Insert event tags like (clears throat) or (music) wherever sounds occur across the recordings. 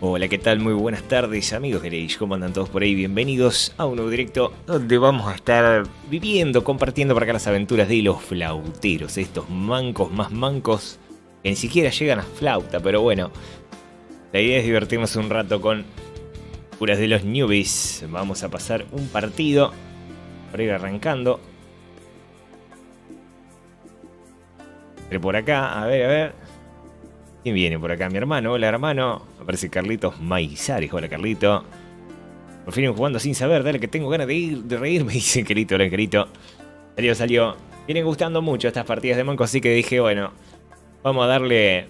Hola, ¿qué tal? Muy buenas tardes, amigos de Leish. ¿Cómo andan todos por ahí? Bienvenidos a un nuevo directo donde vamos a estar viviendo, compartiendo por acá las aventuras de los flauteros, estos mancos más mancos que ni siquiera llegan a flauta, pero bueno, la idea es divertirnos un rato con curas de los newbies. Vamos a pasar un partido por ir arrancando. por acá, a ver, a ver viene por acá? Mi hermano. Hola, hermano. Aparece Carlitos Maizares. Hola, Carlito. Por fin jugando sin saber. Dale, que tengo ganas de ir, de reírme (laughs) dice Carlito, Hola, Carlito. Salió, salió. Vienen gustando mucho estas partidas de Manco, así que dije, bueno, vamos a darle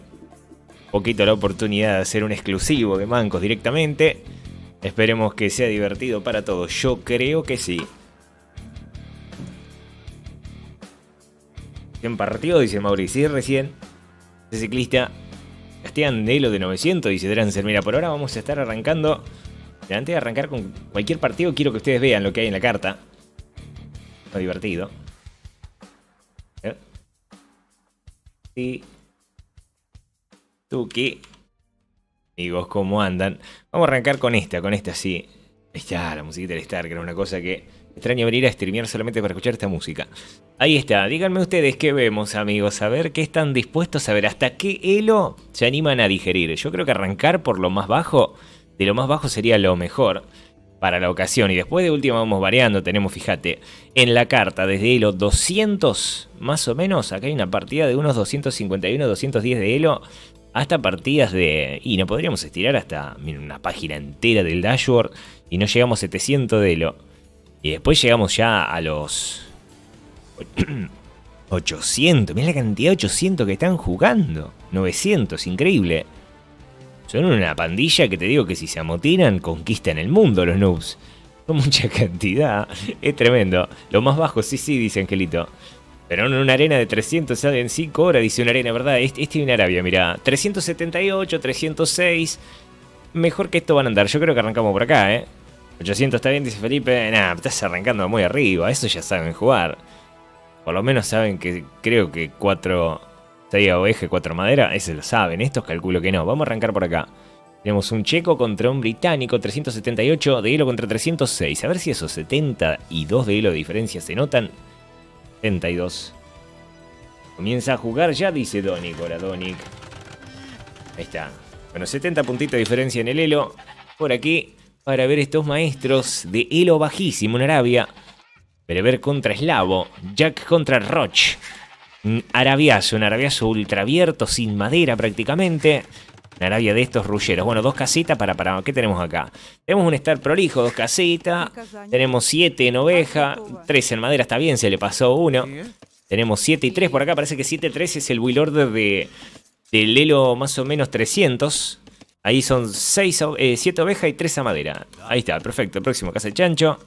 un poquito la oportunidad de hacer un exclusivo de Mancos directamente. Esperemos que sea divertido para todos. Yo creo que sí. En partido, dice Mauricio, recién. Ese ciclista de lo de 900 y deberán ser, mira, por ahora vamos a estar arrancando, antes de arrancar con cualquier partido quiero que ustedes vean lo que hay en la carta. Está divertido. ¿Eh? Y Sí. Amigos, ¿cómo andan? Vamos a arrancar con esta, con esta sí. está, la musiquita del Star, que era una cosa que extraño venir a streamear solamente para escuchar esta música. Ahí está, díganme ustedes qué vemos, amigos, a ver qué están dispuestos a ver, hasta qué elo se animan a digerir. Yo creo que arrancar por lo más bajo, de lo más bajo sería lo mejor para la ocasión. Y después de última vamos variando, tenemos, fíjate, en la carta, desde elo 200, más o menos, acá hay una partida de unos 251, 210 de elo, hasta partidas de... Y no podríamos estirar hasta una página entera del dashboard y no llegamos a 700 de elo. Y después llegamos ya a los 800. (clears throat) Mira la cantidad de 800 que están jugando. 900, increíble. Son una pandilla que te digo que si se amotinan, conquistan el mundo los noobs. Son mucha (laughs) cantidad. Es tremendo. Lo más bajo, sí, sí, dice Angelito. Pero en una arena de 300 sale en 5 horas, dice una arena, ¿verdad? Este, este es en Arabia, mira. 378, 306. Mejor que esto van a andar. Yo creo que arrancamos por acá, ¿eh? 800 está bien, dice Felipe. nada estás arrancando muy arriba. Eso ya saben jugar. Por lo menos saben que creo que 4, 6 eje, 4 madera. Ese lo saben. Estos calculo que no. Vamos a arrancar por acá. Tenemos un checo contra un británico, 378 de hilo contra 306. A ver si esos 72 de hilo de diferencia se notan. 72. Comienza a jugar ya, dice Donic. Hola, Donic. Ahí está. Bueno, 70 puntitos de diferencia en el hilo. Por aquí, para ver estos maestros de elo bajísimo en Arabia. ver, contra Eslavo, Jack contra Roch. Un arabiazo, un arabiazo abierto, sin madera prácticamente. Una Arabia de estos rulleros. Bueno, dos casitas para, para. ¿Qué tenemos acá? Tenemos un estar prolijo, dos casitas. Tenemos siete en oveja. Tres en madera, está bien, se le pasó uno. Tenemos siete y tres por acá. Parece que 7-3 es el Will Order de, de más o menos 300. Ahí son 7 eh, ovejas y 3 a madera. Ahí está, perfecto. próximo casa de chancho.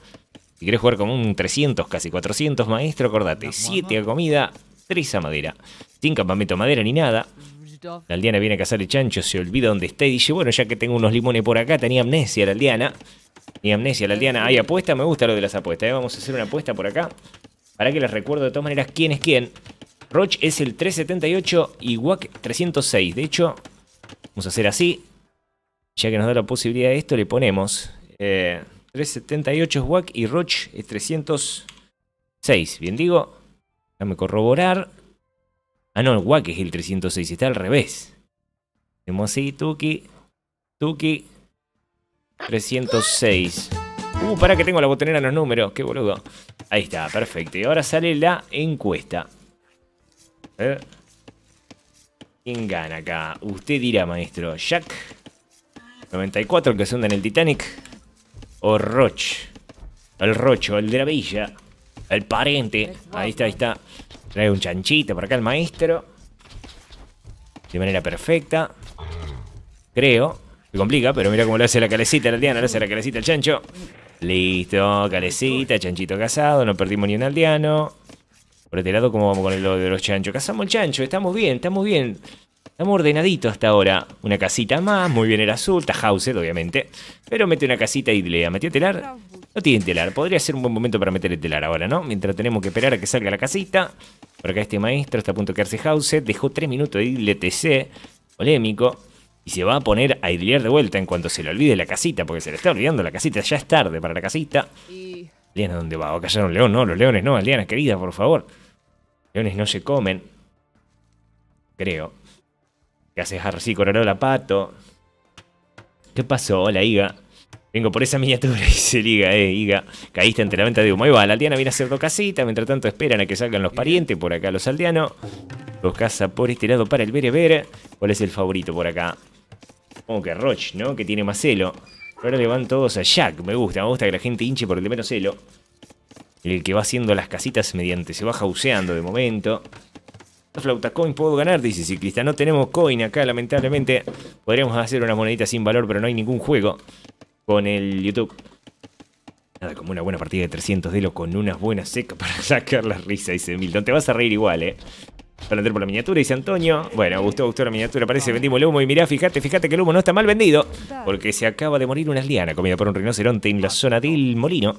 Si querés jugar con un 300, casi 400, maestro, acordate. 7 a comida, 3 a madera. Sin campamento de madera ni nada. La aldeana viene a cazar el chancho, se olvida dónde está y dice, bueno, ya que tengo unos limones por acá, tenía amnesia la aldeana. Tenía amnesia la aldeana. Hay apuesta, me gusta lo de las apuestas. Eh. Vamos a hacer una apuesta por acá. Para que les recuerdo de todas maneras quién es quién. Roche es el 378 y Wack 306. De hecho, vamos a hacer así ya que nos da la posibilidad de esto, le ponemos 378 eh, es WAC y Roach es 306. Bien digo, déjame corroborar. Ah, no, el WAC es el 306, está al revés. Hacemos así, Tuki, Tuki, 306. Uh, para que tengo la botonera en los números, qué boludo. Ahí está, perfecto. Y ahora sale la encuesta. ¿Eh? ¿Quién gana acá? Usted dirá, maestro. Jack 94, el que se hunde en el Titanic. O Roch. El Rocho, el de la villa. El parente, Ahí está, ahí está. Trae un chanchito por acá el maestro. De manera perfecta. Creo. Se complica, pero mira cómo lo hace la calecita, el aldeano. Lo hace la calecita el chancho. Listo, calecita, chanchito casado. No perdimos ni un aldeano. Por este lado, ¿cómo vamos con el de los chanchos? casamos el chancho, estamos bien, estamos bien. Estamos ordenadito hasta ahora. Una casita más, muy bien el azul, está House, obviamente. Pero mete una casita y le metió telar. No tiene telar, podría ser un buen momento para meter el telar ahora, ¿no? Mientras tenemos que esperar a que salga la casita. Por acá este maestro está a punto de quedarse House. Dejó 3 minutos de idle TC, polémico. Y se va a poner a idlear de vuelta en cuanto se le olvide la casita, porque se le está olvidando la casita, ya es tarde para la casita. Y... ¿dónde va? ¿Va a callar un león? No, los leones no, Liana, querida, por favor. Leones no se comen. Creo. ¿Qué haces? Sí, coronado la pato. ¿Qué pasó? Hola, Iga. Vengo por esa miniatura, Y se liga, eh, Iga. Caíste entre la venta de humo. Ahí va, la aldeana viene a hacer dos casitas. Mientras tanto esperan a que salgan los parientes. Por acá los aldeanos. los casas por este lado para el bereber. ¿Cuál es el favorito por acá? Supongo que Roche, ¿no? Que tiene más celo. Ahora le van todos a Jack. Me gusta, me gusta que la gente hinche por el de menos celo. El que va haciendo las casitas mediante... Se va jauseando de momento. Flauta Coin puedo ganar, dice Ciclista. No tenemos coin acá, lamentablemente. Podríamos hacer unas moneditas sin valor, pero no hay ningún juego con el YouTube. Nada, como una buena partida de 300 de lo con unas buenas secas para (laughs) sacar la risa, dice Milton. Te vas a reír igual, eh. Plantar por la miniatura, dice Antonio. Bueno, gustó, gustó la miniatura. Parece vendimos el humo. Y mirá, fíjate, fíjate que el humo no está mal vendido. Porque se acaba de morir una liana comida por un rinoceronte en la zona del molino.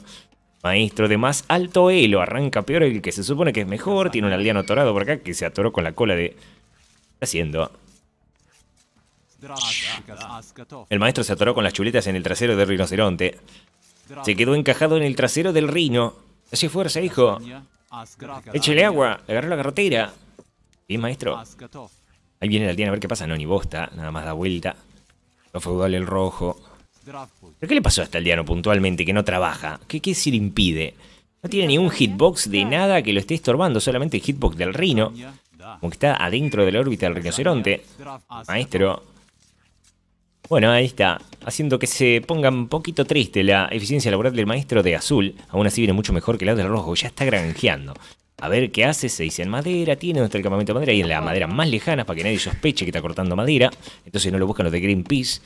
Maestro de más alto elo, arranca peor el que se supone que es mejor. Tiene un aldeano atorado por acá que se atoró con la cola de... ¿Qué está haciendo? El maestro se atoró con las chuletas en el trasero del rinoceronte. Se quedó encajado en el trasero del rino. Hace fuerza, hijo. Échale agua. Agarró la carretera. Bien, maestro. Ahí viene el aldeano a ver qué pasa. No, ni bosta. Nada más da vuelta. Lo feudal el rojo. ¿Pero qué le pasó a este aldeano puntualmente que no trabaja? ¿Qué si le impide? No tiene ningún hitbox de nada que lo esté estorbando, solamente el hitbox del rino. Como que está adentro de la órbita del rinoceronte. Maestro. Bueno, ahí está. Haciendo que se ponga un poquito triste la eficiencia laboral del maestro de azul. Aún así viene mucho mejor que la del rojo. Ya está granjeando. A ver qué hace. Se dice en madera. Tiene nuestro campamento de madera. Y en la madera más lejana para que nadie sospeche que está cortando madera. Entonces no lo buscan los de Greenpeace.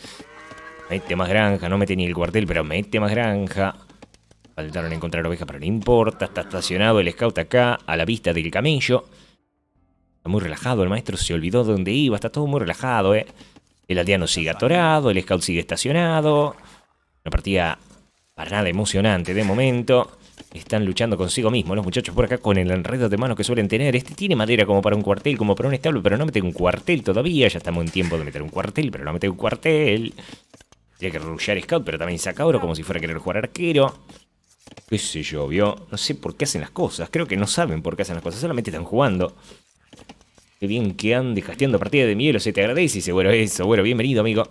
Mete más granja, no mete ni el cuartel, pero mete más granja. Faltaron encontrar ovejas, pero no importa. Está estacionado el scout acá, a la vista del camello. Está muy relajado, el maestro se olvidó de dónde iba. Está todo muy relajado, eh. El aldeano sigue atorado, el scout sigue estacionado. Una partida para nada emocionante de momento. Están luchando consigo mismo los muchachos por acá con el enredo de manos que suelen tener. Este tiene madera como para un cuartel, como para un establo, pero no mete un cuartel todavía. Ya estamos en tiempo de meter un cuartel, pero no mete un cuartel. Tiene que rushear Scout, pero también oro como si fuera a querer jugar arquero. Qué sé yo, vio. No sé por qué hacen las cosas. Creo que no saben por qué hacen las cosas. Solamente están jugando. Qué bien que andes casteando partidas de miel. O te agradece y seguro eso, bueno, bienvenido, amigo.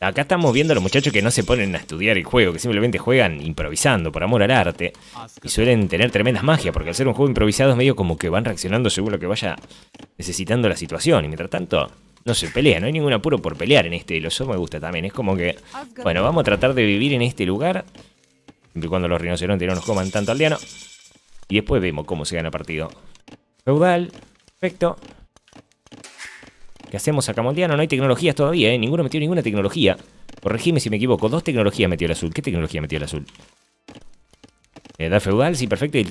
Acá estamos viendo a los muchachos que no se ponen a estudiar el juego, que simplemente juegan improvisando por amor al arte. Y suelen tener tremendas magias, porque al ser un juego improvisado es medio como que van reaccionando según lo que vaya necesitando la situación. Y mientras tanto, no se pelea, no hay ningún apuro por pelear en este. Los me gusta también. Es como que, bueno, vamos a tratar de vivir en este lugar. Siempre cuando los rinocerontes no nos coman tanto aldeano. Y después vemos cómo se gana partido. Feudal, perfecto. ¿Qué hacemos acá, Moldiano? No hay tecnologías todavía, ¿eh? Ninguno metió ninguna tecnología. Corregime si me equivoco. Dos tecnologías metió el azul. ¿Qué tecnología metió el azul? Edad eh, feudal, sí, perfecto, y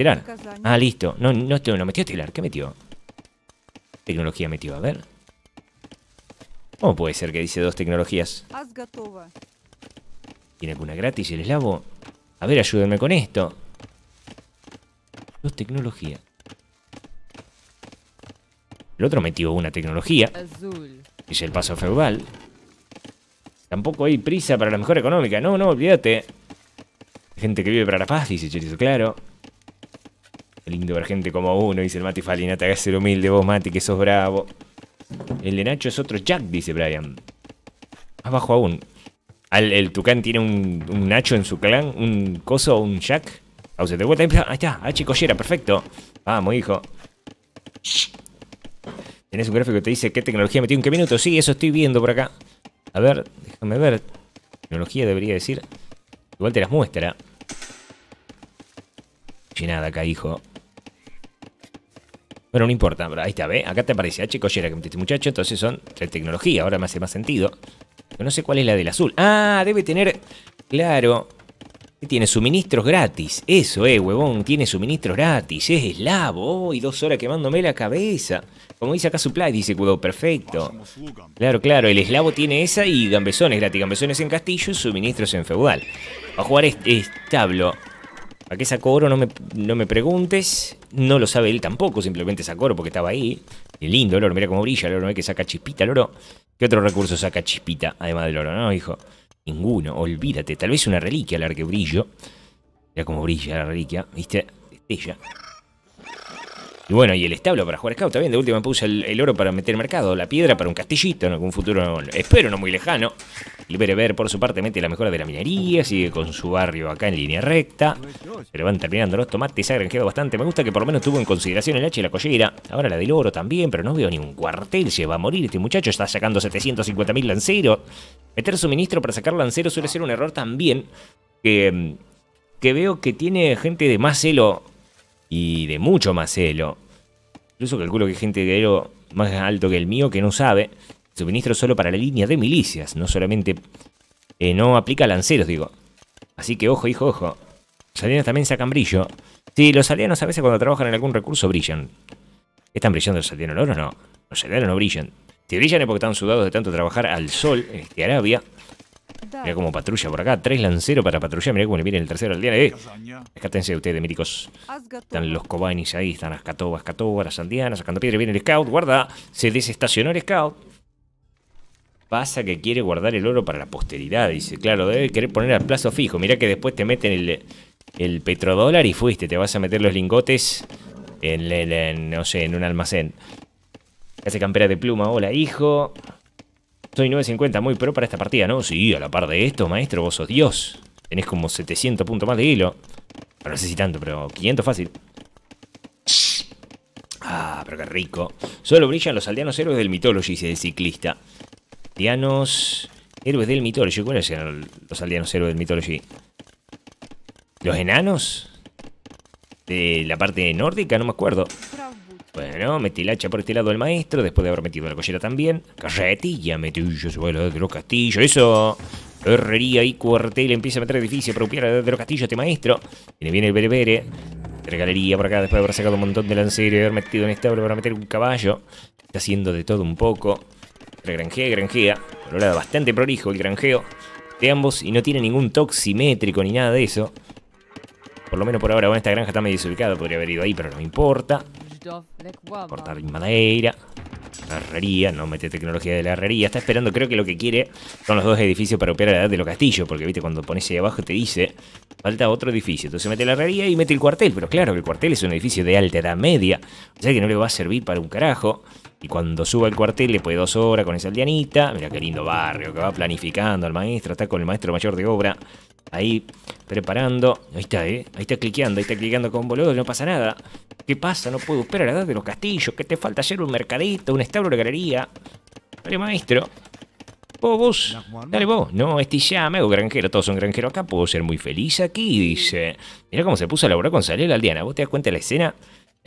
Ah, listo. No, no, no metió telar. ¿Qué metió? Tecnología metió, a ver. ¿Cómo puede ser que dice dos tecnologías? ¿Tiene alguna gratis el eslavo? A ver, ayúdenme con esto. Dos tecnologías. El otro metió una tecnología. Es el paso feudal. Tampoco hay prisa para la mejora económica. No, no, olvídate. Gente que vive para la paz, dice Chorizo, claro. El lindo ver gente como uno, dice el Mati Falina. Te hagas ser humilde vos, Mati, que sos bravo. El de Nacho es otro Jack, dice Brian. Abajo aún. el Tucán tiene un, Nacho en su clan, un coso, un Jack. Ah, de vuelta. Ahí está, H. Ah, Collera, perfecto. Vamos, hijo. Tenés un gráfico que te dice qué tecnología metió en qué minuto. Sí, eso estoy viendo por acá. A ver, déjame ver. Tecnología debería decir. Igual te las muestra. nada acá, hijo. Bueno, no importa, ahí está, ¿ve? Acá te aparece H, era que metiste muchacho, entonces son de tecnología, ahora me hace más sentido. no sé cuál es la del azul. Ah, debe tener, claro, tiene suministros gratis. Eso, eh, huevón, tiene suministros gratis. Es eslavo, y dos horas quemándome la cabeza. Como dice acá Supply, dice huevón, perfecto. Claro, claro, el eslavo tiene esa y gambesones gratis. Gambesones en castillo y suministros en feudal. Va a jugar establo. Este, este ¿Para qué saco oro? No me, no me preguntes no lo sabe él tampoco, simplemente sacó oro porque estaba ahí. Qué lindo el oro, mira cómo brilla el oro, ¿no? que saca chispita el oro. ¿Qué otro recurso saca chispita además del oro, no, hijo? Ninguno, olvídate. Tal vez una reliquia el arquebrillo brillo. Mira cómo brilla la reliquia, ¿viste? Estella. Y bueno, y el establo para jugar scout también. De última puse el, el oro para meter mercado, la piedra para un castillito en algún futuro, espero no muy lejano. bereber, por su parte, mete la mejora de la minería, sigue con su barrio acá en línea recta. Pero van terminando los tomates, ha granjeado bastante. Me gusta que por lo menos tuvo en consideración el H y la collera. Ahora la del oro también, pero no veo ni un cuartel. Se va a morir este muchacho, está sacando 750.000 lanceros. Meter suministro para sacar lanceros suele ser un error también. Que, que veo que tiene gente de más celo y de mucho más celo. Incluso calculo que hay gente de más alto que el mío que no sabe. Suministro solo para la línea de milicias, no solamente... Eh, no aplica lanceros, digo. Así que ojo, hijo, ojo. Los aldeanos también sacan brillo. Sí, los aldeanos a veces cuando trabajan en algún recurso brillan. ¿Están brillando los aldeanos el oro? No. Los aldeanos no brillan. Si brillan es porque están sudados de tanto trabajar al sol en este Arabia. Mira como patrulla por acá. Tres lanceros para patrulla Mira cómo le viene el tercero al día. ¡Eh! escatense de ustedes, míticos Están los cobainis ahí. Están las catobas, catobas, las andianas, sacando piedra. Viene el scout. Guarda. Se desestacionó el scout. Pasa que quiere guardar el oro para la posteridad. Dice, claro, debe querer poner al plazo fijo. mira que después te meten el, petrodólar y fuiste. Te vas a meter los lingotes en, no sé, en un almacén. Hace campera de pluma. Hola, hijo. Soy 950, muy pero para esta partida, ¿no? Sí, a la par de esto, maestro, vos sos Dios. Tenés como 700 puntos más de hilo. no sé si tanto, pero 500 fácil. Ah, pero qué rico. Solo brillan los aldeanos héroes del Mythology, dice el ciclista. Aldeanos héroes del Mythology. ¿Cuáles eran los aldeanos héroes del Mythology? ¿Los enanos? ¿De la parte nórdica? No me acuerdo. Bueno, metí la hacha por este lado al maestro, después de haber metido la collera también. Carretilla, metí yo se de los castillos, eso. Herrería y cuartel, empieza a meter edificio para upiar de los castillos este maestro. Viene bien el berebere. regalería por acá, después de haber sacado un montón de lanceros y haber metido en establo este para meter un caballo. Está haciendo de todo un poco. Granjea y granjea. Por lado bastante prolijo el granjeo de ambos y no tiene ningún toque simétrico ni nada de eso. Por lo menos por ahora, bueno, esta granja está medio desubicada, podría haber ido ahí, pero no me importa. Cortar madera. Herrería, no mete tecnología de la herrería. Está esperando, creo que lo que quiere son los dos edificios para operar la edad de los castillos. Porque viste, cuando pones ahí abajo te dice falta otro edificio. Entonces mete la herrería y mete el cuartel. Pero claro, que el cuartel es un edificio de alta edad media. O sea que no le va a servir para un carajo. Y cuando suba al cuartel, le puede dos horas con esa aldeanita, mira qué lindo barrio que va planificando al maestro, está con el maestro mayor de obra ahí preparando. Ahí está, ¿eh? Ahí está cliqueando, ahí está cliqueando con boludo, no pasa nada. ¿Qué pasa? No puedo esperar a la edad de los castillos. ¿Qué te falta Ayer Un mercadito, un establo, una galería. Dale, maestro. Vos, vos. Dale, vos. No, este ya me hago granjero. Todos son granjeros acá. Puedo ser muy feliz aquí, dice. Mira cómo se puso a laburar con Salel la aldeana. ¿Vos te das cuenta de la escena?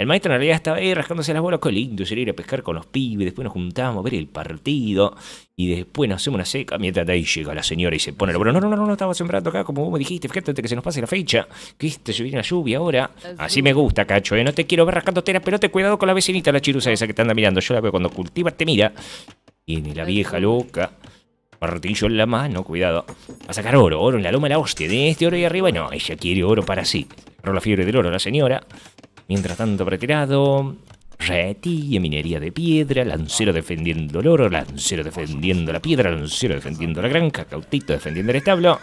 El maestro en realidad estaba ahí rascándose las bolas, qué lindo sería ir a pescar con los pibes, después nos juntamos a ver el partido y después nos hacemos una seca, mientras de ahí llega la señora y se pone, pero no, no, no, no, no, estaba sembrando acá como vos me dijiste, fíjate que se nos pase la fecha, que este se viene la lluvia ahora. Así me gusta, cacho, ¿eh? no te quiero ver rascando rascándote Pero te cuidado con la vecinita, la chirusa esa que te anda mirando, yo la veo cuando cultiva, te mira. Y la vieja loca martillo en la mano, cuidado. Va a sacar oro, oro en la loma la hostia. De este oro y arriba, no, ella quiere oro para sí. rola la fiebre del oro la señora. Mientras tanto, retirado. Retilla, minería de piedra, lancero defendiendo el oro, lancero defendiendo la piedra, lancero defendiendo la granja, cautito defendiendo el establo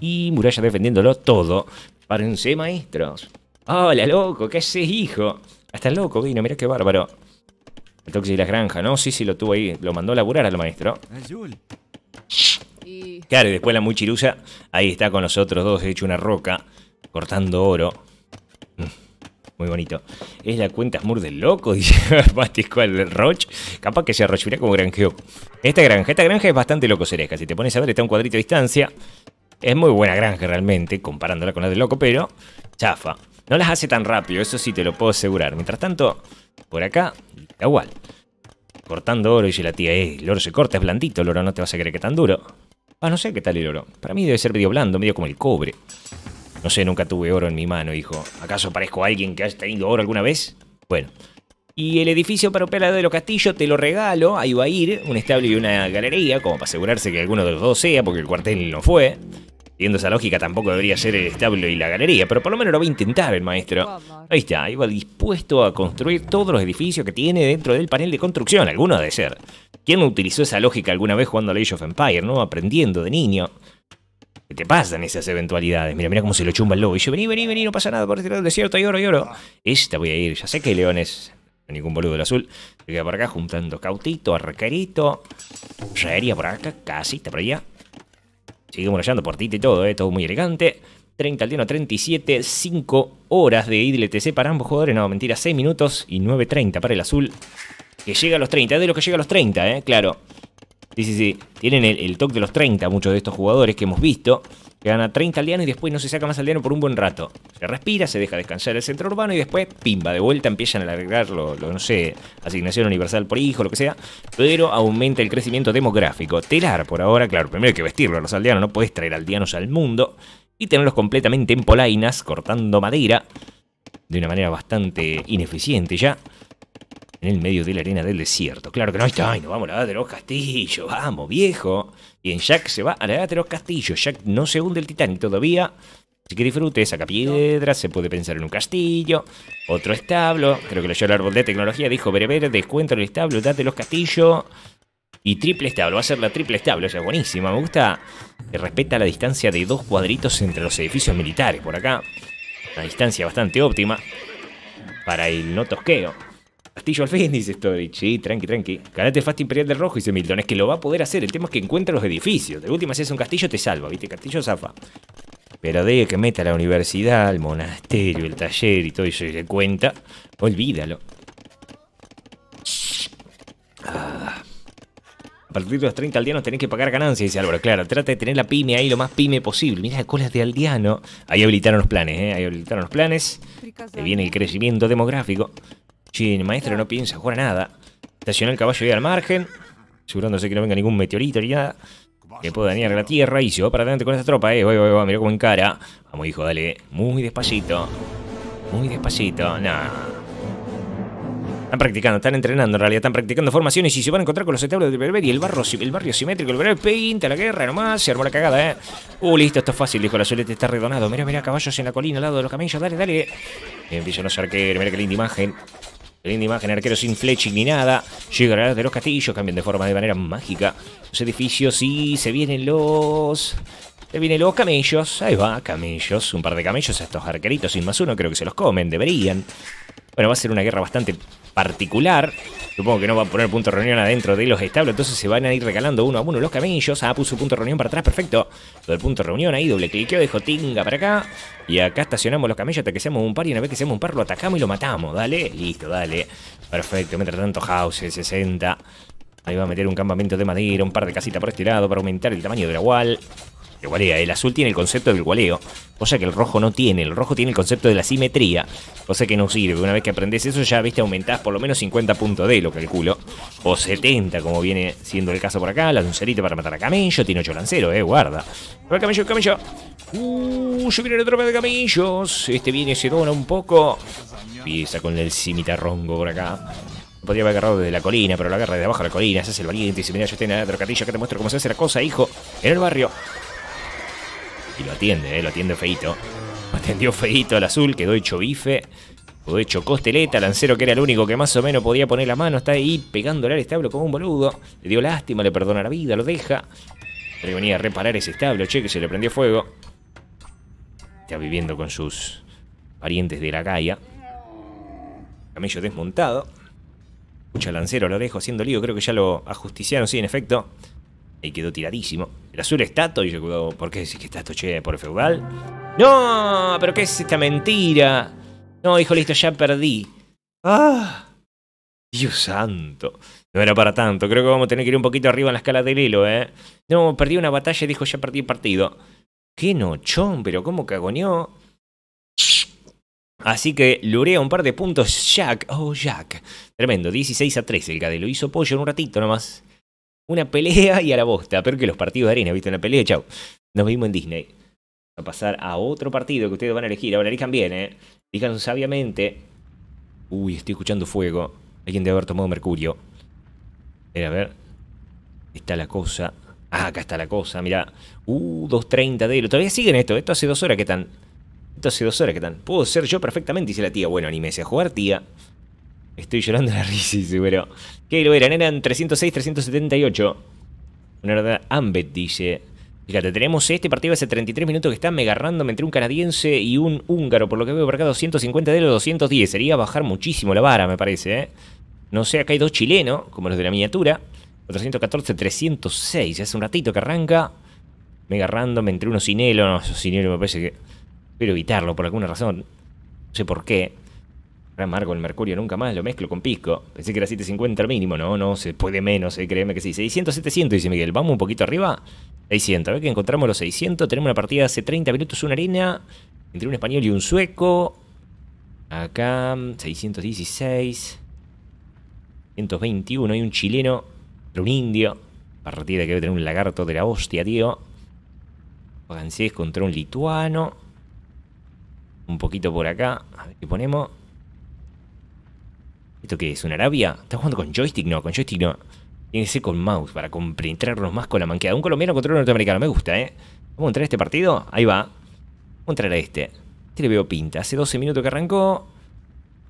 y muralla defendiéndolo todo. Párense, maestros. Hola, loco, ¿qué haces, hijo? Hasta el loco vino, mirá qué bárbaro. El Toxi de las granjas, ¿no? Sí, sí, lo tuvo ahí. Lo mandó a laburar al maestro. Azul. Claro, y después la muy chirusa, ahí está con los otros dos, hecho una roca, cortando oro muy bonito. Es la cuenta Smur del loco, (laughs) dice Matisco el Roch. Capaz que se arrochura como granjeo. Esta granja, esta granja es bastante loco cereja. Si te pones a ver, está a un cuadrito de distancia. Es muy buena granja realmente, comparándola con la del loco, pero chafa. No las hace tan rápido, eso sí te lo puedo asegurar. Mientras tanto, por acá, igual. Cortando oro, si la tía, eh, el oro se corta, es blandito el oro, no te vas a creer que tan duro. Ah, no sé qué tal el oro. Para mí debe ser medio blando, medio como el cobre. No sé, nunca tuve oro en mi mano, hijo. ¿Acaso parezco a alguien que haya tenido oro alguna vez? Bueno. Y el edificio para de los castillos te lo regalo. Ahí va a ir un establo y una galería, como para asegurarse que alguno de los dos sea, porque el cuartel no fue. Viendo esa lógica, tampoco debería ser el establo y la galería, pero por lo menos lo va a intentar el maestro. Ahí está, iba dispuesto a construir todos los edificios que tiene dentro del panel de construcción, alguno ha de ser. ¿Quién utilizó esa lógica alguna vez jugando a Age of Empire, no? Aprendiendo de niño. ¿Qué te pasan esas eventualidades. Mira, mira cómo se lo chumba el lobo. Y yo, vení, vení, vení, no pasa nada, por el desierto del desierto, hay oro. Esta voy a ir, ya sé que León es ningún boludo del azul. Se queda por acá juntando cautito, arquerito, rearía por acá, casi está por allá. Seguimos por portita y todo, eh, todo muy elegante. 30 al día, 37, 5 horas de TC para ambos jugadores, no, mentira, 6 minutos y 9.30 para el azul, que llega a los 30, es de lo que llega a los 30, eh, claro. Sí, sí, sí. Tienen el, toque de los 30, muchos de estos jugadores que hemos visto. Que gana 30 aldeanos y después no se saca más aldeano por un buen rato. Se respira, se deja descansar el centro urbano y después, pimba, de vuelta empiezan a arreglar lo, no sé, asignación universal por hijo, lo que sea. Pero aumenta el crecimiento demográfico. Telar, por ahora, claro, primero hay que vestirlo a los aldeanos, no puedes traer aldeanos al mundo. Y tenerlos completamente en polainas, cortando madera. De una manera bastante ineficiente ya en el medio de la arena del desierto. Claro que no, está, ay, nos vamos a la de los castillos, vamos, viejo. Y en Jack se va a la de los castillos. Jack no se hunde el Titanic todavía. Así que disfrute, saca piedras, se puede pensar en un castillo, otro establo. Creo que lo leyó el árbol de tecnología, dijo Bereber, descuento el establo, date los castillos. Y triple establo, va a ser la triple establo, o sea, buenísima, me gusta. Que respeta la distancia de dos cuadritos entre los edificios militares por acá. Una distancia bastante óptima para el no tosqueo. Castillo al fin, dice esto. Sí, tranqui, tranqui. Ganate Fast Imperial del Rojo, dice Milton. Es que lo va a poder hacer. El tema es que encuentra los edificios. De última, si es un castillo, te salva, ¿viste? Castillo zafa. Pero de que meta la universidad, el monasterio, el taller y todo eso y se cuenta, olvídalo. Ah. A partir de los 30 aldeanos tenés que pagar ganancias, dice Álvaro. Claro, trata de tener la pyme ahí lo más pyme posible. Mira colas de aldeano. Ahí habilitaron los planes, ¿eh? Ahí habilitaron los planes. Se eh, viene el crecimiento demográfico. Chin, maestro no piensa jugar nada. Estaciona el caballo ahí al margen, asegurándose que no venga ningún meteorito ni nada. Que pueda dañar la tierra y se va para adelante con esta tropa, eh. Voy, voy, voy, Mira cómo encara. Vamos, hijo, dale. Muy despacito. Muy despacito. Nah. Están practicando, están entrenando en realidad, están practicando formaciones y se van a encontrar con los establos del Berber y el barrio, el barrio simétrico, el Berber pinta la guerra nomás, se armó la cagada, eh. Uh, listo, esto es fácil, dijo la solete, está redonado. Mira, mira, caballos en la colina al lado de los camellos, dale, dale. no los arqueros, mira qué linda imagen. Linda imagen, arqueros sin fletching ni nada. hablar de los castillos, cambian de forma de manera mágica. Los edificios y se vienen los... Se vienen los camellos. Ahí va, camellos. Un par de camellos a estos arqueritos sin más uno. Creo que se los comen, deberían. Bueno, va a ser una guerra bastante particular. Supongo que no va a poner punto de reunión adentro de los establos, entonces se van a ir regalando uno a uno los camellos. Ah, puso punto de reunión para atrás, perfecto. Lo del punto de reunión ahí, doble cliqueo, dejo tinga para acá. Y acá estacionamos los camellos hasta que seamos un par y una vez que seamos un par lo atacamos y lo matamos. Dale, listo, dale. Perfecto, mientras tanto House 60. Ahí va a meter un campamento de madera, un par de casitas por este lado para aumentar el tamaño de la wall. El azul tiene el concepto del gualeo, O sea que el rojo no tiene. El rojo tiene el concepto de la simetría, O sea que no sirve. Una vez que aprendes eso, ya viste, aumentás por lo menos 50 puntos de lo calculo, o 70, como viene siendo el caso por acá. La lucerita para matar a camello, tiene 8 lanceros, eh, guarda. el camello, camello. Uh, yo viene el otro de camellos. Este viene, se dona un poco. Empieza con el cimitarrongo por acá podría haber agarrado desde la colina, pero lo agarra de abajo de la colina, se es el valiente y si mira, yo estoy en el otro cartillo acá te muestro cómo se hace la cosa, hijo, en el barrio. Y lo atiende, eh, lo atiende feito. Atendió feito al azul, quedó hecho bife. Quedó hecho costeleta, lancero que era el único que más o menos podía poner la mano. Está ahí pegándole al establo como un boludo. Le dio lástima, le perdona la vida, lo deja. Pero venía a reparar ese establo, che, que se le prendió fuego. Está viviendo con sus parientes de la Gaia. Camello desmontado. mucha lancero, lo dejo haciendo lío. Creo que ya lo ajusticiaron, sí, en efecto y quedó tiradísimo. El azul está todo y yo, ¿por qué decís que está Tato, che, por el feudal? No, pero ¿qué es esta mentira? No, hijo, listo, ya perdí. Ah, Dios santo. No era para tanto, creo que vamos a tener que ir un poquito arriba en la escala del hilo, ¿eh? No, perdí una batalla y dijo, ya perdí el partido. Qué nochón, pero cómo cagoneó. Así que lurea un par de puntos. Jack, oh Jack. Tremendo, 16 a 13 el Lo Hizo pollo en un ratito nomás. Una pelea y a la bosta. Peor que los partidos de arena, ¿viste? Una pelea y chau. Nos vimos en Disney. A pasar a otro partido que ustedes van a elegir. Ahora elijan bien, ¿eh? Elijan sabiamente. Uy, estoy escuchando fuego. Alguien debe haber tomado mercurio. a ver. Está la cosa. Ah, acá está la cosa, mirá. Uh, 2.30 de lo. Todavía siguen esto. Esto hace dos horas que están. Esto hace dos horas que están. Puedo ser yo perfectamente, dice la tía. Bueno, anímese a jugar, tía. Estoy llorando la (laughs) risa, seguro. ¿Qué lo eran? Eran 306, 378. Una verdad, Ambet dice. Fíjate, tenemos este partido hace 33 minutos que está megarrando, entre un canadiense y un húngaro. Por lo que veo por acá 250 de los 210. Sería bajar muchísimo la vara, me parece. ¿eh? No sé, acá hay dos chilenos, como los de la miniatura. 414, 306. Hace un ratito que arranca. Mega entre uno sinelo, No, sin me parece que... Quiero evitarlo por alguna razón. No sé por qué. Remargo el mercurio nunca más, lo mezclo con pisco. Pensé que era 750 mínimo, no, no, se puede menos, eh, créeme que sí. 600, 700, dice Miguel. Vamos un poquito arriba. 600, a ver que encontramos los 600. Tenemos una partida hace 30 minutos, una arena. Entre un español y un sueco. Acá, 616. 121, hay un chileno. Un indio. Partida que debe tener un lagarto de la hostia, tío. Francés contra un lituano. Un poquito por acá. A ver qué ponemos. ¿Esto qué es? ¿Una Arabia? ¿Estás jugando con joystick? No, con joystick no. Tiene que ser con mouse para entrarnos más con la manqueada. Un colombiano contra un norteamericano. Me gusta, ¿eh? Vamos a entrar a este partido. Ahí va. Vamos a entrar a este. Este le veo pinta. Hace 12 minutos que arrancó.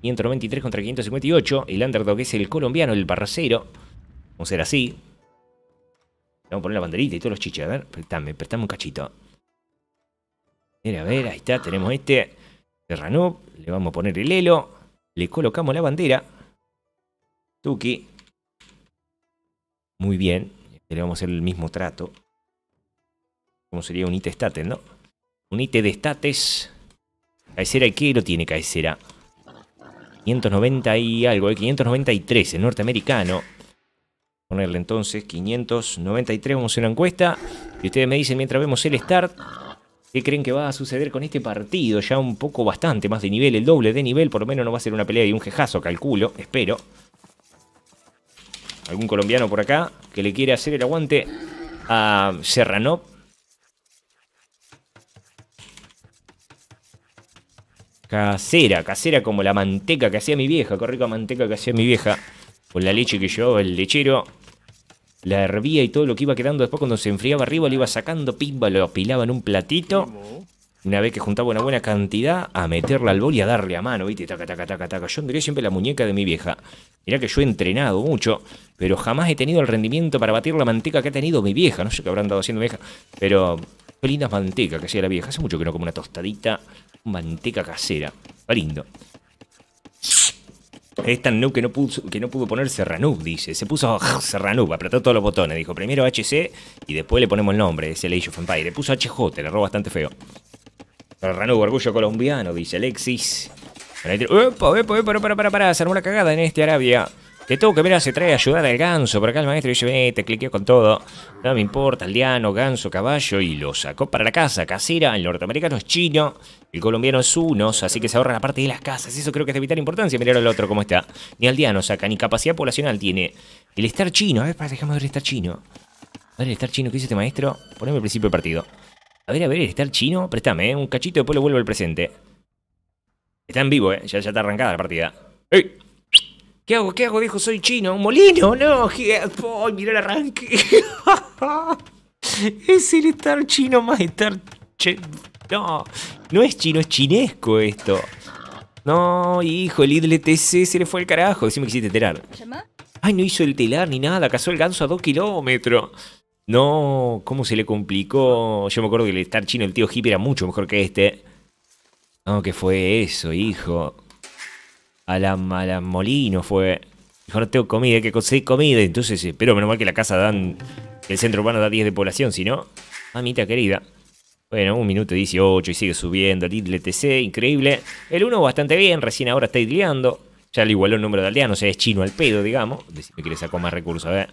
193 contra 558. El underdog es el colombiano, el barracero. Vamos a ser así. Vamos a poner la banderita y todos los chiches. A ver, prestame, prestame un cachito. Mira, a ver, ahí está. Tenemos este. Terranub. Le vamos a poner el elo. Le colocamos la bandera. Tuki. Muy bien. Le vamos a hacer el mismo trato. ¿Cómo sería un ite status, ¿no? Un ite de status. Caicera, ¿qué lo tiene caesera? 590 y algo, 593, eh, el norteamericano. Ponerle entonces 593, vamos a hacer una encuesta. Y ustedes me dicen mientras vemos el start, ¿qué creen que va a suceder con este partido? Ya un poco bastante más de nivel, el doble de nivel, por lo menos no va a ser una pelea y un jejazo, calculo, espero algún colombiano por acá que le quiere hacer el aguante a Serrano. Casera, casera como la manteca que hacía mi vieja, qué rica manteca que hacía mi vieja. Con la leche que llevaba el lechero. La hervía y todo lo que iba quedando después cuando se enfriaba arriba le iba sacando, pimba, lo apilaba en un platito una vez que juntaba una buena cantidad, a meterla al bol y a darle a mano, ¿viste? Taca, taca, taca, taca. Yo andaría siempre la muñeca de mi vieja. Mirá que yo he entrenado mucho, pero jamás he tenido el rendimiento para batir la manteca que ha tenido mi vieja. No sé qué habrán dado haciendo mi vieja, pero qué manteca que hacía la vieja. Hace mucho que no como una tostadita, manteca casera. Va lindo. Es tan que no pudo, que no pudo poner Serranub, dice. Se puso ah, Serranub, apretó todos los botones. Dijo primero HC y después le ponemos el nombre. Es el Age of Empire. Le puso HJ, le robó bastante feo. Ranú, orgullo colombiano, dice Alexis. Epa, epa, epa, para, para, para, se armó cagada en este Arabia. Que tengo que ver, se trae a ayudar al ganso. Por acá el maestro dice, vete, cliqueo con todo. No me importa, aldeano, ganso, caballo. Y lo sacó para la casa, casera. El norteamericano es chino, el colombiano es unos. Así que se ahorra la parte de las casas. Eso creo que es de vital importancia. Mirar al otro cómo está. Ni aldeano saca, ni capacidad poblacional tiene. El estar chino, a ver, para, dejamos ver el estar chino. A ver el estar chino ¿qué hizo este maestro. Poneme el principio de partido. A ver, a ver, el el chino. Préstame, eh, un cachito, y después lo vuelvo al presente. Está en vivo, eh, Ya, ya está arrancada la partida. ¡Ey! ¿Qué hago? ¿Qué hago, Dijo Soy chino. ¿Un molino? No, oh, mirá el arranque. (laughs) es el estar chino más estar... No, no es chino, es chinesco esto. No, hijo, el e TC se le fue al carajo. Decime que hiciste telar. Ay, no hizo el telar ni nada. Cazó el ganso a dos kilómetros. No, ¿cómo se le complicó? Yo me acuerdo que el estar chino, el tío hippie, era mucho mejor que este. No, que fue eso, hijo. A la, molino fue. Hijo, no tengo comida, que conseguir comida. Entonces, eh, pero menos mal que la casa dan. El centro urbano da 10 de población, si no. Mamita querida. Bueno, un minuto 18 y sigue subiendo. Lidl TC, increíble. El 1 bastante bien, recién ahora está idleando. Ya le igualó el número de aldeanos, o sea, es chino al pedo, digamos. Decime que le sacó más recursos, a ver.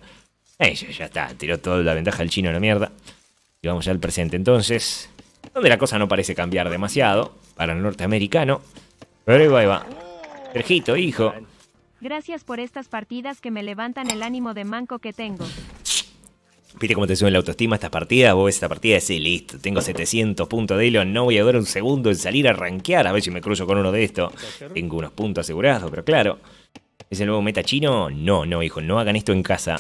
Eh, ya, está, tiró toda la ventaja del chino a la mierda. Y vamos ya al presente entonces, donde la cosa no parece cambiar demasiado para el norteamericano. Pero ahí va, ahí va. hijo. Gracias por estas partidas que me levantan el ánimo de manco que tengo. ¿Viste cómo te sube la autoestima estas partidas? Vos ves esta partida y sí, listo, tengo 700 puntos de hilo, no voy a durar un segundo en salir a rankear, a ver si me cruzo con uno de estos. Tengo unos puntos asegurados, pero claro. ¿Es el nuevo meta chino? No, no, hijo, no hagan esto en casa.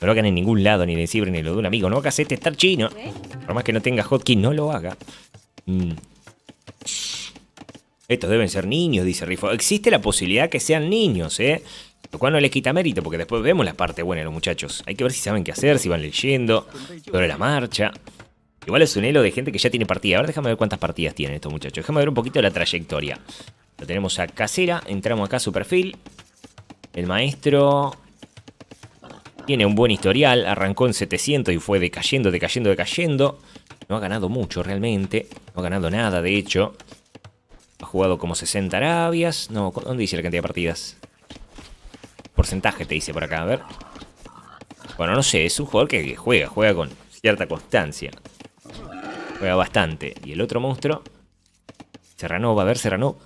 No lo hagan en ningún lado, ni de cibre, ni lo de un amigo. No hagas este estar chino. ¿Eh? Por más que no tenga hotkey, no lo haga. Mm. Estos deben ser niños, dice Rifo. Existe la posibilidad que sean niños, ¿eh? Lo cual no les quita mérito, porque después vemos la parte buena de los muchachos. Hay que ver si saben qué hacer, si van leyendo, sobre la marcha. Igual es un elo de gente que ya tiene partida. A ver, déjame ver cuántas partidas tienen estos muchachos. Déjame ver un poquito la trayectoria. Lo tenemos a Casera, entramos acá a su perfil. El maestro tiene un buen historial, arrancó en 700 y fue decayendo, decayendo, decayendo. No ha ganado mucho realmente, no ha ganado nada de hecho. Ha jugado como 60 Arabias. No, ¿dónde dice la cantidad de partidas? Porcentaje te dice por acá, a ver. Bueno, no sé, es un jugador que juega, juega con cierta constancia. Juega bastante. Y el otro monstruo. Serrano, va a ver, Serrano.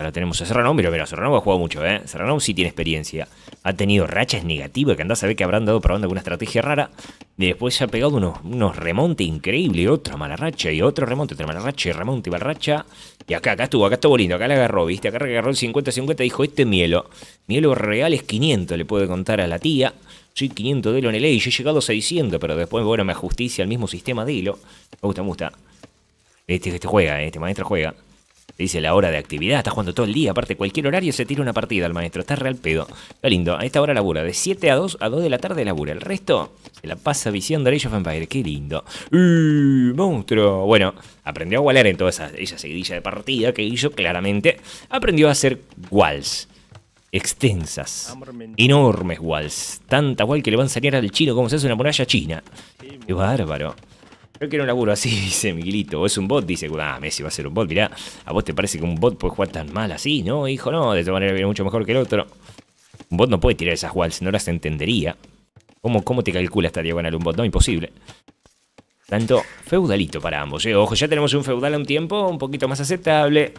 Ahora tenemos a Serrano, pero mira, Serrano ha jugado mucho, ¿eh? Serrano sí tiene experiencia. Ha tenido rachas negativas, que andás a ver que habrán dado probando alguna estrategia rara. Y después se ha pegado unos, unos remontes increíbles, otra mala racha, y otro remonte, otra mala racha, y remonte y mala racha. Y acá, acá estuvo, acá estuvo lindo, acá la agarró, ¿viste? Acá agarró el 50-50 dijo, este mielo. Mielo real es 500, le puede contar a la tía. Soy 500 de lo en el y yo he llegado a 600, pero después, bueno, me ajusticia al mismo sistema de hilo. Me gusta, me gusta. Este, este juega, ¿eh? este maestro juega dice la hora de actividad, está jugando todo el día, aparte cualquier horario se tira una partida al maestro, está real pedo. Está lindo, a esta hora labura, de 7 a 2 a 2 de la tarde labura, el resto se la pasa visión Age of Empire, qué lindo. Uh, monstruo. Bueno, aprendió a gualar en todas esas seguidillas de partida que hizo claramente, aprendió a hacer walls extensas, enormes walls, tanta wall que le van a salir al chino como se hace una muralla china. Qué bárbaro. Yo quiero un laburo así, (laughs) dice Miguelito. O es un bot, dice. Ah, Messi va a ser un bot. Mirá, ¿a vos te parece que un bot puede jugar tan mal así? No, hijo, no. De esta manera viene mucho mejor que el otro. Un bot no puede tirar esas walls, no las entendería. ¿Cómo, cómo te calcula esta diagonal un bot? No, imposible. Tanto feudalito para ambos. ¿eh? Ojo, ya tenemos un feudal a un tiempo un poquito más aceptable.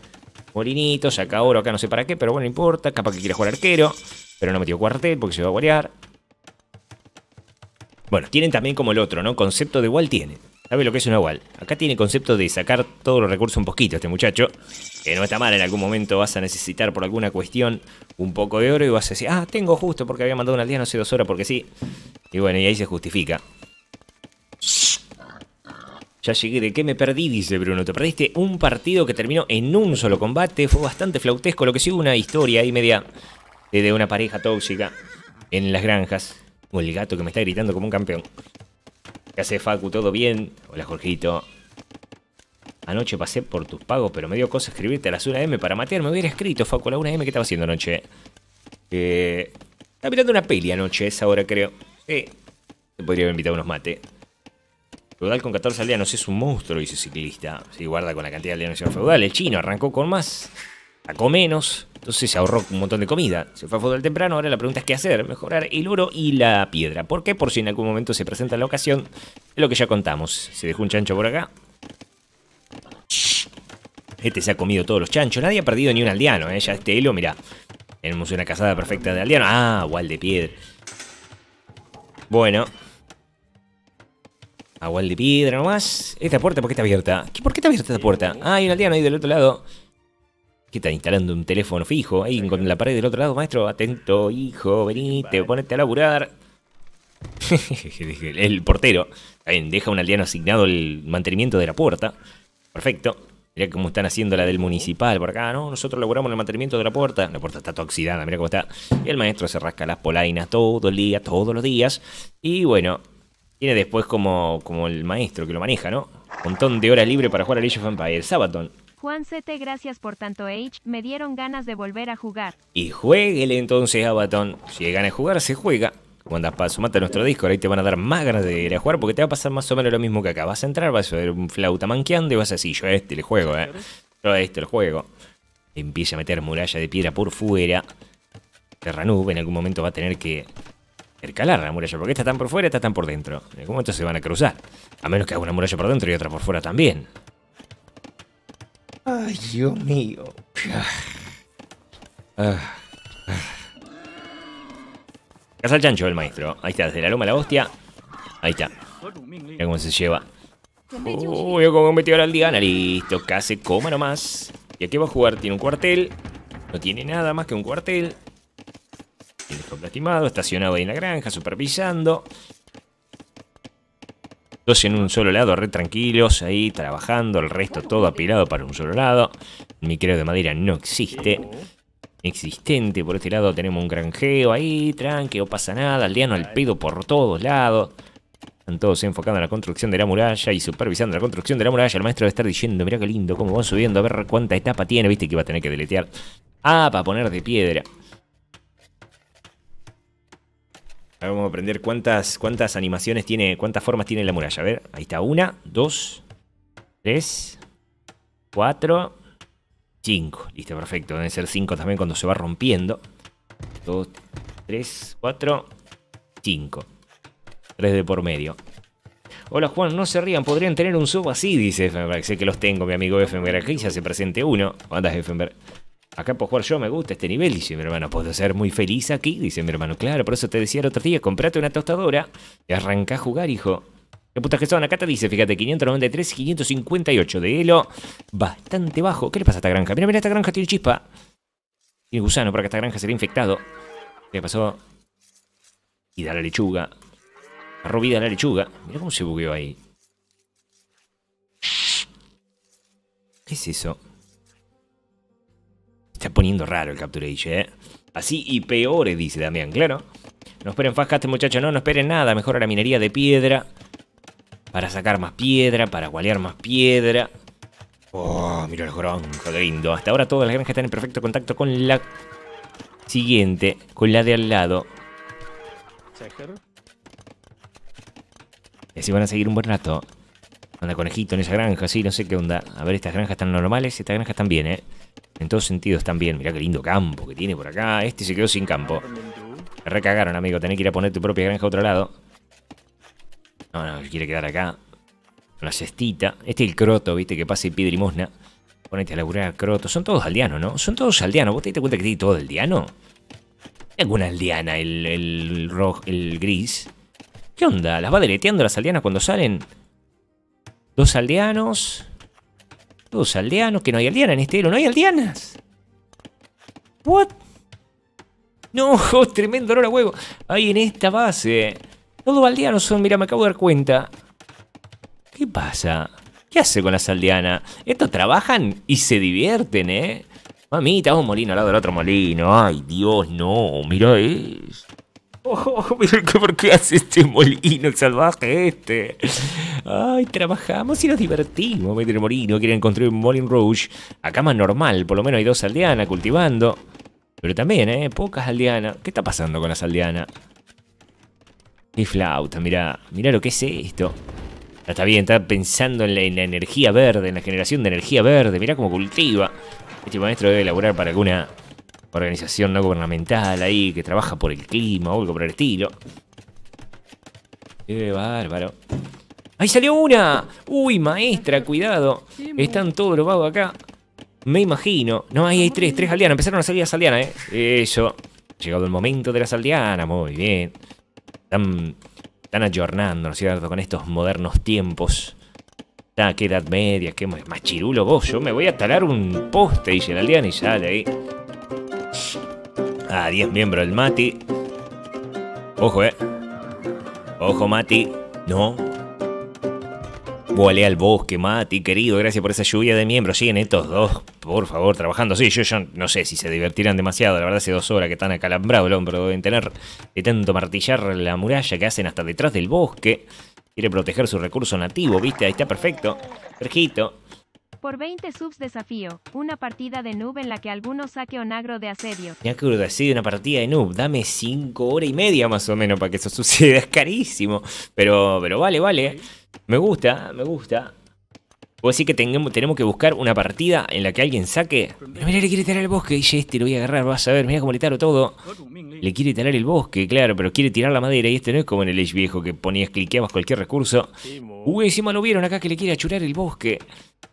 Molinito, saca oro acá, no sé para qué, pero bueno, no importa. Capaz que quiere jugar arquero, pero no metió cuartel porque se va a guarear. Bueno, tienen también como el otro, ¿no? Concepto de wall tienen sabe lo que es una wall. Acá tiene concepto de sacar todos los recursos un poquito este muchacho. Que no está mal, en algún momento vas a necesitar por alguna cuestión un poco de oro y vas a decir, ah, tengo justo porque había mandado una al no sé, dos horas porque sí. Y bueno, y ahí se justifica. Ya llegué, ¿de qué me perdí? Dice Bruno. Te perdiste un partido que terminó en un solo combate. Fue bastante flautesco, lo que sí una historia ahí media de una pareja tóxica en las granjas. O el gato que me está gritando como un campeón. ¿Qué hace Facu? ¿Todo bien? Hola Jorgito. Anoche pasé por tus pagos, pero me dio cosa escribirte a las 1M para matear. Me hubiera escrito, Facu, a la 1M. ¿Qué estaba haciendo anoche? Eh, estaba mirando una peli anoche, esa hora creo. Eh, te podría haber invitado unos mate. Feudal con 14 aldeanos es un monstruo, dice ciclista. Sí, guarda con la cantidad de aldeanos feudal. El chino arrancó con más Atacó menos, entonces se ahorró un montón de comida. Se fue a fútbol temprano, ahora la pregunta es qué hacer. Mejorar el oro y la piedra. ¿Por qué? Por si en algún momento se presenta la ocasión. Es lo que ya contamos. Se dejó un chancho por acá. Este se ha comido todos los chanchos. Nadie ha perdido ni un aldeano, ¿eh? Ya este hilo, mirá. Tenemos una casada perfecta de aldeano. Ah, agual de piedra. Bueno. Agual de piedra nomás. Esta puerta, ¿por qué está abierta? ¿Por qué está abierta esta puerta? Ah, hay un aldeano ahí del otro lado. ¿Qué están instalando un teléfono fijo ahí con la pared del otro lado, maestro? Atento, hijo, venite, ponete a laburar. (laughs) el portero. Bien, deja un aldeano asignado el mantenimiento de la puerta. Perfecto. Mirá cómo están haciendo la del municipal por acá, ¿no? Nosotros laburamos el mantenimiento de la puerta. La puerta está toda oxidada, mira cómo está. Y el maestro se rasca las polainas todo el día, todos los días. Y bueno, tiene después como, como el maestro que lo maneja, ¿no? Un montón de horas libre para jugar al Age of Empires. Sabaton. Juan CT, gracias por tanto H, me dieron ganas de volver a jugar. Y jueguele entonces a Batón. Si ganas a jugar, se juega. Cuando para sumate a nuestro disco ahí te van a dar más ganas de ir a jugar porque te va a pasar más o menos lo mismo que acá. Vas a entrar, vas a ver un flauta manqueando y vas a decir, yo a este le juego, eh. Yo a este el juego. Empieza a meter muralla de piedra por fuera. Terranube en algún momento va a tener que Escalar la muralla, porque está tan por fuera, estas tan por dentro. En algún momento se van a cruzar. A menos que haga una muralla por dentro y otra por fuera también. Ay, Dios mío. Ah, ah, ah. Casa al chancho el maestro. Ahí está, desde la loma a la hostia. Ahí está. Mira cómo se lleva. Uy, oh, ha metió al diana. Listo, casi coma nomás. ¿Y aquí va a jugar? Tiene un cuartel. No tiene nada más que un cuartel. Tiene plastimado, estacionado ahí en la granja, supervisando en un solo lado, re tranquilos, ahí trabajando, el resto todo apilado para un solo lado. mi creo de madera no existe. Existente, por este lado tenemos un granjeo ahí, tranquilo, no pasa nada, aldeano al pedo por todos lados. Están todos enfocando en la construcción de la muralla y supervisando la construcción de la muralla. El maestro debe estar diciendo, mira qué lindo, cómo va subiendo, a ver cuánta etapa tiene, viste que va a tener que deletear. Ah, para poner de piedra. vamos a aprender cuántas, cuántas animaciones tiene, cuántas formas tiene la muralla. A ver, ahí está. Una, dos, tres, cuatro, cinco. Listo, perfecto. Deben ser cinco también cuando se va rompiendo. Dos, tres, cuatro, cinco. Tres de por medio. Hola Juan, no se rían, podrían tener un sub así, dice Effenberg. Sé que los tengo, mi amigo Effenberg. Aquí ya se presente uno. ¿Cuántas Effenberg? Acá puedo jugar yo me gusta este nivel, dice mi hermano. Puedo ser muy feliz aquí, dice mi hermano. Claro, por eso te decía el otro día, comprate una tostadora y arranca a jugar, hijo. ¿Qué putas que son? Acá te dice, fíjate, 593 558 de elo. Bastante bajo. ¿Qué le pasa a esta granja? Mira, mira, esta granja tiene chispa. Tiene gusano, para que esta granja se ha infectado. ¿Qué le pasó? Y da la lechuga. robida la lechuga. Mira cómo se bugueó ahí. ¿Qué es eso? está poniendo raro el Capture Age, ¿eh? Así y peores, dice Damián, claro. No esperen este muchacho no, no esperen nada. Mejora la minería de piedra. Para sacar más piedra, para gualear más piedra. Oh, mira el gronjo, qué lindo. Hasta ahora todas las granjas están en perfecto contacto con la siguiente, con la de al lado. Y así van a seguir un buen rato. Anda conejito en esa granja, sí, no sé qué onda. A ver, estas granjas están normales, estas granjas están bien, eh en todos sentidos también. Mirá qué lindo campo que tiene por acá. Este se quedó sin campo. Me recagaron, amigo. Tenés que ir a poner tu propia granja a otro lado. No, no, quiere quedar acá. la cestita. Este es el croto, viste, que pasa y pide limosna. Ponete a laburar croto. Son todos aldeanos, ¿no? Son todos aldeanos. ¿Vos te diste cuenta que tiene todo aldeano? ¿Hay alguna aldeana, el, rojo, el gris? ¿Qué onda? ¿Las va deleteando las aldeanas cuando salen? Dos aldeanos. Todos aldeanos, que no hay aldeanas en este no hay aldeanas. What? No, (laughs) oh, tremendo olor a huevo. Ahí en esta base. Todos aldeanos son, mira, me acabo de dar cuenta. ¿Qué pasa? ¿Qué hace con las aldeanas? Estos trabajan y se divierten, ¿eh? Mamita, un molino al lado del otro molino. Ay, Dios, no. Mira esto. (laughs) Oh, ¿por qué hace este molino salvaje este? Ay, trabajamos y nos divertimos, mete el molino, quieren construir un Molin Rouge. Acá más normal, por lo menos hay dos aldeanas cultivando. Pero también, ¿eh? Pocas aldeanas. ¿Qué está pasando con las aldeanas? Qué flauta, mira, mira lo que es esto. Está bien, está pensando en la, energía verde, en la generación de energía verde. Mira cómo cultiva. Este maestro debe elaborar para alguna organización no gubernamental ahí que trabaja por el clima o algo por el estilo. Qué bárbaro. ¡Ahí salió una! ¡Uy, maestra, cuidado! Están todos robados acá. Me imagino. No, ahí hay tres, tres aldeanas. Empezaron a salir las aldeanas, ¿eh? Eso. Llegado el momento de las aldeanas. Muy bien. Están, están ayornando, ¿no es cierto? Con estos modernos tiempos. Ah, qué edad media, qué más chirulo vos. Yo me voy a talar un poste, dice la aldeana y sale ahí. A ah, 10 miembros el Mati. Ojo, eh. Ojo, Mati. No. Volé al bosque, Mati, querido. Gracias por esa lluvia de miembros. Siguen estos dos, por favor, trabajando. Sí, yo, yo no sé si se divertirán demasiado. La verdad, hace dos horas que están acalambrados, el hombre. Deben tener de tanto martillar la muralla que hacen hasta detrás del bosque. Quiere proteger su recurso nativo, ¿viste? Ahí está perfecto. Perjito. Por 20 subs desafío, una partida de noob en la que alguno saque un agro de asedio. Ya que decir una partida de noob, dame 5 horas y media más o menos para que eso (laughs) suceda, es carísimo. Pero, pero vale, vale, eh. me gusta, me gusta. Vos decir que tenemos que buscar una partida en la que alguien saque. Pero mira le quiere tirar el bosque. Dice, este lo voy a agarrar, vas a ver, mira cómo le taro todo. Le quiere tirar el bosque, claro, pero quiere tirar la madera. Y este no es como en el Edge viejo que ponías, cliqueabas cualquier recurso. Uy, encima lo vieron acá que le quiere achurar el bosque.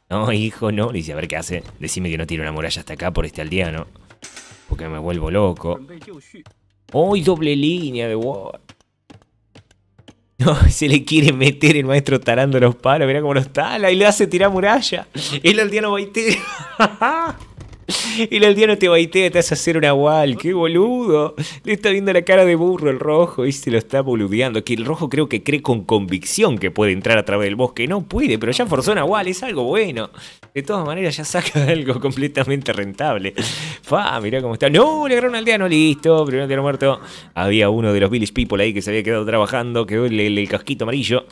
No, hijo, no. dice, a ver qué hace. Decime que no tiro una muralla hasta acá por este aldeano. Porque me vuelvo loco. Uy, doble línea de War. No, (laughs) se le quiere meter el maestro tarando los palos. Mirá cómo lo está. y le hace tirar muralla. El a ir. (laughs) Y el aldeano te baitea te hace hacer una wall. ¡Qué boludo! Le está viendo la cara de burro el rojo y se lo está boludeando. Aquí el rojo creo que cree con convicción que puede entrar a través del bosque. No puede, pero ya forzó una wall. Es algo bueno. De todas maneras, ya saca (laughs) algo completamente rentable. Fa, mirá cómo está. ¡No! Le agarró un aldeano. Listo. Primer aldeano muerto. Había uno de los Village People ahí que se había quedado trabajando. Quedó el, el, casquito amarillo.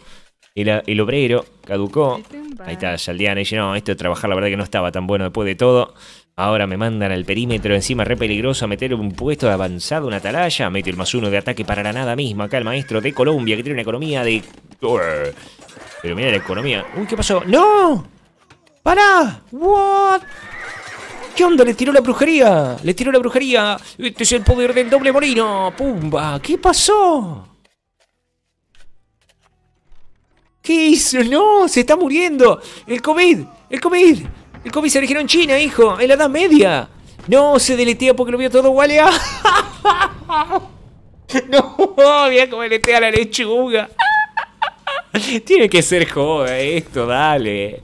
El, obrero caducó. Este ahí está, aldeano Y dice, no, esto de trabajar la verdad que no estaba tan bueno después de todo. Ahora me mandan al perímetro, encima re peligroso, a meter un puesto de avanzado, una atalaya. Mete el más uno de ataque para la nada misma. Acá el maestro de Colombia que tiene una economía de. Pero mira la economía. Uy, ¿qué pasó? ¡No! ¡Para! ¿What? ¿Qué onda? Le tiró la brujería. Le tiró la brujería. Este es el poder del doble molino. ¡Pumba! ¿Qué pasó? ¿Qué hizo? No, se está muriendo. El COVID. El COVID. El COVID se originó en China, hijo, en la Edad Media. No, se deletea porque lo vio todo Walea. ¿eh? (laughs) No, mira cómo deletea la lechuga. (laughs) Tiene que ser joda esto, dale.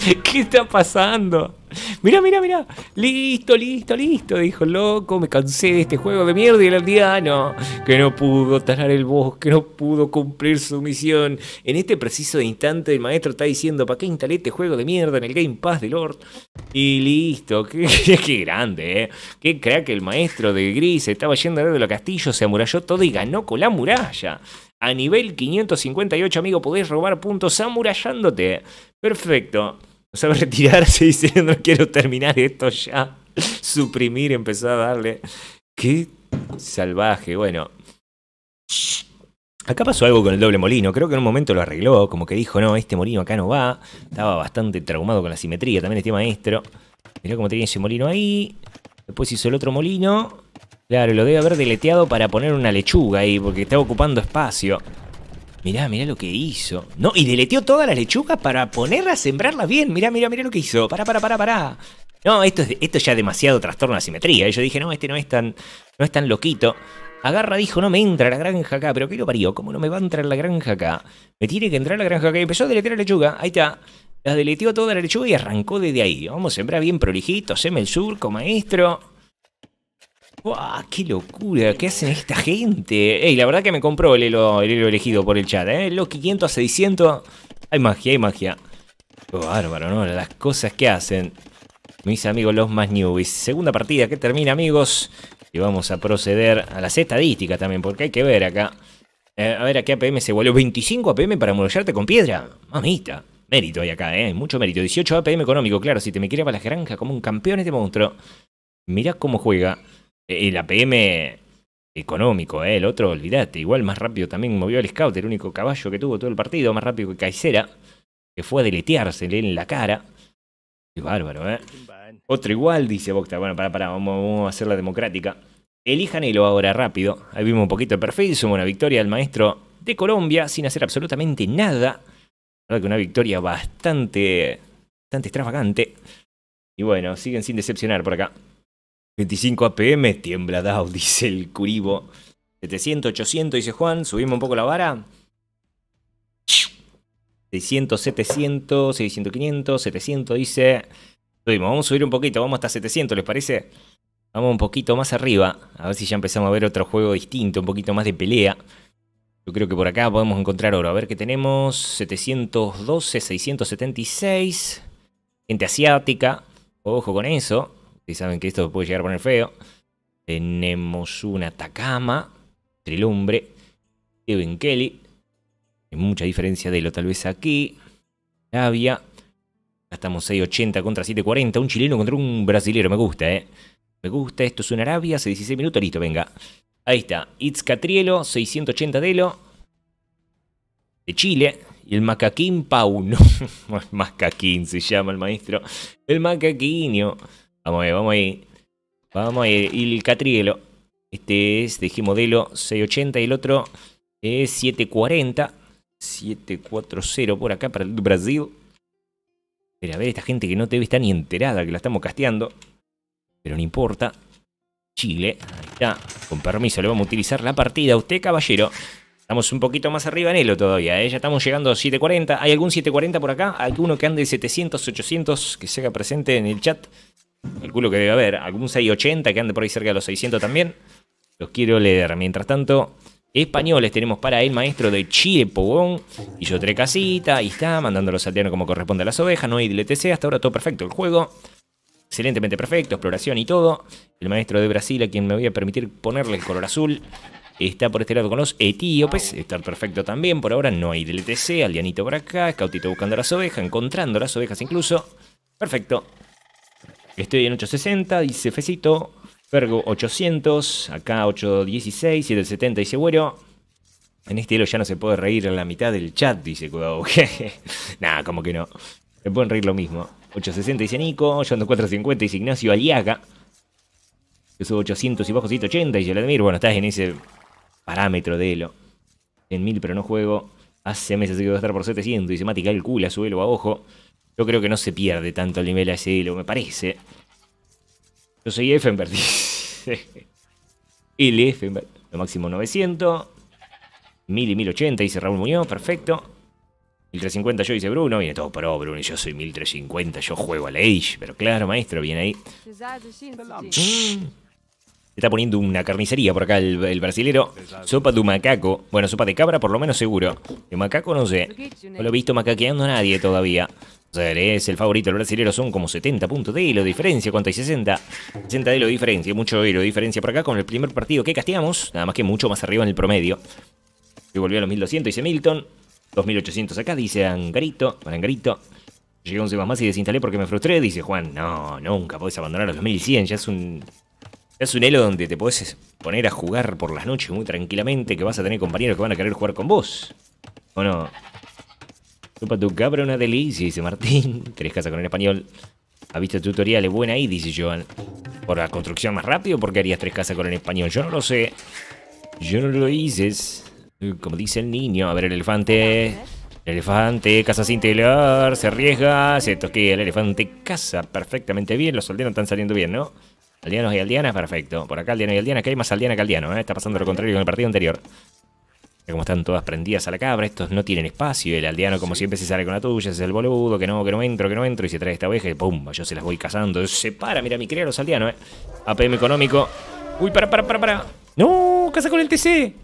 (laughs) ¿Qué está pasando? Mira, mira, mira. Listo, listo, listo. Dijo, loco, me cansé de este juego de mierda y el aldeano que no pudo talar el bosque, no pudo cumplir su misión. En este preciso instante el maestro está diciendo, ¿para qué instalé este juego de mierda en el Game Pass de Lord? Y listo. (laughs) Qué, grande, ¿eh? Qué crack el maestro de gris. Estaba yendo a de los castillos, se amuralló todo y ganó con la muralla. A nivel 558, amigo, podés robar puntos amurallándote. Perfecto. (laughs) sabe retirarse (laughs) diciendo no quiero terminar esto ya, (laughs) suprimir, empezar a darle. Qué salvaje, bueno. Acá pasó algo con el doble molino, creo que en un momento lo arregló, como que dijo, no, este molino acá no va, estaba bastante traumado con la simetría, también este maestro. Mirá cómo tenía ese molino ahí, después hizo el otro molino, claro, lo debe haber deleteado para poner una lechuga ahí, porque estaba ocupando espacio. Mirá, mirá lo que hizo. No, y deleteó todas las lechugas para ponerlas, sembrarlas bien. Mirá, mirá, mirá lo que hizo. Pará, pará, pará, pará. No, esto es esto ya demasiado trastorno de asimetría. yo dije, no, este no es tan, no es tan loquito. Agarra, dijo, no me entra la granja acá. Pero ¿qué lo parió? ¿Cómo no me va a entrar la granja acá? Me tiene que entrar la granja acá. Y empezó a deletear la lechuga. Ahí está. la deleteó toda la lechuga y arrancó desde ahí. Vamos a sembrar bien prolijito, seme el surco, maestro. ¡Wow! ¡Qué locura! ¿Qué hacen esta gente? Ey, la verdad que me compró el hilo, el elegido por el chat, ¿eh? Los 500 a 600. Hay magia, hay magia. Qué bárbaro, ¿no? Las cosas que hacen. Mis amigos, los más newbies. Segunda partida que termina, amigos. Y vamos a proceder a las estadísticas también, porque hay que ver acá. Eh, a ver, a qué APM se voló 25 APM para amurallarte con piedra. Mamita. Mérito hay acá, ¿eh? Mucho mérito. 18 APM económico, claro. Si te me quiere para la granja como un campeón este monstruo. Mirá cómo juega. El eh, APM económico, eh, el otro, olvidate, igual más rápido también movió el scout, el único caballo que tuvo todo el partido, más rápido que Caicera, que fue a deleteársele en la cara. Qué bárbaro, ¿eh? Otro igual, dice Bocta. Bueno, para, para, vamos, a hacer la democrática. Elijanelo ahora rápido. Ahí vimos un poquito el perfil, sumó una victoria al maestro de Colombia sin hacer absolutamente nada. La verdad que una victoria bastante, bastante extravagante. Y bueno, siguen sin decepcionar por acá. 25 APM, tiembla Dow, (laughs) dice el Curibo. 700, 800, dice Juan. Subimos un poco la vara. 600, 700, 600, 500, 700, dice. Subimos, vamos a subir un poquito, vamos hasta 700, ¿les parece? Vamos un poquito más arriba, a ver si ya empezamos a ver otro juego distinto, un poquito más de pelea. Yo creo que por acá podemos encontrar oro. A ver qué tenemos. 712, 676. Gente asiática. Ojo con eso saben que esto puede llegar a poner feo. Tenemos una Takama, Trilumbre, Kevin Kelly. Hay mucha diferencia de lo tal vez aquí. Arabia. estamos 6.80 contra 7.40. Un chileno contra un brasilero. Me gusta, ¿eh? Me gusta. Esto es una Arabia. Hace 16 minutos. Listo, venga. Ahí está. Itz Catrielo. 680 lo De Chile. Y el macaquín Pauno. (laughs) macaquín se llama el maestro. El macaquinio. Vamos a ir vamos ahí. Vamos ahí. El Catrielo. Este es de G modelo 680 y el otro es 740. 740 por acá para el Brasil. Pero a ver, esta gente que no te ve está ni enterada que la estamos casteando. Pero no importa. Chile. Ahí está. Con permiso, le vamos a utilizar la partida. Usted, caballero. Estamos un poquito más arriba en Elo todavía, ¿eh? ya estamos llegando a 740. ¿Hay algún 740 por acá? ¿Alguno que ande de 700, 800? Que se haga presente en el chat calculo que debe haber algún 680 que ande por ahí cerca de los 600 también. Los quiero leer. Mientras tanto, españoles tenemos para el maestro de Chile, Pogón. Y yo tres casita. Y está mandando los salteanos como corresponde a las ovejas. No hay DLTC. Hasta ahora todo perfecto el juego. Excelentemente perfecto. Exploración y todo. El maestro de Brasil, a quien me voy a permitir ponerle el color azul. Está por este lado con los etíopes. Está perfecto también. Por ahora no hay DLTC. alianito por acá. Cautito buscando las ovejas. Encontrando las ovejas incluso. Perfecto. Estoy en 860, dice Fecito. Fergo 800, acá 816, 770, dice Güero. En este hilo ya no se puede reír en la mitad del chat, dice Cuidado. (laughs) nah, como que no. Se pueden reír lo mismo. 860 dice Nico, ando 450 dice Ignacio Aliaga. Yo subo 800 y bajo 180 dice Vladimir. Bueno, estás en ese parámetro de hilo. En 1000 pero no juego. Hace meses que voy a estar por 700 y dice Mati Calcula, suelo a ojo. Yo creo que no se pierde tanto el nivel a ese hilo, me parece. Yo soy Effenberg. (laughs) El Effenberg. Lo máximo 900. 1000 y 1080, dice Raúl Muñoz. Perfecto. 1350 yo, dice Bruno. Viene todo pro, Bruno. Y yo soy 1350. Yo juego a la Age. Pero claro, maestro, viene ahí. Se está poniendo una carnicería por acá el, el, brasilero. Sopa de macaco. Bueno, sopa de cabra por lo menos seguro. De macaco no sé. No lo he visto macaqueando a nadie todavía es el favorito. El brasilero son como 70 puntos de hilo, diferencia. ¿Cuánto hay? 60. 60 de hilo, diferencia. Mucho hilo, diferencia por acá con el primer partido que castigamos. Nada más que mucho más arriba en el promedio. Y volvió a los 1200, dice Milton. 2800 acá, dice Angarito. Angarito. Llegué a 11 más más y desinstalé porque me frustré. Dice Juan, no, nunca podés abandonar a los 1100. Ya es un. es un elo donde te puedes poner a jugar por las noches muy tranquilamente. Que vas a tener compañeros que van a querer jugar con vos. ¿O no? Sopa tu cabra, una delicia, dice Martín. (laughs) Tres casas con el español. ¿Ha visto tutoriales? Buena ahí, dice Joan. ¿Por la construcción más rápido? ¿Por qué harías tres casas con el español? Yo no lo sé. Yo no lo hice. Como dice el niño. A ver, el elefante. El elefante, casa sin telar. Se arriesga. Se toque El elefante casa perfectamente bien. Los aldeanos están saliendo bien, ¿no? Aldeanos y aldeanas, perfecto. Por acá aldeanos y aldeanas, que hay más aldeana que aldeano, ¿eh? Está pasando lo contrario con el partido anterior como están todas prendidas a la cabra, estos no tienen espacio. El aldeano, como siempre, se sale con la tuya, es el boludo, que no, que no entro, que no entro, y se trae esta oveja y pum, yo se las voy cazando. Se para, mira, mi crea los aldeanos, eh. APM económico. Uy, para, para, para, para. No, casa con el TC.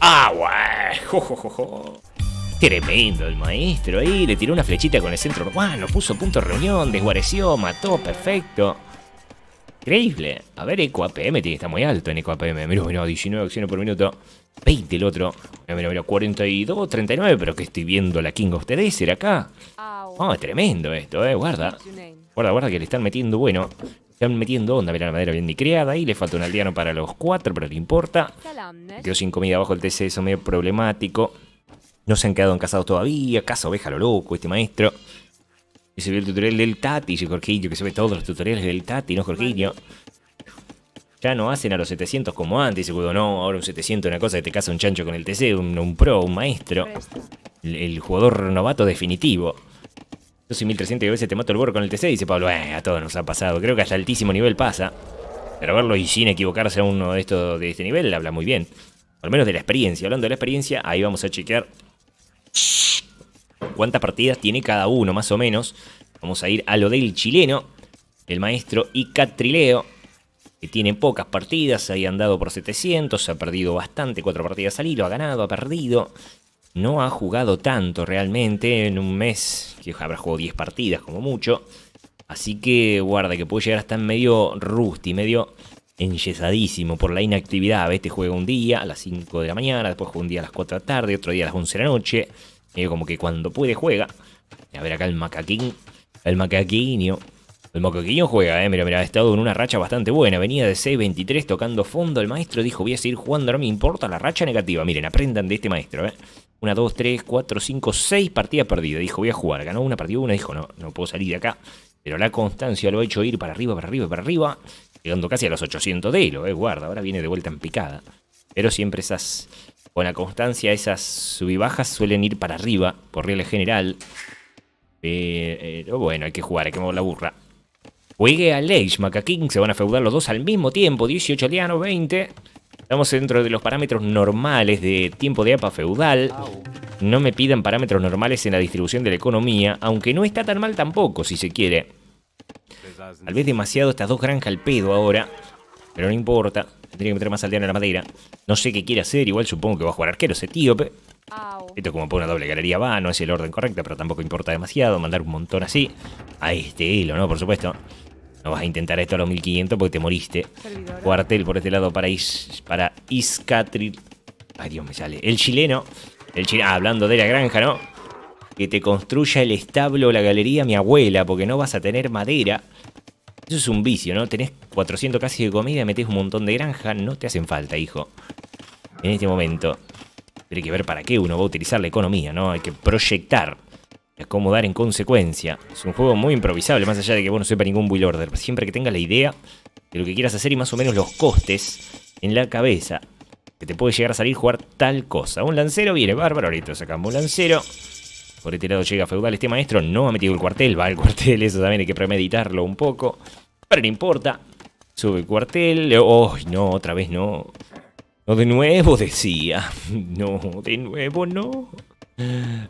Ah, Jo, Tremendo el maestro ahí, le tiró una flechita con el centro Lo puso punto reunión, desguareció, mató, perfecto. Increíble. A ver, EcoAPM tiene que muy alto en EcoAPM. mira mira, 19 acciones por minuto. 20 el otro. mira mira, 42, 39. Pero que estoy viendo la King of the Desert acá. Oh, tremendo esto, eh. Guarda. Guarda, guarda que le están metiendo bueno. Están metiendo onda, mira la madera bien creada ahí. Le falta un aldeano para los cuatro, pero no importa. Quedó ¿eh? sin comida abajo el TC, eso medio problemático. No se han quedado encasados todavía. Casa oveja lo loco, este maestro. Y se vio el tutorial del Tati, Dice Jorginho, que se ve todos los tutoriales del Tati, no Jorginho. Ya no hacen a los 700 como antes, seguro no, ahora un 700 una cosa que te casa un chancho con el TC, un, pro, un maestro. El, jugador novato definitivo. Yo soy 1300 y a veces te mato el borro con el TC, dice Pablo, eh, a todos nos ha pasado, creo que hasta altísimo nivel pasa. Pero verlo y sin equivocarse a uno de estos de este nivel habla muy bien. Al menos de la experiencia. Hablando de la experiencia, ahí vamos a chequear cuántas partidas tiene cada uno, más o menos. Vamos a ir a lo del chileno, el maestro Icatrileo que tiene pocas partidas, ahí ha andado por 700, ha perdido bastante, cuatro partidas al hilo, ha ganado, ha perdido. No ha jugado tanto realmente en un mes, que habrá jugado 10 partidas como mucho. Así que guarda que puede llegar hasta medio rusty, medio enyesadísimo por la inactividad. A veces juega un día a las 5 de la mañana, después juega un día a las 4 de la tarde, otro día a las 11 de la noche. Y como que cuando puede juega. A ver acá el macaquín. El macaquiño. El macaquiño juega, eh. Mira, mira, ha estado en una racha bastante buena. Venía de 6.23 23 tocando fondo. El maestro dijo, voy a seguir jugando, no me importa la racha negativa. Miren, aprendan de este maestro, eh. Una, dos, tres, cuatro, cinco, seis partidas perdidas. Dijo, voy a jugar. Ganó una partida, una. Dijo, no, no puedo salir de acá. Pero la constancia lo ha hecho ir para arriba, para arriba, para arriba. Llegando casi a los 800 de hilo, eh. Guarda, ahora viene de vuelta en picada. Pero siempre esas con la constancia esas subibajas suelen ir para arriba, por regla general. Pero bueno, hay que jugar, hay que mover la burra. Juegue a Leish, Maca King, se van a feudar los dos al mismo tiempo, 18 liano, 20. Estamos dentro de los parámetros normales de tiempo de APA feudal. No me pidan parámetros normales en la distribución de la economía, aunque no está tan mal tampoco, si se quiere. Tal vez demasiado estas dos granjas al pedo ahora, pero no importa. Tendría que meter más aldeano en la madera. No sé qué quiere hacer. Igual supongo que va a jugar arquero ese etíope. Esto como por una doble galería va. No es el orden correcto, pero tampoco importa demasiado. Mandar un montón así. A este hilo, ¿no? Por supuesto. No vas a intentar esto a los 1500 porque te moriste. Cuartel por este lado para, Is, para Iscatril. Ay, Dios, me sale. El chileno. El chileno. Ah, hablando de la granja, ¿no? Que te construya el establo o la galería, mi abuela, porque no vas a tener madera. Eso es un vicio, ¿no? Tenés 400 casi de comida, metés un montón de granja, no te hacen falta, hijo. En este momento. Pero hay que ver para qué uno va a utilizar la economía, ¿no? Hay que proyectar acomodar en consecuencia. Es un juego muy improvisable, más allá de que vos no sepa ningún build order. Siempre que tengas la idea de lo que quieras hacer y más o menos los costes en la cabeza. Que te puede llegar a salir jugar tal cosa. Un lancero viene bárbaro, ahorita sacamos un lancero. Por este lado llega feudal. Este maestro no ha metido el cuartel, va al (laughs) cuartel, eso también hay que premeditarlo un poco pero no importa. Sube el cuartel. ¡Oh, no! Otra vez no. No, de nuevo decía. (laughs) No, de nuevo no.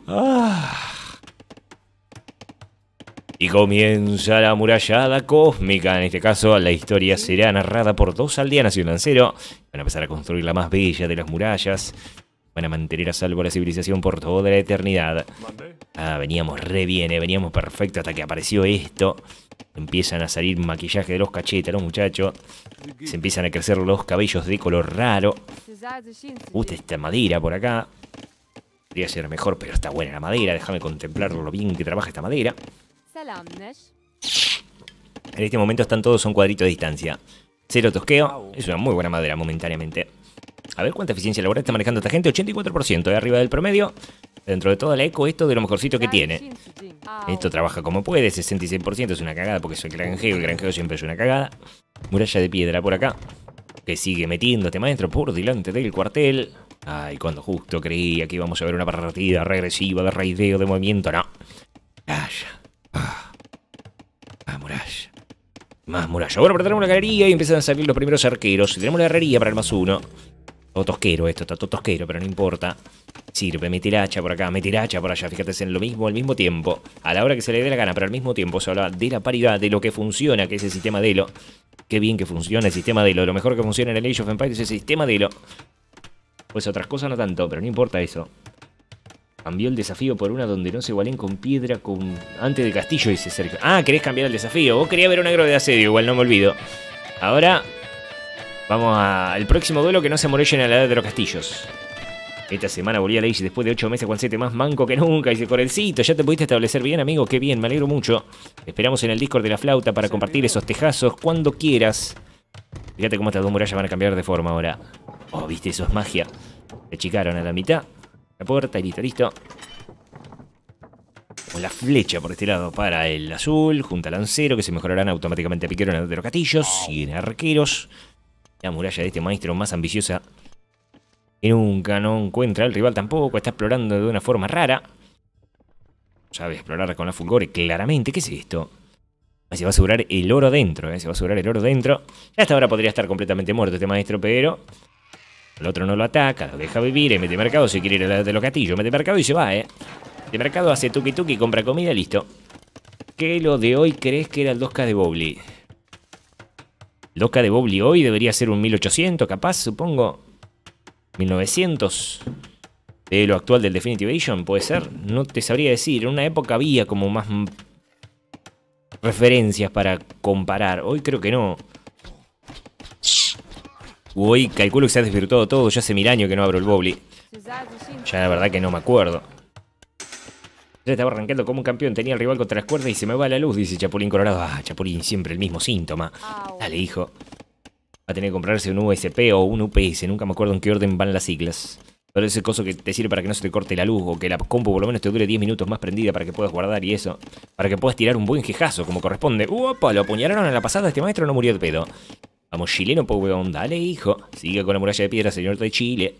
Ah. Y comienza la murallada cósmica. En este caso, la historia será narrada por dos aldeanas y un lancero. Van a empezar a construir la más bella de las murallas van a mantener a salvo la civilización por toda la eternidad. Ah, veníamos re bien, eh, veníamos perfecto hasta que apareció esto. Empiezan a salir maquillaje de los cachetes, los muchachos. Se empiezan a crecer los cabellos de color raro. usted esta madera por acá. Podría ser mejor, pero está buena la madera. Déjame contemplar lo bien que trabaja esta madera. En este momento están todos a un cuadrito de distancia. Cero tosqueo. Es una muy buena madera momentáneamente. A ver cuánta eficiencia laboral está manejando esta gente. 84% de ¿eh? arriba del promedio. Dentro de toda la eco, esto de lo mejorcito que tiene. Esto trabaja como puede. 66% es una cagada porque soy granjeo. El granjeo siempre es una cagada. Muralla de piedra por acá. Que sigue metiendo metiéndote, maestro, por delante del cuartel. Ay, cuando justo creía que íbamos a ver una partida regresiva de raideo de movimiento. No. Muralla. muralla más muralla. Bueno, pero tenemos la galería y empiezan a salir los primeros arqueros. Y tenemos la herrería para el más uno. Todo tosquero esto, está todo tosquero, pero no importa. Sirve, meter hacha por acá, meter hacha por allá. Fíjate, es en lo mismo, al mismo tiempo. A la hora que se le dé la gana, pero al mismo tiempo se habla de la paridad, de lo que funciona, que es el sistema de elo. Qué bien que funciona el sistema de elo. Lo mejor que funciona en el Age of Empires es el sistema de elo. Pues otras cosas no tanto, pero no importa eso. Cambió el desafío por una donde no se igualen con piedra con... antes del castillo, dice cerca. Ah, querés cambiar el desafío. Vos querías ver un agro de asedio, igual no me olvido. Ahora Vamos al próximo duelo que no se amorellen en la edad de los castillos. Esta semana volía y después de 8 meses con 7 más manco que nunca. Dice Corelcito, ya te pudiste establecer bien, amigo. Qué bien, me alegro mucho. esperamos en el Discord de la flauta para compartir esos tejazos cuando quieras. Fíjate cómo estas dos murallas van a cambiar de forma ahora. Oh, viste, eso es magia. Se achicaron a la mitad. La puerta y listo, listo. Con la flecha por este lado para el azul, junta al lancero, que se mejorarán automáticamente a piquero en edad de los castillos y en arqueros. La muralla de este maestro más ambiciosa Y nunca no encuentra el rival tampoco. Está explorando de una forma rara. Sabe explorar con la fulgore, claramente. ¿Qué es esto? Ah, se va a asegurar el oro dentro, ¿eh? Se va a asegurar el oro dentro. hasta ahora podría estar completamente muerto este maestro, pero... El otro no lo ataca, lo deja vivir, eh, mete mercado si quiere ir a de los gatillos. Mete mercado y se va, ¿eh? De mercado hace tuki tuki, compra comida, listo. ¿Qué lo de hoy crees que era el 2K de Bobli? Loca de Bobli hoy debería ser un 1800, capaz, supongo. 1900. De lo actual del Definitive Edition, puede ser. No te sabría decir. En una época había como más referencias para comparar. Hoy creo que no. Hoy calculo que se ha desvirtuado todo. Ya hace mil años que no abro el Bobli. Ya la verdad que no me acuerdo. Ya estaba arrancando como un campeón, tenía el rival contra las cuerdas y se me va la luz, dice Chapulín Colorado. Ah, Chapulín, siempre el mismo síntoma. Ah, dale, hijo. Va a tener que comprarse un USP o un UPS, nunca me acuerdo en qué orden van las siglas. Pero ese coso que te sirve para que no se te corte la luz o que la compu por lo menos te dure 10 minutos más prendida para que puedas guardar y eso. Para que puedas tirar un buen jejazo como corresponde. ¡Upa! Lo apuñalaron a la pasada, este maestro no murió de pedo. Vamos, chileno, weón. dale, hijo. Siga con la muralla de piedra, señor de Chile.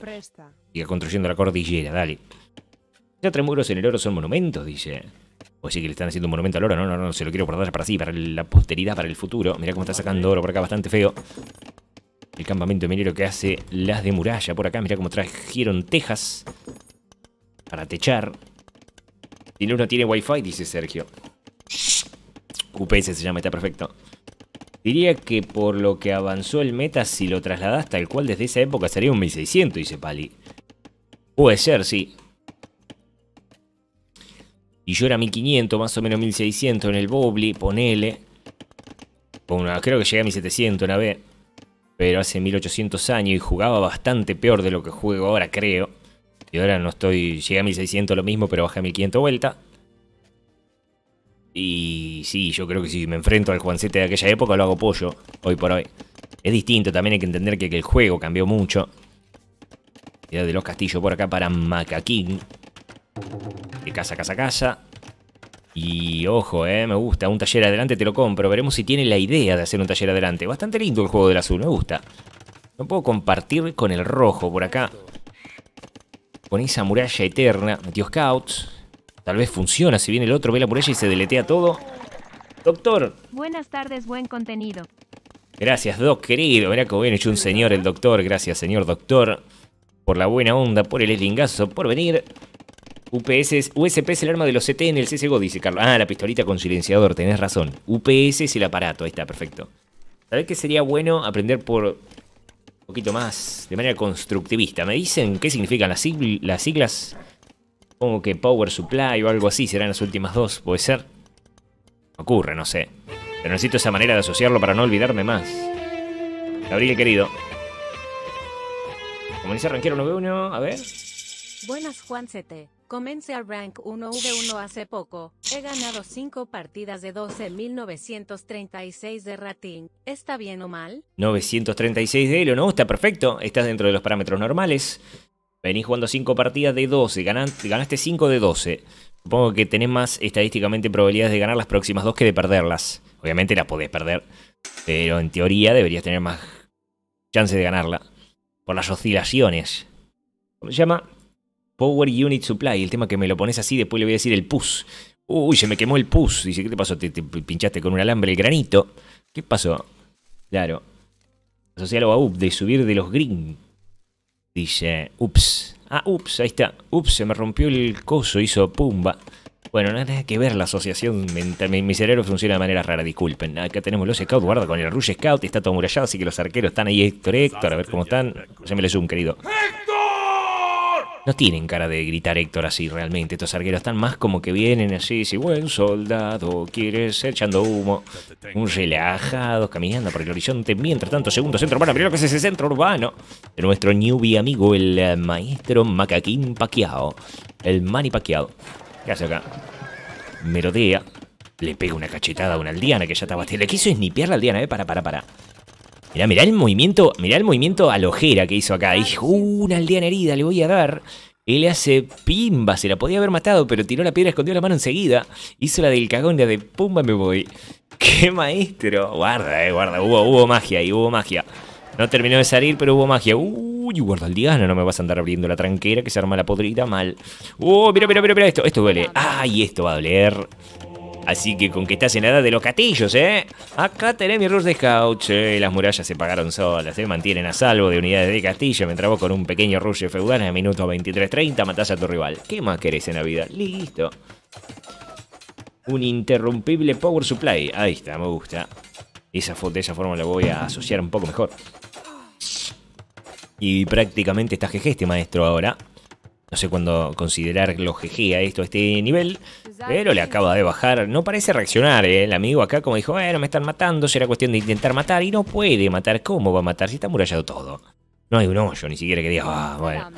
Siga construyendo la cordillera, dale. Ya tres muros en el oro son monumentos, dice. O pues sí que le están haciendo un monumento al oro. No, no, no, se lo quiero guardar para sí, para la posteridad, para el futuro. Mirá cómo está sacando oro por acá, bastante feo. El campamento minero que hace las de muralla por acá. Mirá cómo trajeron tejas para techar. no, uno tiene wifi, dice Sergio. QPS se llama, está perfecto. Diría que por lo que avanzó el meta, si lo trasladas tal cual desde esa época, sería un 1600, dice Pali. Puede ser, sí. Y yo era 1500, más o menos 1600 en el Bobli, ponele. creo que llegué a 1700 una vez. Pero hace 1800 años y jugaba bastante peor de lo que juego ahora, creo. Y ahora no estoy. Llegué a 1600 lo mismo, pero bajé a 1500 vuelta. Y sí, yo creo que si me enfrento al Juancete de aquella época lo hago pollo, hoy por hoy. Es distinto, también hay que entender que, el juego cambió mucho. de los Castillos por acá para Macaquín. De casa, casa, casa. Y ojo, eh, me gusta. Un taller adelante te lo compro. Veremos si tiene la idea de hacer un taller adelante. Bastante lindo el juego del azul, me gusta. No puedo compartir con el rojo por acá. Con esa muralla eterna. Metió scouts. Tal vez funciona. Si viene el otro, ve la muralla y se deletea todo. Doctor. Buenas tardes, buen contenido. Gracias, Doc, querido. Mirá cómo bien hecho un señor el doctor. Gracias, señor doctor. Por la buena onda, por el eslingazo, por venir. UPS es, USP el arma de los CT e en el CSGO, dice Carlos. Ah, la pistolita con silenciador, tenés razón. UPS es el aparato, ahí está, perfecto. ¿Sabés que sería bueno aprender por un poquito más, de manera constructivista? ¿Me dicen qué significan las, siglas? Supongo que Power Supply o algo así serán las últimas dos, puede ser. Ocurre, no sé. Pero necesito esa manera de asociarlo para no olvidarme más. Gabriel, querido. Como dice Ranquero 91, a ver. Buenas, Juan CT. Comencé a rank 1v1 hace poco, he ganado 5 partidas de 12.936 de rating, ¿está bien o mal? 936 de elo, ¿no? Está perfecto, estás dentro de los parámetros normales. Venís jugando 5 partidas de 12, ganaste 5 de 12. Supongo que tenés más estadísticamente probabilidades de ganar las próximas 2 que de perderlas. Obviamente las podés perder, pero en teoría deberías tener más chances de ganarla. Por las oscilaciones. ¿Cómo se llama? Power Unit Supply. El tema que me lo pones así, después le voy a decir el pus. Uy, se me quemó el pus. Dice, ¿qué te pasó? Te, pinchaste con un alambre el granito. ¿Qué pasó? Claro. Asocialo a up, de subir de los green. Dice, ups. Ah, ups, ahí está. Ups, se me rompió el coso, hizo pumba. Bueno, nada que ver la asociación Mi, cerebro funciona de manera rara, disculpen. Acá tenemos los scouts, guarda con el Rush Scout, está todo murallado, así que los arqueros están ahí, Héctor, Héctor, a ver cómo están. Se me le zoom, querido. No tienen cara de gritar Héctor así realmente. Estos arqueros están más como que vienen así. si buen soldado, quieres echando humo. Un relajado, caminando por el horizonte. Mientras tanto, segundo centro urbano. Primero que es ese centro urbano. De nuestro newbie amigo, el eh, maestro Macaquín Paqueado. El Mani Paqueado. ¿Qué hace acá? Merodea. Le pega una cachetada a una aldeana que ya estaba. Le quiso snipear la aldeana, eh. Para, para, para. Mirá, mirá el movimiento, mirá el movimiento a lojera que hizo acá. Dijo, uh, una aldeana herida, le voy a dar. Él hace pimba, se la podía haber matado, pero tiró la piedra, escondió la mano enseguida. Hizo la del cagón, la de pumba me voy. (laughs) ¡Qué maestro! Guarda, eh, guarda. Hubo, hubo magia y hubo magia. No terminó de salir, pero hubo magia. Uy, guarda al día, no me vas a andar abriendo la tranquera que se arma la podrida mal. Uh, mira, mira, mira, mira esto. Esto duele. Ay, esto va a doler. Así que con que estás en la edad de los castillos, ¿eh? Acá tenés mi rush de scout. Eh, las murallas se pagaron solas, se ¿eh? Mantienen a salvo de unidades de castillo. Me vos con un pequeño rush feudal a minuto 23.30 matás a tu rival. ¿Qué más querés en la vida? Listo. Un interrumpible power supply. Ahí está, me gusta. Esa de esa forma la voy a asociar un poco mejor. Y prácticamente está jeje este maestro ahora. No sé cuándo considerar lo GG a esto, a este nivel, pero le acaba de bajar. No parece reaccionar, ¿eh? el amigo acá como dijo, bueno, me están matando, será cuestión de intentar matar, y no puede matar. ¿Cómo va a matar si está amurallado todo? No hay un hoyo, ni siquiera que diga, ah, bueno.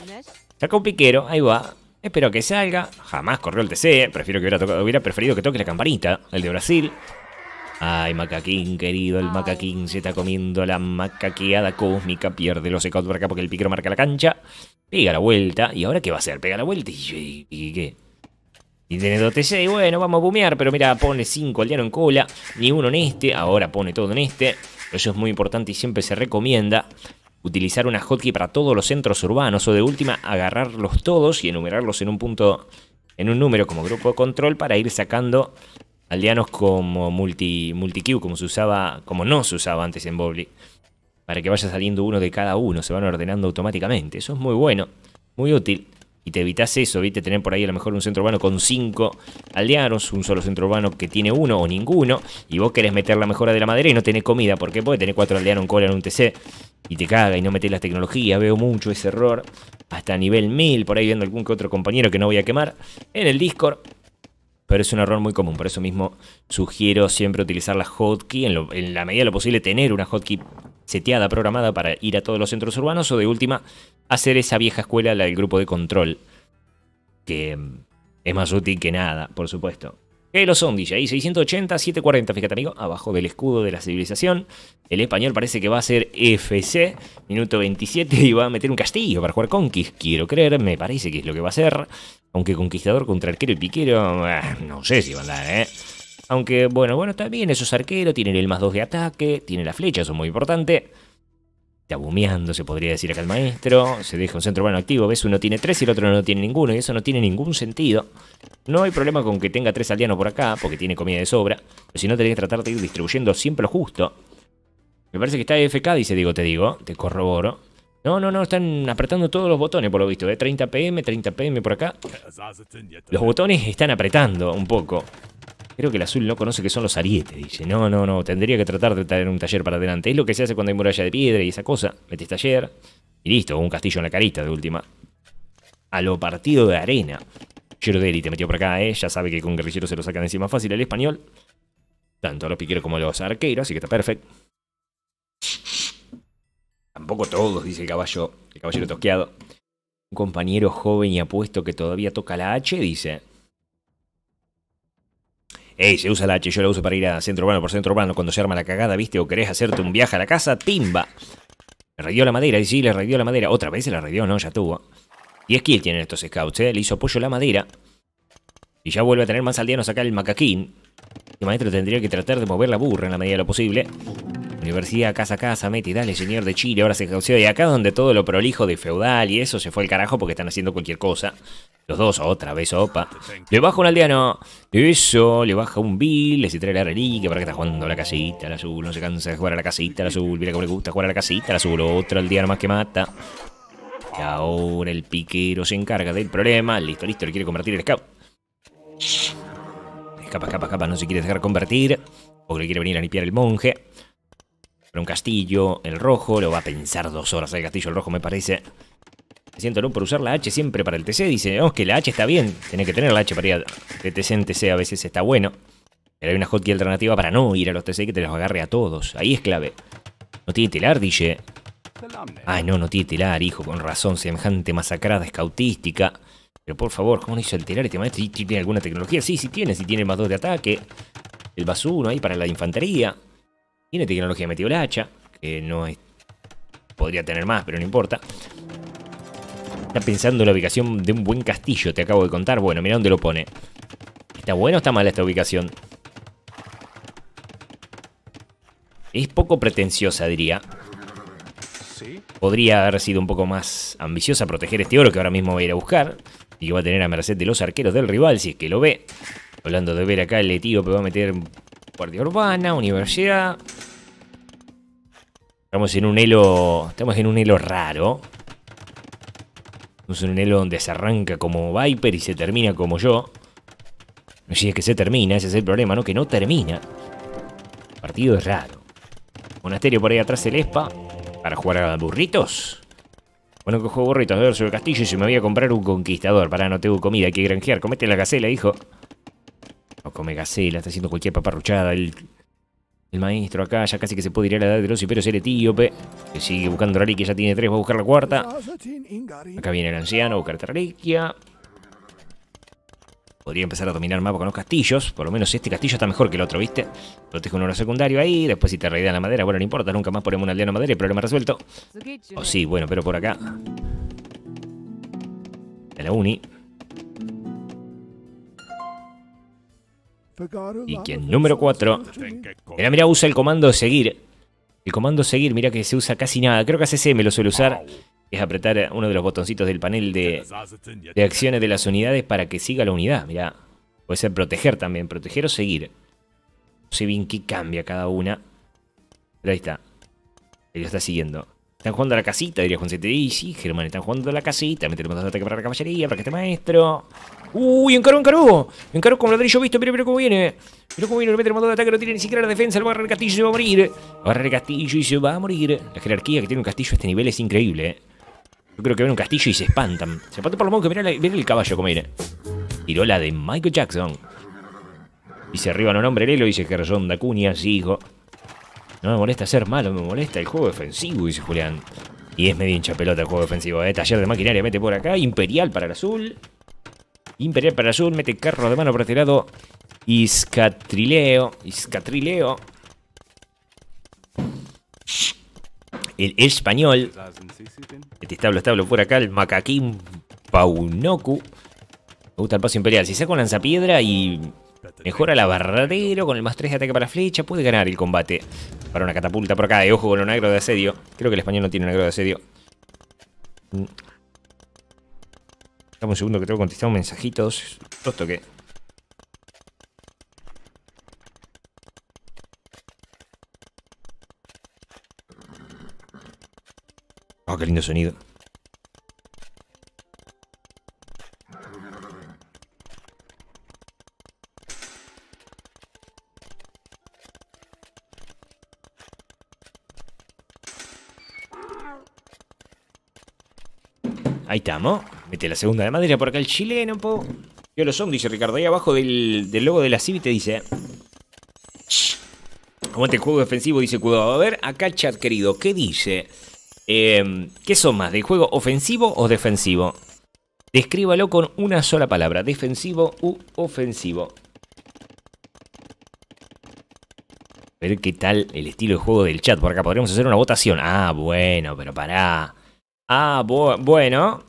Saca un piquero, ahí va. Espero que salga. Jamás corrió el TC, prefiero que hubiera, tocado, hubiera preferido que toque la campanita, el de Brasil. Ay, macaquín, querido, el macaquín se está comiendo la macaqueada cósmica. Pierde los secados por acá porque el piquero marca la cancha. Pega la vuelta. ¿Y ahora qué va a hacer? Pega la vuelta y, qué. Y tiene dos Y bueno, vamos a bumear. Pero mira, pone 5 aldeanos en cola. Ni uno en este. Ahora pone todo en este. Eso es muy importante y siempre se recomienda. Utilizar una hotkey para todos los centros urbanos. O de última, agarrarlos todos y enumerarlos en un punto. En un número como grupo de control. Para ir sacando aldeanos como multi, multi como se usaba. Como no se usaba antes en Bobli para que vaya saliendo uno de cada uno, se van ordenando automáticamente. Eso es muy bueno, muy útil. Y te evitas eso, ¿viste? Tener por ahí a lo mejor un centro urbano con cinco aldeanos, un solo centro urbano que tiene uno o ninguno, y vos querés meter la mejora de la madera y no tenés comida. Porque puede tener cuatro aldeanos, un cola, en un TC, y te caga y no metés las tecnologías. Veo mucho ese error, hasta nivel 1000, por ahí viendo algún que otro compañero que no voy a quemar, en el Discord pero es un error muy común. Por eso mismo sugiero siempre utilizar la hotkey, en la medida de lo posible tener una hotkey seteada, programada para ir a todos los centros urbanos o de última hacer esa vieja escuela, la del grupo de control, que mm, es más útil que nada, por supuesto. Que lo son, ahí 680, 740, fíjate, amigo. Abajo del escudo de la civilización. El español parece que va a ser FC. Minuto 27 y va a meter un castillo para jugar Conquist. Quiero creer, me parece que es lo que va a ser. Aunque Conquistador contra Arquero y Piquero, ah, no sé si va a andar, ¿eh? Aunque, bueno, bueno, bien, esos arqueros tienen el más 2 de ataque, tiene la flecha, eso es muy importante. Está abumiando, se podría decir acá el maestro. Se deja un centro bueno activo. Ves, uno tiene 3 y el otro no tiene ninguno. Y eso no tiene ningún sentido. No hay problema con que tenga tres aldeanos por acá, porque tiene comida de sobra. Pero si no, tenés que tratar de ir distribuyendo siempre lo justo. Me parece que está FK, dice digo, te digo. Te corroboro. No, no, no, están apretando todos los botones por lo visto. De 30 PM, 30 PM por acá. Los botones están apretando un poco. Creo que el azul no conoce que son los arietes, dice. No, no, no, tendría que tratar de tener un taller para adelante. Es lo que se hace cuando hay muralla de piedra y esa cosa. Metes taller y listo, un castillo en la carita de última. A lo partido de arena. y te metió por acá, ¿eh? Ya sabe que con guerrillero se lo sacan encima fácil el español. Tanto a los piqueros como a los arqueros, así que está perfecto. Tampoco todos, dice el caballo, el caballero tosqueado. Un compañero joven y apuesto que todavía toca la H, dice. Ey, se usa la H, yo la uso para ir a centro urbano por centro urbano cuando se arma la cagada, ¿viste? O querés hacerte un viaje a la casa, timba. Le redió la madera, y sí, le redió la madera. Otra vez se la redió, no, ya tuvo. Y que él tiene estos scouts, ¿eh? Le hizo apoyo la madera. Y ya vuelve a tener más aldeanos acá el macaquín. El maestro tendría que tratar de mover la burra en la medida de lo posible. Universidad, casa casa, mete y dale, señor de Chile, ahora se ejerció. Y acá donde todo lo prolijo de feudal y eso se fue al carajo porque están haciendo cualquier cosa. Los dos, otra vez, opa. Le baja un aldeano. Eso, le baja un bill, les trae la reliquia para que está jugando a la casita, la azul. No se cansa de jugar a la casita, la azul. Mira cómo le gusta jugar a la casita, la azul. Otro aldeano más que mata. Y ahora el piquero se encarga del problema. Listo, listo, le quiere convertir el scout. Escapa, escapa, escapa. No se quiere dejar convertir. O le quiere venir a limpiar el monje. Pero un castillo, el rojo. Lo va a pensar dos horas el castillo, el rojo me parece. Siento no, por usar la H siempre para el TC. Dice, vamos oh, que la H está bien. Tenés que tener la H para ir de TC en TC. A veces está bueno. Pero hay una hotkey alternativa para no ir a los TC que te los agarre a todos. Ahí es clave. No tiene telar, DJ. Ay, no, no tiene telar, hijo. Con razón, semejante masacrada escautística. Pero por favor, ¿cómo no el telar este maestro? ¿Tiene alguna tecnología? Sí, sí tiene. Si sí tiene el más 2 de ataque. El más 1 ahí para la infantería. Tiene tecnología metido la hacha. Que no es... Podría tener más, pero no importa. Está pensando en la ubicación de un buen castillo, te acabo de contar. Bueno, mira dónde lo pone. ¿Está bueno o está mala esta ubicación? Es poco pretenciosa, diría. Podría haber sido un poco más ambiciosa proteger este oro que ahora mismo va a ir a buscar. Y que va a tener a merced de los arqueros del rival, si es que lo ve. Hablando de ver acá, el pero va a meter guardia urbana, universidad. Estamos en un hilo. Estamos en un hilo raro. Es un anhelo donde se arranca como Viper y se termina como yo. Si es que se termina, ese es el problema, ¿no? Que no termina. partido es raro. Monasterio por ahí atrás el ESPA. Para jugar a burritos. Bueno, que juego burritos. A ver, sobre el castillo y se me voy a comprar un conquistador. Para no tengo comida, hay que granjear. Comete la gacela, hijo. No come gacela, está haciendo cualquier paparruchada. El el maestro acá ya casi que se puede ir a la edad de los pero es el etíope. Que sigue buscando la reliquia, ya tiene tres, va a buscar la cuarta. Acá viene el anciano a buscar reliquia. Podría empezar a dominar el mapa con los castillos. Por lo menos este castillo está mejor que el otro, ¿viste? Protege un oro secundario ahí. Después si te en la madera, bueno, no importa. Nunca más ponemos una la madera y problema resuelto. O oh, sí, bueno, pero por acá. De la uni. Y quien, número 4, mira, mira, usa el comando seguir. El comando seguir, mira que se usa casi nada. Creo que ACC me lo suele usar. Es apretar uno de los botoncitos del panel de, acciones de las unidades para que siga la unidad. Mira, puede ser proteger también, proteger o seguir. No sé bien qué cambia cada una. Pero ahí está. Él lo está siguiendo. Están jugando a la casita, diría Juan Y sí, Germán, están jugando a la casita. Meteremos dos ataques para la caballería, para que este maestro. Uy, encaró, encaró. Encaró con ladrillo visto. Mira, mira cómo viene. Mira cómo viene. Le mete el motor de ataque. No tiene ni siquiera la defensa. El barra del castillo se va a morir. Barra el castillo y se va a morir. La jerarquía que tiene un castillo a este nivel es increíble, eh. Yo creo que ven un castillo y se espantan. Se espantan por los menos que mira el caballo cómo viene. Tiró la de Michael Jackson. Y se arriba no nombre Lelo. Dice que resonda cuñas, hijo. No me molesta ser malo, me molesta el juego defensivo, dice Julián. Y es medio hincha pelota el juego defensivo, ¿eh? Taller de maquinaria mete por acá, Imperial para el azul. Imperial para el mete carro de mano por este lado. Iscatrileo, Iscatrileo. El español. Este establo, establo por acá, el macaquín Paunoku. Me gusta el paso imperial. Si saco lanza lanzapiedra y mejora la barradero. con el más 3 de ataque para flecha, puede ganar el combate. Para una catapulta por acá, y eh, ojo con un agro de asedio. Creo que el español no tiene un agro de asedio un segundo que tengo que contestar mensajitos. Esto qué Oh, ah, qué lindo sonido. Ahí estamos. Mete la segunda de madera por acá el chileno, po. Yo lo son, dice Ricardo. Ahí abajo del, logo de la CIVI te dice... Eh. como el este juego defensivo, dice Cuidado. A ver, acá chat querido, ¿qué dice? Em, ¿Qué son más, de juego ofensivo o defensivo? Descríbalo con una sola palabra, defensivo u ofensivo. A ver qué tal el estilo de juego del chat. Por acá podríamos hacer una votación. Ah, bueno, pero pará. Ah, bueno.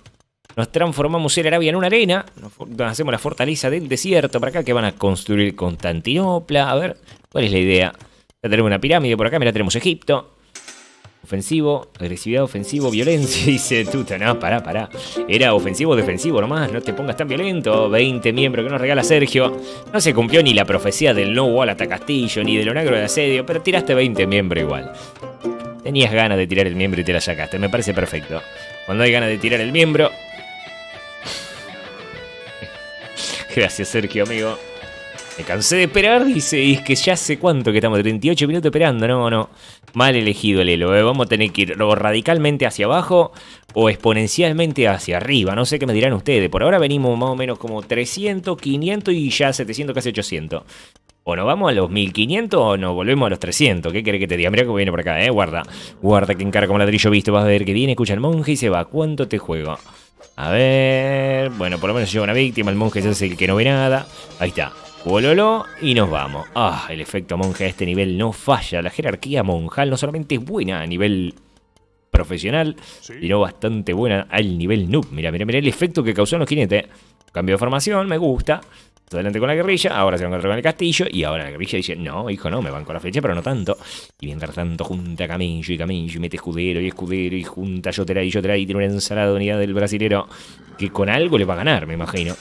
Nos transformamos el Arabia en una arena. Nos hacemos la fortaleza del desierto para acá que van a construir Constantinopla. A ver, ¿cuál es la idea? Ya tenemos una pirámide por acá, mira, tenemos Egipto. Ofensivo, agresividad, ofensivo, violencia, (laughs) dice Tuta. No, pará, pará. Era ofensivo, defensivo nomás, no te pongas tan violento. 20 miembros que nos regala Sergio. No se cumplió ni la profecía del no wall hasta Castillo, ni del onagro de asedio, pero tiraste 20 miembros igual. Tenías ganas de tirar el miembro y te la sacaste, me parece perfecto. Cuando hay ganas de tirar el miembro, (laughs) Gracias, Sergio, amigo. Me cansé de esperar, dice, es que ya sé cuánto que estamos, 38 minutos esperando, no, no. Mal elegido el elo, ¿eh? vamos a tener que ir radicalmente hacia abajo o exponencialmente hacia arriba, no sé qué me dirán ustedes. Por ahora venimos más o menos como 300, 500 y ya 700, casi 800. O nos vamos a los 1500 o nos volvemos a los 300. ¿Qué querés que te diga? Mirá cómo viene por acá, eh. Guarda. Guarda que encarga como ladrillo visto. Vas a ver que viene, escucha el monje y se va. ¿Cuánto te juego? A ver. Bueno, por lo menos lleva una víctima. El monje es el que no ve nada. Ahí está. lo y nos vamos. Ah, el efecto monje a este nivel no falla. La jerarquía monjal no solamente es buena a nivel profesional, sino bastante buena al nivel noob. Mira, mira, mira el efecto que causó en los jinetes. Cambio de formación, me gusta adelante con la guerrilla, ahora se van con el castillo, y ahora la guerrilla dice, no, hijo, no, me van con la flecha, pero no tanto. Y mientras tanto junta Camillo y Camillo, y mete escudero y escudero, y junta yotera y yotera, y tiene una ensalada de unidad del brasilero, que con algo le va a ganar, me imagino.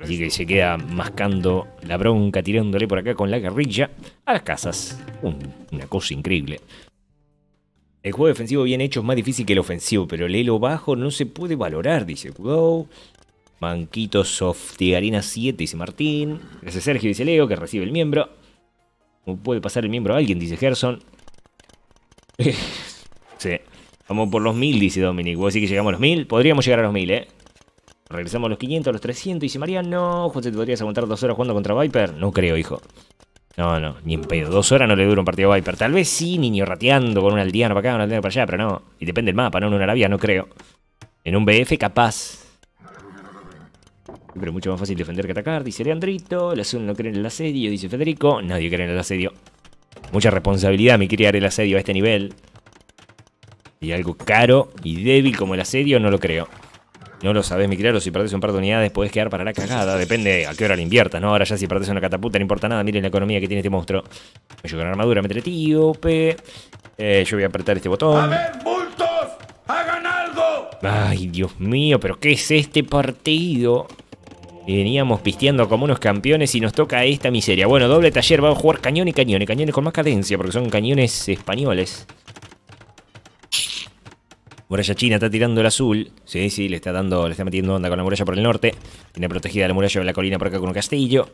Así que se queda mascando la bronca, tirándole por acá con la guerrilla a las casas. una cosa increíble. El juego defensivo bien hecho es más difícil que el ofensivo, pero el elo bajo no se puede valorar, dice Kudou. Manquito Softigarina 7, dice Martín. Gracias Sergio, dice Leo, que recibe el miembro. ¿Cómo puede pasar el miembro a alguien? Dice Gerson. (laughs) sí. Vamos por los mil, dice Dominic. ¿Vos decís que llegamos a los mil? Podríamos llegar a los 1000, ¿eh? Regresamos a los 500, a los 300, dice Mariano. José, ¿te podrías aguantar dos horas jugando contra Viper? No creo, hijo. No, no, ni en pedo. Dos horas no le dura un partido a Viper. Tal vez sí, niño rateando con un aldeano para acá, un aldeano para allá, pero no. Y depende del mapa, ¿no? En una Arabia no creo. En un BF capaz. Pero mucho más fácil defender que atacar, dice Leandrito. El azul no cree en el asedio, dice Federico. Nadie cree en el asedio. Mucha responsabilidad mi criar el asedio a este nivel. Y algo caro y débil como el asedio, no lo creo. No lo sabes, mi criado. Si perdés un par de unidades, podés quedar para la cagada. Depende a qué hora le inviertas, ¿no? Ahora ya si perdés una catapulta, no importa nada. Miren la economía que tiene este monstruo. Me llegó una armadura, me tío, Eh, yo voy a apretar este botón. ¡A ver, bultos! ¡Hagan algo! Ay, Dios mío, pero ¿qué es este partido? Veníamos pisteando como unos campeones y nos toca esta miseria. Bueno, doble taller, vamos a jugar cañón y cañón. Y cañones con más cadencia, porque son cañones españoles. Muralla china está tirando el azul. Sí, sí, le está dando, le está metiendo onda con la muralla por el norte. Tiene protegida la muralla de la colina por acá con un castillo.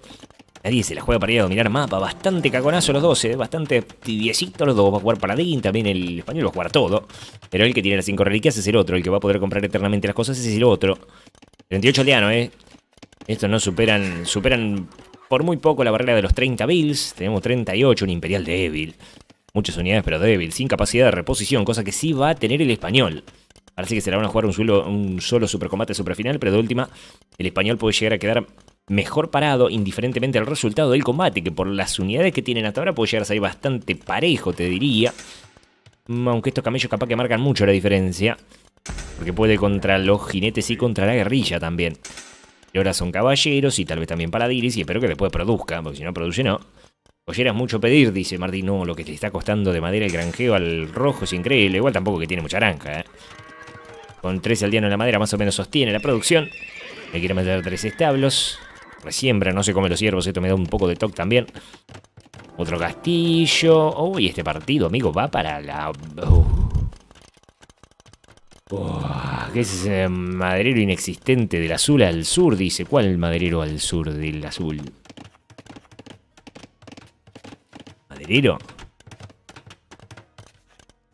Nadie se la juega para ir a dominar mapa. Bastante caconazo los dos, eh. bastante tibiecito los dos. Va a jugar para Paladín, también el español va a jugar todo. Pero el que tiene las cinco reliquias es el otro. El que va a poder comprar eternamente las cosas es el otro. 38 aldeano, ¿eh? Estos no superan, superan por muy poco la barrera de los 30 bills. Tenemos 38, un imperial débil. Muchas unidades, pero débil. Sin capacidad de reposición, cosa que sí va a tener el español. Parece que se la van a jugar un solo, un solo super final. pero de última, el español puede llegar a quedar mejor parado, indiferentemente al resultado del combate, que por las unidades que tienen hasta ahora puede llegar a salir bastante parejo, te diría. Mm, aunque estos camellos capaz que marcan mucho la diferencia. Porque puede contra los jinetes y contra la guerrilla también. Y ahora son caballeros y tal vez también paladines y espero que después produzca, porque si no produce no. Oyeras mucho pedir, dice Martín. No, lo que te está costando de madera el granjeo al rojo es increíble. Igual tampoco que tiene mucha naranja, ¿eh? Con tres aldeanos en la madera más o menos sostiene la producción. Le quiero meter tres establos. Resiembra, no se come los ciervos. Esto me da un poco de toque también. Otro castillo. Uy, este partido, amigo, va para la... Uh, ¿Qué es ese eh, maderero inexistente del azul al sur, dice. ¿Cuál maderero al sur del azul? ¿Maderero?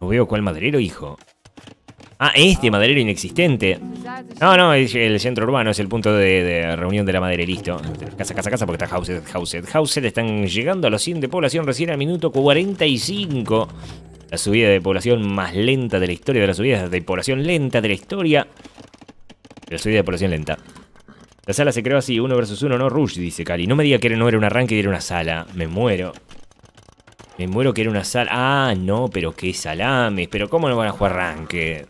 No veo cuál maderero, hijo. Ah, este maderero inexistente. No, no, es el centro urbano es el punto de, reunión de la madera. Listo. Casa, casa, casa, porque está Hauset. house le están llegando a los 100 de población recién al minuto 45. La subida de población más lenta de la historia, de las subidas de población lenta de la historia. la subida de población lenta. La sala se creó así, uno versus uno, ¿no? Rush, dice Cali. No me diga que no era un arranque y era una sala. Me muero. Me muero que era una sala. Ah, no, pero qué salames. Pero ¿cómo no van a jugar arranque?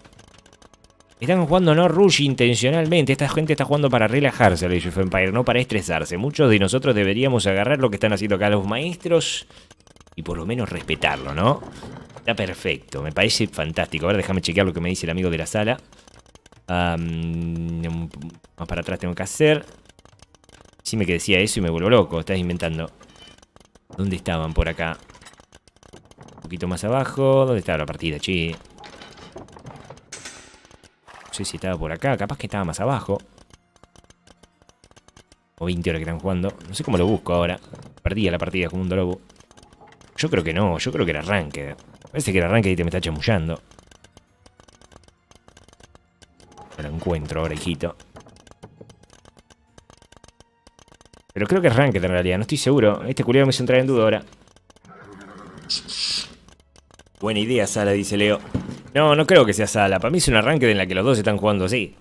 Están jugando no Rush intencionalmente. Esta gente está jugando para relajarse al Age of Empire, no para estresarse. Muchos de nosotros deberíamos agarrar lo que están haciendo acá los maestros y por lo menos respetarlo, ¿no? Está perfecto, me parece fantástico. A ver, déjame chequear lo que me dice el amigo de la sala. más para atrás tengo que hacer. Sí me que decía eso y me vuelvo loco. Estás inventando. ¿Dónde estaban por acá? Un poquito más abajo. ¿Dónde estaba la partida, chi? No sé si estaba por acá. Capaz que estaba más abajo. O 20 horas que están jugando. No sé cómo lo busco ahora. Perdía la partida como un lobo. Yo creo que no. Yo creo que era Ranked. Parece que el arranque ahí te me está chamullando. lo encuentro ahora, hijito. Pero creo que es Ranked en realidad, no estoy seguro. Este culiado me hizo entrar en duda ahora. Buena idea, Sala, dice Leo. No, no creo que sea Sala. Para mí es un arranque en la que los dos están jugando así.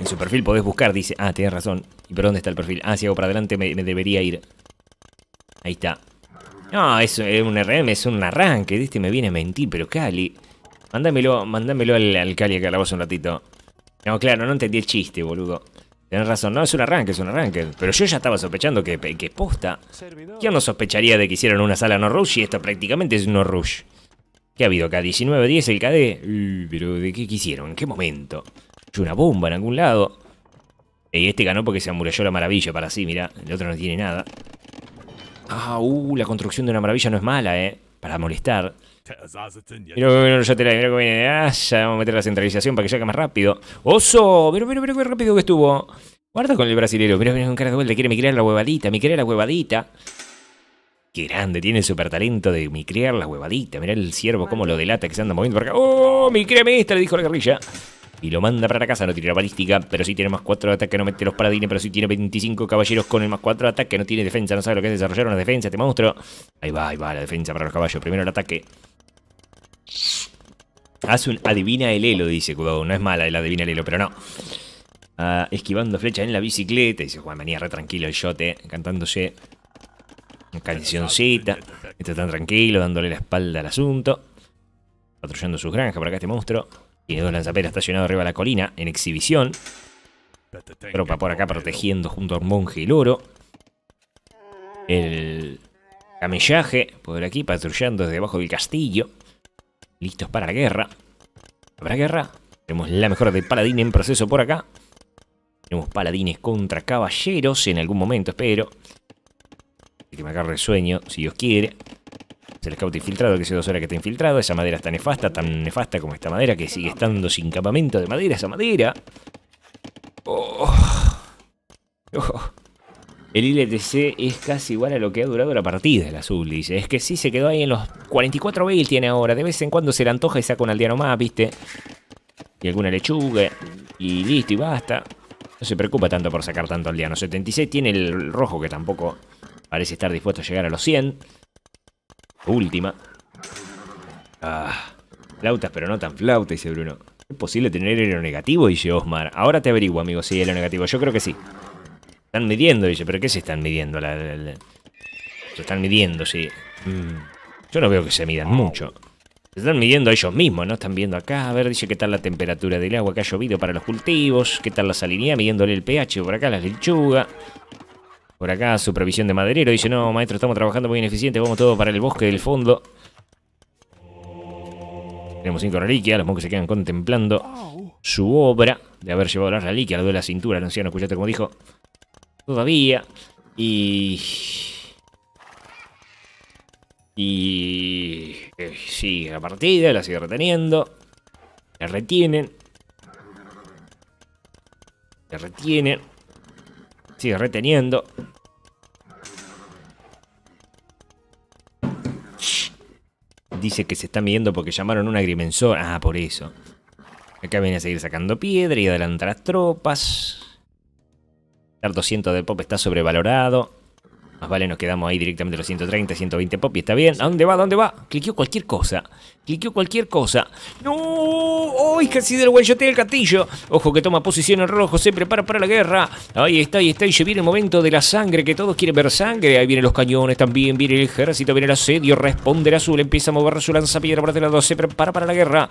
En su perfil podés buscar, dice. Ah, tienes razón. ¿Y por dónde está el perfil? Ah, si hago para adelante me debería ir. Ahí está. No, es, un RM, es un arranque, Este Me viene a mentir, pero Cali. Mándamelo, mándamelo al, Cali que a la voz un ratito. No, claro, no entendí el chiste, boludo. Tenés razón, no, es un arranque, es un arranque. Pero yo ya estaba sospechando que, que posta. ¿Quién no sospecharía de que hicieron una sala no rush y esto prácticamente es un no rush? ¿Qué ha habido acá? ¿19-10 el KD? pero ¿de qué quisieron? ¿En qué momento? ¿Hay una bomba en algún lado? Y este ganó porque se amuralló la maravilla para sí, mira. El otro no tiene nada. Ah, uh, la construcción de una maravilla no es mala, ¿eh? Para molestar. Mira, mira, ya te la, mira cómo viene. Ah, ya vamos a meter la centralización para que llegue más rápido. ¡Oso! Pero, pero, pero, qué rápido que estuvo. Guarda con el brasilero. Mira, mira, con cara de vuelta. Quiere micrear la huevadita. Me la huevadita. Qué grande, tiene el super talento de micrear la huevadita. Mirá el ciervo cómo lo delata que se anda moviendo por acá. ¡Oh! ¡Micreame esta! Le dijo la guerrilla y lo manda para la casa. No tiene la balística, pero sí tiene más 4 de no mete los paradines, pero sí tiene 25 caballeros con el más 4 de ataque, no tiene defensa, no sabe lo que es desarrollar una defensa, este monstruo. Ahí va, ahí va la defensa para los caballos. Primero el ataque. Hace un adivina el elo, dice Kudou. No es mala el adivina el elo, pero no. Ah, esquivando flecha en la bicicleta. Dice Juan, venía re tranquilo el yote, cantándose cancioncita. Está tan tranquilo, dándole la espalda al asunto. Patrullando sus granjas por acá este monstruo. Tiene dos lanzaperas estacionado arriba de la colina, en exhibición. Tropa por acá protegiendo junto al monje monje el oro. El camellaje por aquí patrullando desde abajo del castillo. Listos para la guerra. ¿Habrá guerra? Tenemos la mejora de paladines en proceso por acá. Tenemos paladines contra caballeros en algún momento, espero. Hay que el sueño, si Dios quiere. Este, el scout infiltrado, que hace dos horas que está infiltrado, esa madera tan nefasta, tan nefasta como esta madera, que sigue estando sin campamento de madera, esa madera. Oh. Oh. El ILTC es casi igual a lo que ha durado la partida, azul, dice Es que sí, se quedó ahí en los 44 bail tiene ahora. De vez en cuando se le antoja y saca un aldeano más, ¿viste? Y alguna lechuga. Y listo, y basta. No se preocupa tanto por sacar tanto aldeano. 76 tiene el rojo que tampoco parece estar dispuesto a llegar a los 100. Última. Ah, flautas, pero no tan flauta, dice Bruno. ¿Es posible tener hielo negativo? Dice Osmar. Ahora te averiguo, amigo, si hay hielo negativo. Yo creo que sí. Están midiendo, dice. ¿Pero qué se están midiendo? La, Se están midiendo, sí. Mm. Yo no veo que se midan mucho. Se están midiendo ellos mismos, ¿no? Están viendo acá, a ver, dice qué tal la temperatura del agua que ha llovido para los cultivos, qué tal la salinidad, midiéndole el pH por acá, la lechuga. Por acá, supervisión de maderero. Dice, no, maestro, estamos trabajando muy ineficiente. Vamos todo para el bosque del fondo. Tenemos cinco reliquias. Los monjes se quedan contemplando su obra de haber llevado las reliquias. Le de la cintura el anciano, escuchaste como dijo. Todavía. Y... Y... Eh, sigue la partida, la sigue reteniendo. La retienen. La retienen. Sigue reteniendo. Dice que se está midiendo porque llamaron a un agrimensor. Ah, por eso. Acá viene a seguir sacando piedra y adelantar las tropas. dar 200 de pop está sobrevalorado vale nos quedamos ahí directamente los 130, 120 pop y está bien. ¿A dónde va? dónde va? Cliqueó cualquier cosa. Cliqueó cualquier cosa. ¡No! ¡Ay, casi del guayote del castillo! Ojo que toma posición el rojo, se prepara para la guerra. Ahí está, ahí está. Y viene el momento de la sangre, que todos quieren ver sangre. Ahí vienen los cañones también, viene el ejército, viene el asedio. Responde el azul, empieza a mover su lanzapiedra por este lado, se prepara para la guerra.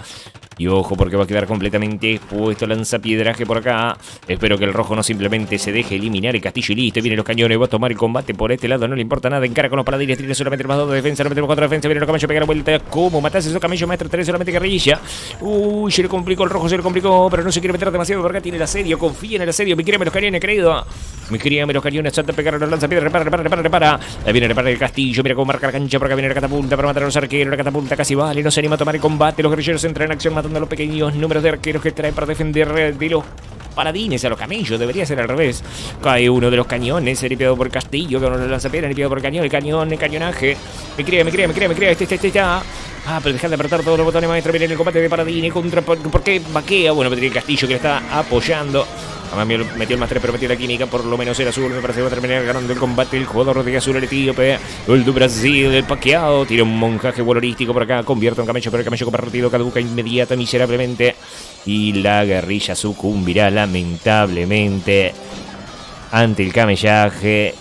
Y ojo porque va a quedar completamente expuesto lanzapiedraje por acá. Espero que el rojo no simplemente se deje eliminar el castillo y listo. Vienen los cañones, va a tomar el combate por este este lado no le importa nada. Encara con los paladines. Tiene solamente el más 2 de defensa. no metemos 4 defensa. Viene los camellos. Pegar vuelta. como Matase esos camello Maestro 3 solamente guerrilla. Uy, se le complicó el rojo. Se le complicó. Pero no se quiere meter demasiado. Porque tiene el asedio. Confía en el asedio. Mi querida cariones, creído Mi querida cariones, Salta a pegar a los lanzapiedras. Repara, repara, repara, repara. Ahí viene, repara el castillo. Mira cómo marca la cancha. Por acá viene la catapulta. Para matar a los arqueros. La catapulta casi vale. No se anima a tomar el combate. Los guerrilleros entran en acción matando a los pequeños números de arqueros que trae para defender eh, de los paladines a los camellos. Debería ser al revés. Cae uno de los cañones. Seripeado por Castillo. Que los lanzapiedras, ni pido por cañón, el cañón, el cañonaje. Me cría, me cría, me cría, me cría, este, este, este, este, Ah, pero dejan de apretar todos los botones, maestro. Miren el combate de Paradini contra. ¿Por, qué vaquea? Bueno, el Castillo que le está apoyando. Además, metió el más 3, pero metió la química. Por lo menos el azul me parece que va a terminar ganando el combate. El jugador de azul, el etíope, el de Brasil, el paqueado. Tira un monjaje valorístico por acá. Convierte en camello, pero el camello compartido caduca inmediata, miserablemente. Y la guerrilla sucumbirá, lamentablemente, ante el camellaje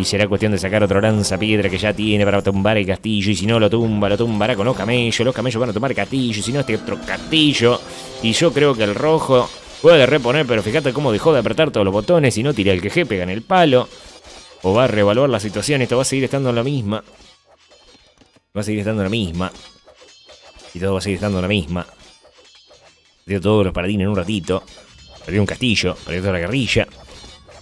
y será cuestión de sacar otro piedra que ya tiene para tumbar el castillo. Y si no lo tumba, lo tumbará con los camellos. Los camellos van a tomar castillo. Y si no, este otro castillo. Y yo creo que el rojo puede reponer, pero fíjate cómo dejó de apretar todos los botones y no tira el queje, pega en el palo. O va a reevaluar la situación. Esto va a seguir estando en la misma. Va a seguir estando en la misma. Y todo va a seguir estando en la misma. Perdió todos los paradines en un ratito. Perdió un castillo. Perdió toda la guerrilla.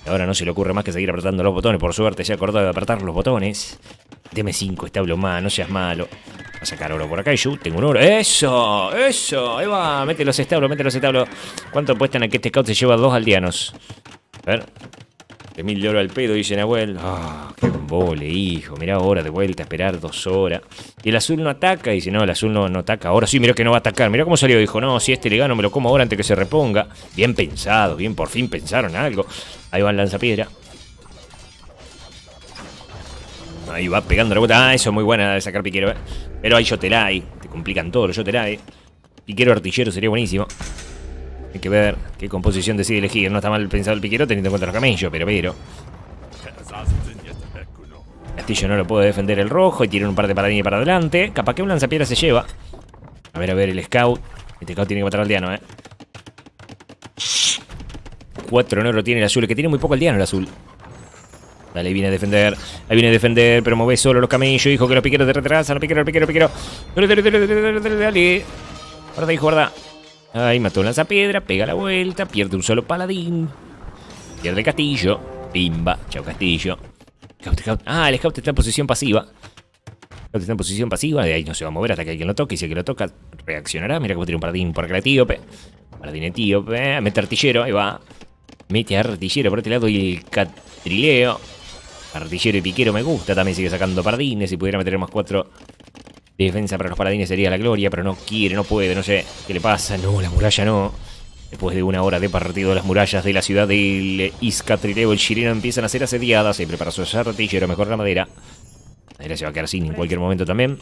Ahora no se le ocurre más que seguir apretando los botones. Por suerte se acordó de apretar los botones. Deme cinco establos más, no seas malo. Va a sacar oro por acá y yo tengo un oro. ¡Eso! ¡Eso! Ahí va, mete los establos, mete los establos. ¿Cuánto apuestan a que este scout se lleva dos aldeanos? A ver. De mil de oro al pedo, dice Nahuel. ¡Ah, qué embole, hijo! Mirá ahora de vuelta, esperar dos horas. Y el azul no ataca, dice, no, el azul no, no ataca. Ahora sí, mirá que no va a atacar. Mirá cómo salió, dijo, no, si este le gano me lo como ahora antes que se reponga. Bien pensado, bien, por fin pensaron algo. Ahí va el lanzapiedra. Ahí va pegando la bota. Ah, eso es muy buena de sacar piquero, eh. Pero hay Yotelai. Te complican todo los Yotelai. Piquero artillero sería buenísimo. Hay que ver qué composición decide elegir. No está mal pensado el piquero teniendo en cuenta los camellos, pero piquero. Castillo no lo puede defender el rojo y tiene un par de paradines para adelante. Capaz que un lanzapiedra se lleva. A ver, a ver, el scout. Este scout tiene que matar al diano, eh. 4 no lo tiene el azul. que tiene muy poco el día el azul. Dale, ahí viene a defender. Ahí viene a defender, pero mueve solo los camellos. Hijo que los de te retrasan. Piquero, piquero, piquero. Dale, dale, dale, dale, dale, dale. Guarda, hijo, guarda. Ahí mató un lanzapiedra pega la vuelta, pierde un solo paladín. Pierde el castillo. Pimba, chao castillo. Scout, scout. Ah, el scout está en posición pasiva. Scout está en posición pasiva, de ahí no se va a mover hasta que alguien lo toque. Y si alguien lo toca, reaccionará. Mira cómo tiene un paladín por acá etíope. Paladín etíope, mete artillero, ahí va. Mete artillero por este lado y el catrileo. Artillero y piquero me gusta. También sigue sacando paradines. Si pudiera meter más cuatro defensa para los paradines sería la gloria. Pero no quiere, no puede, no sé qué le pasa. No, la muralla no. Después de una hora de partido, las murallas de la ciudad del Iscatrileo, el chileno, empiezan a ser asediadas. Se prepara su artillero, mejor la madera. Madera se va a quedar sin en cualquier momento también.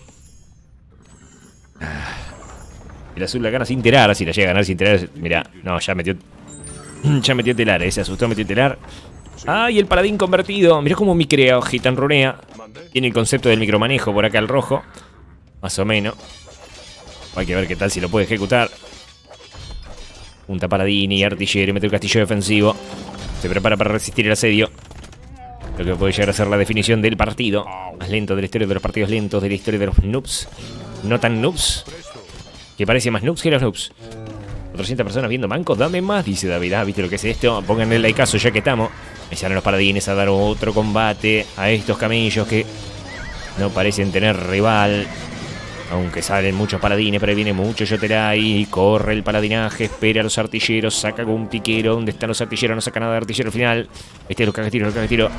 Ah. El azul la gana sin tirar, si la llega a ganar sin tirar, mira, no, ya metió (laughs) ya metió telar, eh. Se asustó, metió telar. ¡Ay, el paladín convertido. Mirá cómo micrea Gitan runea Tiene el concepto del micromanejo por acá al rojo. Más o menos. Hay que ver qué tal si lo puede ejecutar. Punta y artillero, mete el castillo defensivo. Se prepara para resistir el asedio. Lo que puede llegar a ser la definición del partido. Más lento de la historia de los partidos lentos, de la historia de los noobs. No tan noobs. Que parece más noobs que los noobs. 400 personas viendo mancos, dame más, dice David. Ah, ¿viste lo que es esto? Pónganle like caso ya que estamos. salen los paradines a dar otro combate a estos camellos que no parecen tener rival. Aunque salen muchos paladines, pero ahí viene mucho y Corre el paladinaje, espera a los artilleros, saca con un piquero. ¿Dónde están los artilleros? No saca nada de artillero al final. Este es los cajetiro, los cajetiro.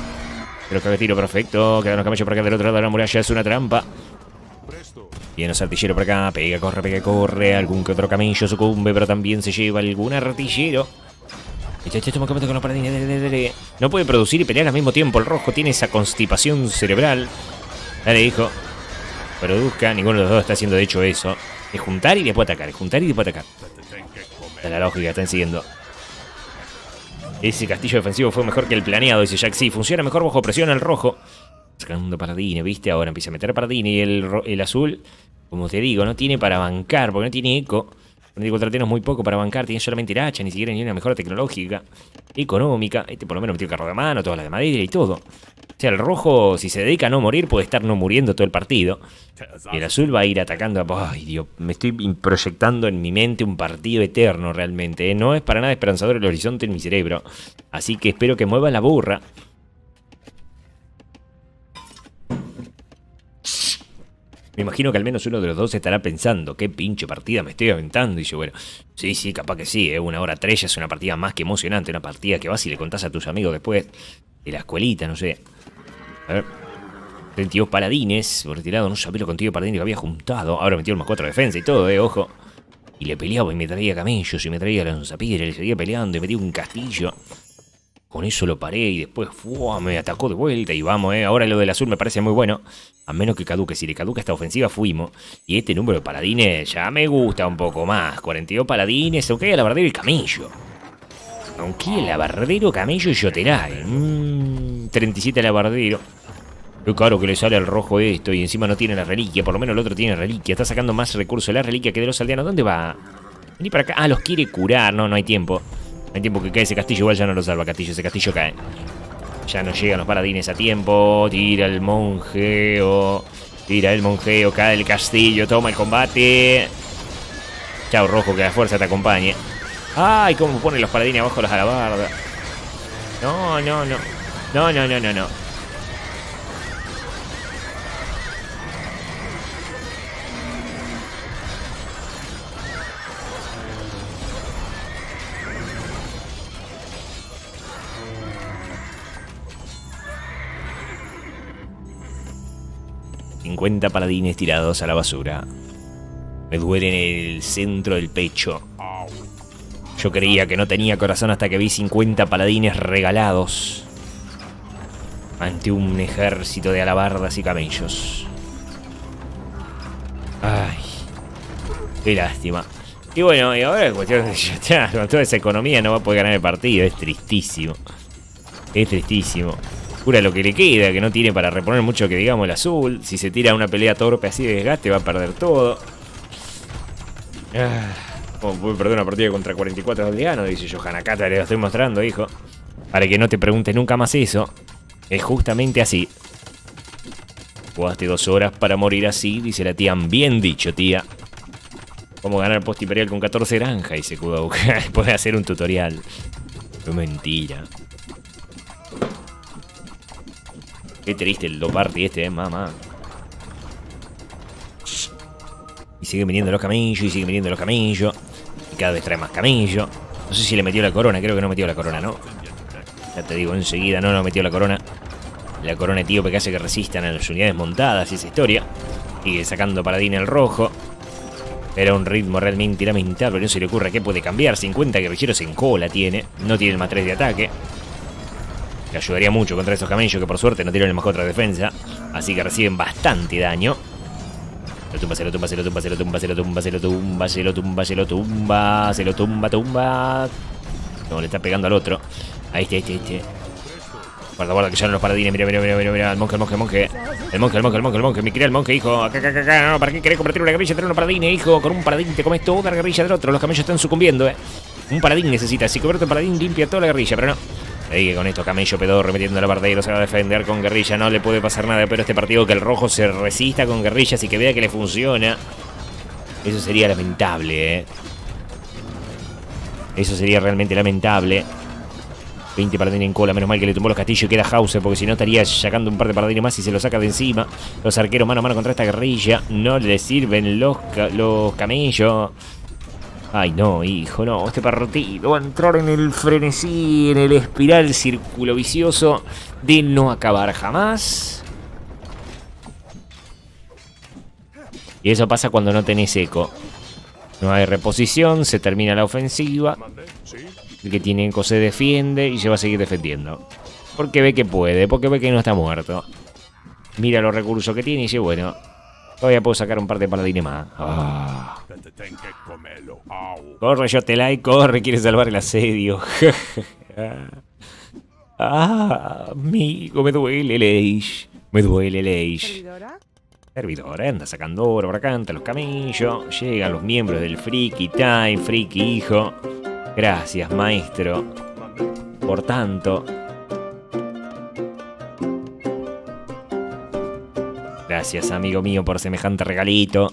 Los tiro perfecto. Quedan los camellos por acá del otro lado de la muralla. Es una trampa. Viene artillero por acá, pega, corre, pega, corre. Algún que otro camello sucumbe, pero también se lleva algún artillero. No puede producir y pelear al mismo tiempo. El rojo tiene esa constipación cerebral. Dale, hijo. Produzca. Ninguno de los dos está haciendo de hecho eso. Es juntar y después atacar. Es juntar y después atacar. Está la lógica, están siguiendo. Ese castillo defensivo fue mejor que el planeado, dice Jack. Sí, funciona mejor bajo presión al rojo. Sacando Pardini, ¿viste? Ahora empieza a meter Pardini y el, el azul como te digo, no tiene para bancar, porque no tiene eco. No contra es muy poco para bancar, tiene solamente hacha, ni siquiera ni una mejora tecnológica, económica. Este por lo menos metió carro de mano, todas las de madera y todo. O sea, el rojo, si se dedica a no morir, puede estar no muriendo todo el partido. Y el azul va a ir atacando. A... Ay, Dios, me estoy proyectando en mi mente un partido eterno realmente. ¿eh? No es para nada esperanzador el horizonte en mi cerebro. Así que espero que mueva la burra. Me imagino que al menos uno de los dos estará pensando, qué pinche partida me estoy aventando. Y yo, bueno, sí, sí, capaz que sí, es eh, una hora tres es una partida más que emocionante, una partida que vas y le contás a tus amigos después de la escuelita, no sé. A ver. 32 paladines, retirado, no sabía lo contigo paladines que había juntado. Ahora metió más cuatro defensa y todo, eh, ojo. Y le peleaba y me traía camellos y me traía lanzapiedras, le seguía peleando y metía un castillo. Con eso lo paré y después me atacó de vuelta y vamos, eh. ahora lo del azul me parece muy bueno. A menos que caduque, si le caduca esta ofensiva fuimos. Y este número de paladines ya me gusta un poco más. 42 paladines, aunque hay alabardero y camello. Aunque lavardero, camello y yoteray. 37 mm, alabardero. Qué caro que le sale al rojo esto y encima no tiene la reliquia, por lo menos el otro tiene reliquia. Está sacando más recursos de la reliquia que de los aldeanos. ¿Dónde va? Vení para acá. Ah, los quiere curar. No, no hay tiempo. Hay tiempo que cae ese castillo, igual ya no lo salva castillo, ese castillo cae. Ya no llegan los paradines a tiempo. Tira el monjeo. Tira el monjeo, cae el castillo, toma el combate. Chao, rojo, que la fuerza te acompañe. ¡Ay, cómo ponen los paladines abajo las alabardas! No, no, no. No, no, no, no, no. 50 paladines tirados a la basura. Me duele en el centro del pecho. Yo creía que no tenía corazón hasta que vi 50 paladines regalados ante un ejército de alabardas y camellos. Ay, qué lástima. Y bueno, y ahora cuestión (laughs) con toda esa economía no va a poder ganar el partido, es tristísimo. Es tristísimo. Cura lo que le queda, que no tiene para reponer mucho que digamos el azul. Si se tira una pelea torpe así de desgaste, va a perder todo. Ah, oh, voy a perder una partida contra 44 aldeanos, dice yo. le lo estoy mostrando, hijo. Para que no te preguntes nunca más eso. Es justamente así. Jugaste dos horas para morir así, dice la tía. Bien dicho, tía. Cómo ganar post imperial con 14 granjas, dice Kudauka. (laughs) Puede hacer un tutorial. mentira. Qué triste el 2-party este, eh, mamá. Y sigue viniendo los camillos, y sigue viniendo los camillos, Y cada vez trae más camillos. No sé si le metió la corona, creo que no metió la corona, ¿no? Ya te digo, enseguida no, no metió la corona. La corona tío, que hace que resistan a las unidades montadas y esa historia. Sigue sacando paladín el rojo. Era un ritmo realmente lamentable, no se le ocurre que puede cambiar. 50 guerrilleros en cola tiene, no tiene el más de ataque que ayudaría mucho contra esos camellos que por suerte no tienen el mejor otra defensa. Así que reciben bastante daño. Lo tumba, se lo tumba, se lo tumba, se lo tumba, se lo tumba, se lo tumba, se lo tumba, se lo tumba, se lo tumba, tumba. No, le está pegando al otro. Ahí está, ahí está, ahí está. Guarda, guarda, que ya no los paradines. Mira, mira, mira, mira, mira. El monje, el monje, el monje. El monje, el monje, el monje, el Mi querido el monje, hijo. Acá, acá, acá. ¿para qué querés convertir una guerrilla, Tener un paradine, hijo. Con un paradín te comes toda la guerrilla del otro. Los camellos están sucumbiendo, eh. Un paradín necesita Si cobrarte el paradín limpia toda la guerrilla, pero no. Ahí con esto Camello Pedó remetiendo la los se va a defender con Guerrilla. No le puede pasar nada, pero este partido que el rojo se resista con Guerrillas y que vea que le funciona. Eso sería lamentable, ¿eh? Eso sería realmente lamentable. 20 paradines en cola. Menos mal que le tumbó los castillos y queda Hauser, porque si no estaría sacando un par de paradines más y se lo saca de encima. Los arqueros mano a mano contra esta guerrilla. No le sirven los, los camellos. Ay, no, hijo, no. Este partido va a entrar en el frenesí, en el espiral círculo vicioso de no acabar jamás. Y eso pasa cuando no tenés eco. No hay reposición, se termina la ofensiva. El que tiene eco se defiende y se va a seguir defendiendo. Porque ve que puede, porque ve que no está muerto. Mira los recursos que tiene y dice, bueno, Todavía puedo sacar un par de paladines más. Ah. Corre, yo te like, corre, quieres salvar el asedio. (laughs) ah, amigo, me duele el age. Me duele el age. Servidora, anda sacando oro por acá, los camillos. Llegan los miembros del friki Time, Friki Hijo. Gracias, maestro. Por tanto, gracias, amigo mío, por semejante regalito.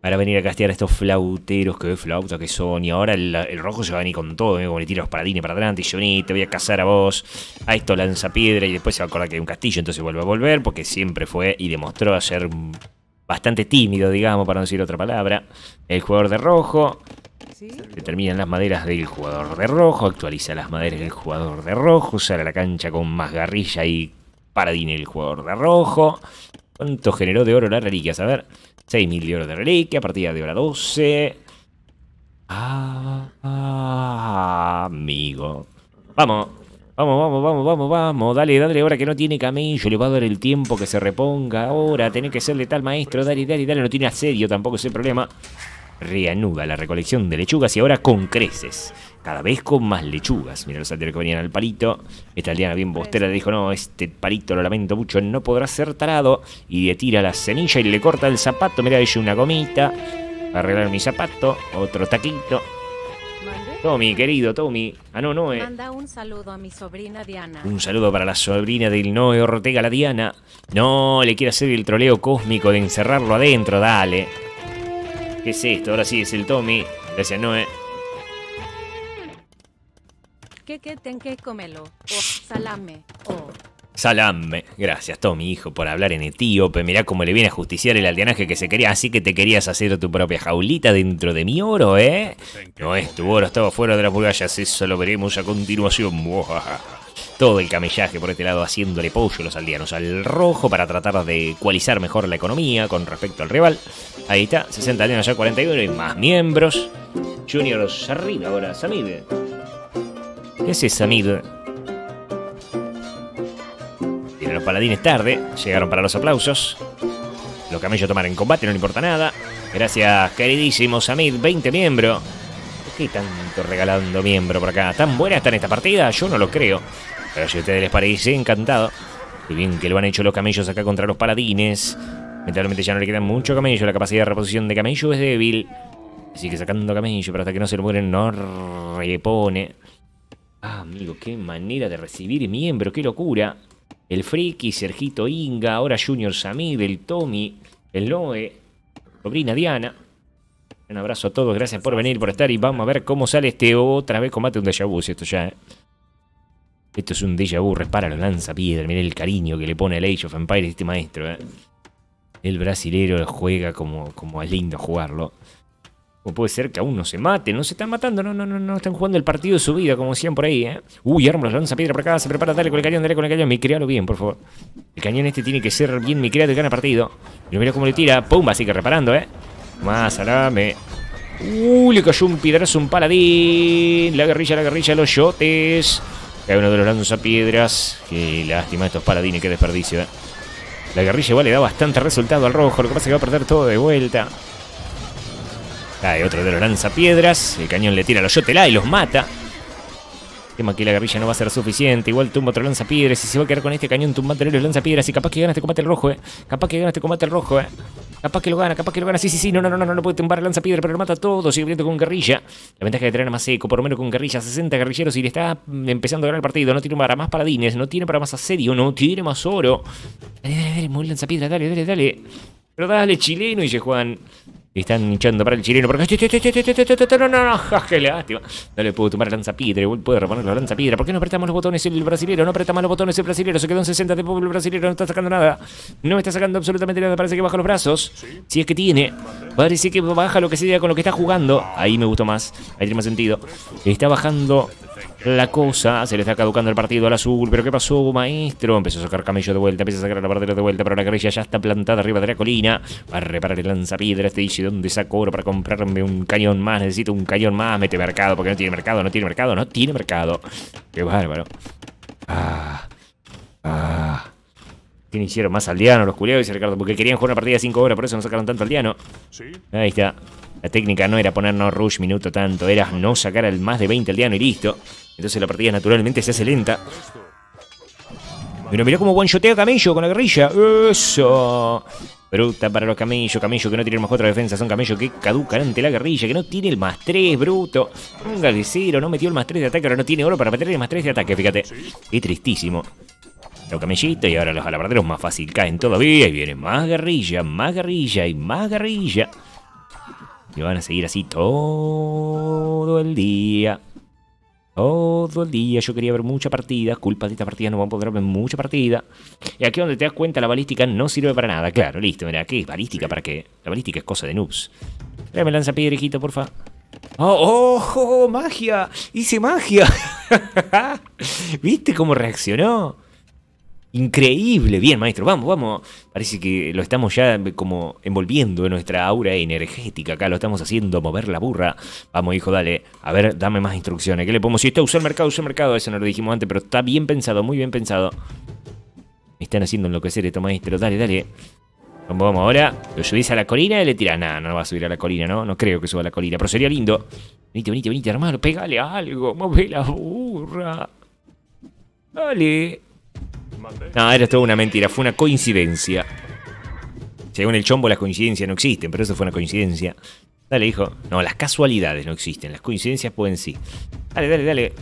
Para venir a castear a estos flauteros, que flauto que son. Y ahora el, rojo se va a venir con todo, amigo, eh, le tira los paradines para adelante. Y Johnny, te voy a cazar a vos. A esto lanza piedra y después se va a acordar que hay un castillo, entonces vuelve a volver, porque siempre fue y demostró ser bastante tímido, digamos, para no decir otra palabra. El jugador de rojo. Determinan las maderas del jugador de rojo, actualiza las maderas del jugador de rojo, sale a la cancha con más garrilla y paradine el jugador de rojo. ¿Cuánto generó de oro la reliquia? A ver, 6.000 de oro de reliquia, partir de hora 12. Ah, amigo. Vamos, vamos, vamos, vamos, vamos, vamos. Dale, dale, ahora que no tiene camello, le va a dar el tiempo que se reponga. Ahora, tiene que ser tal maestro. Dale, dale, dale, no tiene asedio, tampoco es el problema reanuda la recolección de lechugas y ahora con creces. Cada vez con más lechugas. Mira los anteriores que venían al palito. Esta aldeana bien bostera le dijo, no, este palito lo lamento mucho, no podrá ser tarado. Y le tira la semilla y le corta el zapato. Mira, ella una gomita. Arreglar mi zapato. Otro taquito. Tommy, querido Tommy. Ah, no, no, eh. Manda un saludo a mi sobrina Diana. Un saludo para la sobrina del Noé Ortega, la Diana. No, le quiere hacer el troleo cósmico de encerrarlo adentro, dale. ¿Qué es esto? Ahora sí, es el Tommy. Gracias, Noé. ¿Qué, qué? ten que comelo. O oh, salame. Oh. Salame. Gracias, Tommy, hijo, por hablar en etíope. Mirá cómo le viene a justiciar el aldeanaje que se quería. Así que te querías hacer tu propia jaulita dentro de mi oro, ¿eh? No es, tu oro estaba fuera de las murallas. Eso lo veremos a continuación todo el camellaje por este lado haciéndole pollo a los aldeanos al rojo para tratar de ecualizar mejor la economía con respecto al rival. Ahí está, 60 aldeanos ya 41 y más miembros. Junior arriba ahora, Samid. ¿Qué es Samid. Tienen los paladines tarde, llegaron para los aplausos. Los camellos tomaron en combate, no le importa nada. Gracias, queridísimo Samid, 20 miembros. ¿Qué tanto regalando miembro por acá? ¿Tan buena está en esta partida? Yo no lo creo. Pero si a ustedes les parece, encantado. Y bien que lo han hecho los camellos acá contra los paladines. Lamentablemente ya no le quedan mucho camello. La capacidad de reposición de camello es débil. Así que sacando camello, pero hasta que no se mueren, no repone. Ah, amigo, qué manera de recibir miembro, qué locura. El Friki, Sergito Inga, ahora Junior Samid, el Tommy, el Noe, sobrina Diana. Un abrazo a todos, gracias por venir, por estar y vamos a ver cómo sale este otra vez combate un déjà vu, esto ya... ¿eh? Esto es un déjà vu, repara, lo lanza piedra, mira el cariño que le pone el Age of Empires este maestro. ¿eh? El brasilero juega como, como es lindo jugarlo. ¿Cómo puede ser que aún no se mate, no se están matando, no, no, no, no están jugando el partido de su vida, como decían por ahí, ¿eh? Uy, la lanza piedra por acá, se prepara, dale con el cañón, dale con el cañón, micrealo bien, por favor. El cañón este tiene que ser bien micreado y gana partido. Pero mira cómo le tira, pumba, así que reparando, ¿eh? Más salame. Uh, le cayó un piedrazo un paladín. La guerrilla, la guerrilla, los yotes. Cae uno de los lanzapiedras. Qué lástima estos paladines, qué desperdicio. ¿eh? La guerrilla igual le da bastante resultado al rojo. Lo que pasa es que va a perder todo de vuelta. Cae otro de los lanzapiedras. El cañón le tira a los yotes y los mata. Tema que la guerrilla no va a ser suficiente. Igual tumba otro lanzapiedras. si se va a quedar con este cañón tumbándole lanza lanzapiedras. Y capaz que gana este combate el rojo, eh. Capaz que gana este combate el rojo, eh. Capaz que lo gana, capaz que lo gana. Sí, sí, sí. No, no, no, no, no puede tumbar el lanzapiedra, pero lo mata todo. Sigue viviendo con guerrilla. La ventaja de tener más seco, por lo menos con guerrilla. 60 guerrilleros y le está mm, empezando a ganar el partido. No tiene para más paladines, no tiene para más asedio, no tiene más oro. Dale, dale, dale, muy lanzapiedra, dale, dale, dale. Pero dale, chileno, y Juan están hinchando para el chileno. Porque... No, no, no, (laughs) ah, qué lástima. No le puedo tomar lanza piedra Puedo reponer la piedra. ¿Por qué no apretamos los botones el brasilero? No apretamos los botones el brasilero. Se quedó en 60 de pueblo el brasilero. No está sacando nada. No me está sacando absolutamente nada. Parece que baja los brazos. Si es que tiene. Parece que baja lo que sea con lo que está jugando. Ahí me gustó más. Ahí tiene más sentido. Está bajando la cosa, se le está caducando el partido al azul, pero ¿qué pasó, maestro? Empezó a sacar camello de vuelta, empezó a sacar la bardera de vuelta, pero la grilla ya está plantada arriba de la colina. Para reparar el lanzapiedra. te este dice, ¿dónde saco oro para comprarme un cañón más? Necesito un cañón más, mete mercado, porque no tiene mercado, no tiene mercado, no tiene mercado. Qué bárbaro. Ah, ah. hicieron más aldeanos los culiados? Dice Ricardo, porque querían jugar una partida de 5 horas, por eso no sacaron tanto aldeano. Sí. Ahí está. La técnica no era ponernos rush minuto tanto, era no sacar al más de 20 aldeano y listo. Entonces la partida naturalmente se hace lenta. Pero mirá cómo one-shotea Camello con la guerrilla. ¡Eso! Bruta para los camellos, Camillo que no tiene más otra defensa, son camellos que caducan ante la guerrilla, que no tiene el más 3, bruto. Un galicero, no metió el más 3 de ataque, ahora no tiene oro para meter el más 3 de ataque, fíjate. Qué tristísimo. Los camellitos y ahora los alabarderos más fácil caen todavía y viene más guerrilla, más guerrilla y más guerrilla. Y van a seguir así todo el día. Todo el día. Yo quería ver mucha partida. Culpa de esta partida no van a poder ver mucha partida. Y aquí donde te das cuenta, la balística no sirve para nada. Claro, listo. Mira, ¿qué es balística? ¿Para qué? La balística es cosa de noobs. me lanza piedrejito, porfa. Oh, ¡Oh! ¡Magia! ¡Hice magia! (laughs) ¿Viste cómo reaccionó? Increíble, bien maestro, vamos, vamos. Parece que lo estamos ya como envolviendo en nuestra aura energética, acá lo estamos haciendo mover la burra. Vamos hijo, dale, a ver, dame más instrucciones. ¿Qué le podemos? Si está el mercado, usa mercado, eso no lo dijimos antes, pero está bien pensado, muy bien pensado. Me están haciendo enloquecer esto maestro, dale, dale. Vamos, vamos, ahora lo subís a la colina y le tirás. Nada, no va a subir a la colina, ¿no? No creo que suba a la colina, pero sería lindo. Venite, venite, venite, hermano, pégale algo, move la burra. Dale. No, era toda una mentira, fue una coincidencia. Según el chombo, las coincidencias no existen, pero eso fue una coincidencia. Dale, hijo. No, las casualidades no existen, las coincidencias pueden sí. Dale, dale, dale.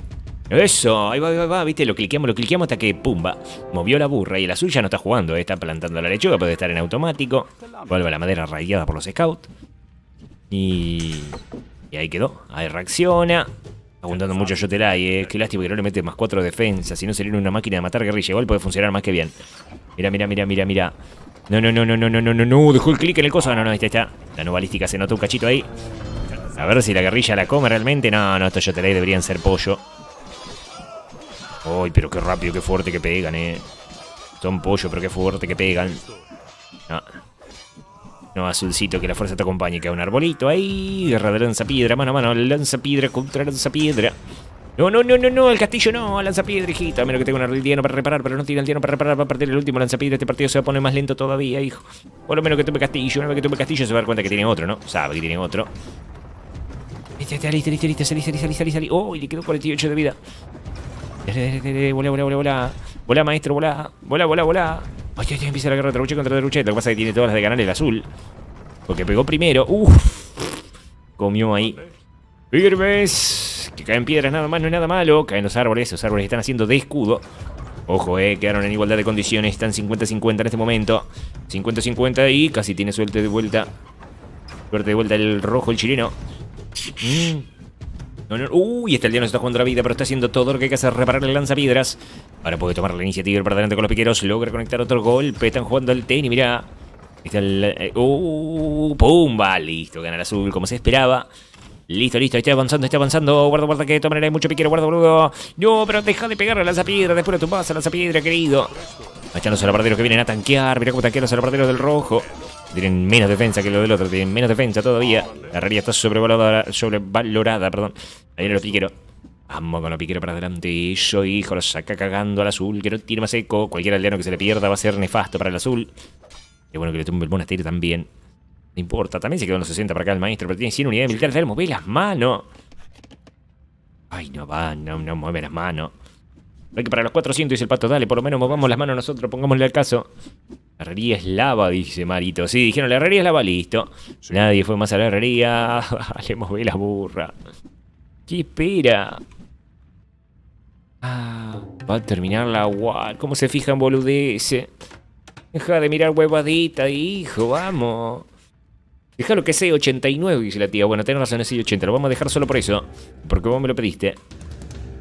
Eso, ahí va, ahí va, viste, lo cliqueamos, lo cliqueamos hasta que, pumba, movió la burra y la suya no está jugando, eh, está plantando la lechuga, puede estar en automático, vuelve la madera radiada por los scouts. Y... y ahí quedó, ahí reacciona, abundando mucho Yotelay, eh. qué lástima que no le mete más cuatro defensas, si no sería una máquina de matar guerrilla, igual puede funcionar más que bien. Mira, mira, mira, mira, mira. No, no, no, no, no, no, no, no, no, uh, dejó el clic en el coso, no, no, ahí está, La no balística se notó un cachito ahí. A ver si la guerrilla la come realmente, no, no, estos Yotelay deberían ser pollo. Uy, pero qué rápido, qué fuerte que pegan, eh. Son pollo, pero qué fuerte que pegan. No. No, azulcito, que la fuerza te acompañe. Que Queda un arbolito ahí. Guerra de lanzapiedra, mano a mano. Lanzapiedra contra lanzapiedra. No, no, no, no, no, el castillo no, lanzapiedra, hijita. A menos que tenga un no para reparar, pero no tiene diano para reparar, para partir el último lanzapiedra. Este partido se va a poner más lento todavía, hijo. Por lo menos que tome castillo. Una vez que tome castillo se va a dar cuenta que tiene otro, ¿no? Sabe que tiene otro. listo, listo, listo, listo, salí, salí, salí, salí, salí. Oh, y le quedó 48 de vida. Volá, volá, volá, volá. Volá, maestro, volá. Volá, volá, volá. Ay, ay, empieza la guerra de trabuche contra trabuche. Lo que pasa es que tiene todas las de ganar el azul. Porque pegó primero. Uf. Comió ahí. Firmes. Que caen piedras nada más, no hay nada malo. Caen los árboles. Esos árboles están haciendo de escudo. Ojo, eh, quedaron en igualdad de condiciones. Están 50-50 en este momento. 50-50 y casi tiene suerte de vuelta. Suerte de vuelta el rojo, el chileno. Mm uy, este aldeano está jugando la vida, pero está haciendo todo lo que hay que hacer, reparar el lanzapiedras. Ahora puede tomar la iniciativa ir para adelante con los piqueros, logra conectar otro golpe, están jugando al tenis, mirá. Está el... Eh, uh, ¡Pumba! Listo, gana el azul como se esperaba. Listo, listo, está avanzando, está avanzando. Guarda, guarda, que de todas maneras hay mucho piquero, guarda, boludo. No, pero deja de pegar a lanzapiedra, después lo tumbas a lanzapiedra, querido. a los alabarderos que vienen a tanquear, mirá cómo tanquean los alabarderos del rojo. Tienen menos defensa que lo del otro, tienen menos defensa todavía. La herrería está sobrevalorada, sobrevalorada, perdón. Ahí los piqueros. Vamos con los piqueros para adelante. yo, hijo, lo saca cagando al azul, que no tiene más eco. Cualquier aldeano que se le pierda va a ser nefasto para el azul. Qué bueno que le tumbe el monasterio también. No importa, también se quedó en los 60 para acá el maestro, pero tiene 100 unidades militares. mueve las manos. Ay, no va, no, no mueve las manos. Hay que para los 400, dice el pato, dale, por lo menos movamos las manos nosotros, pongámosle al caso. La herrería es lava, dice Marito. Sí, dijeron, la herrería es lava, listo. Nadie fue más a la herrería. (laughs) Le moví la burra. ¿Qué espera? Ah, va a terminar la wall. ¿Cómo se fijan, boludece? Deja de mirar huevadita, hijo, vamos. Deja lo que sea 89, dice la tía. Bueno, tenés razón, es 80. Lo vamos a dejar solo por eso. Porque vos me lo pediste.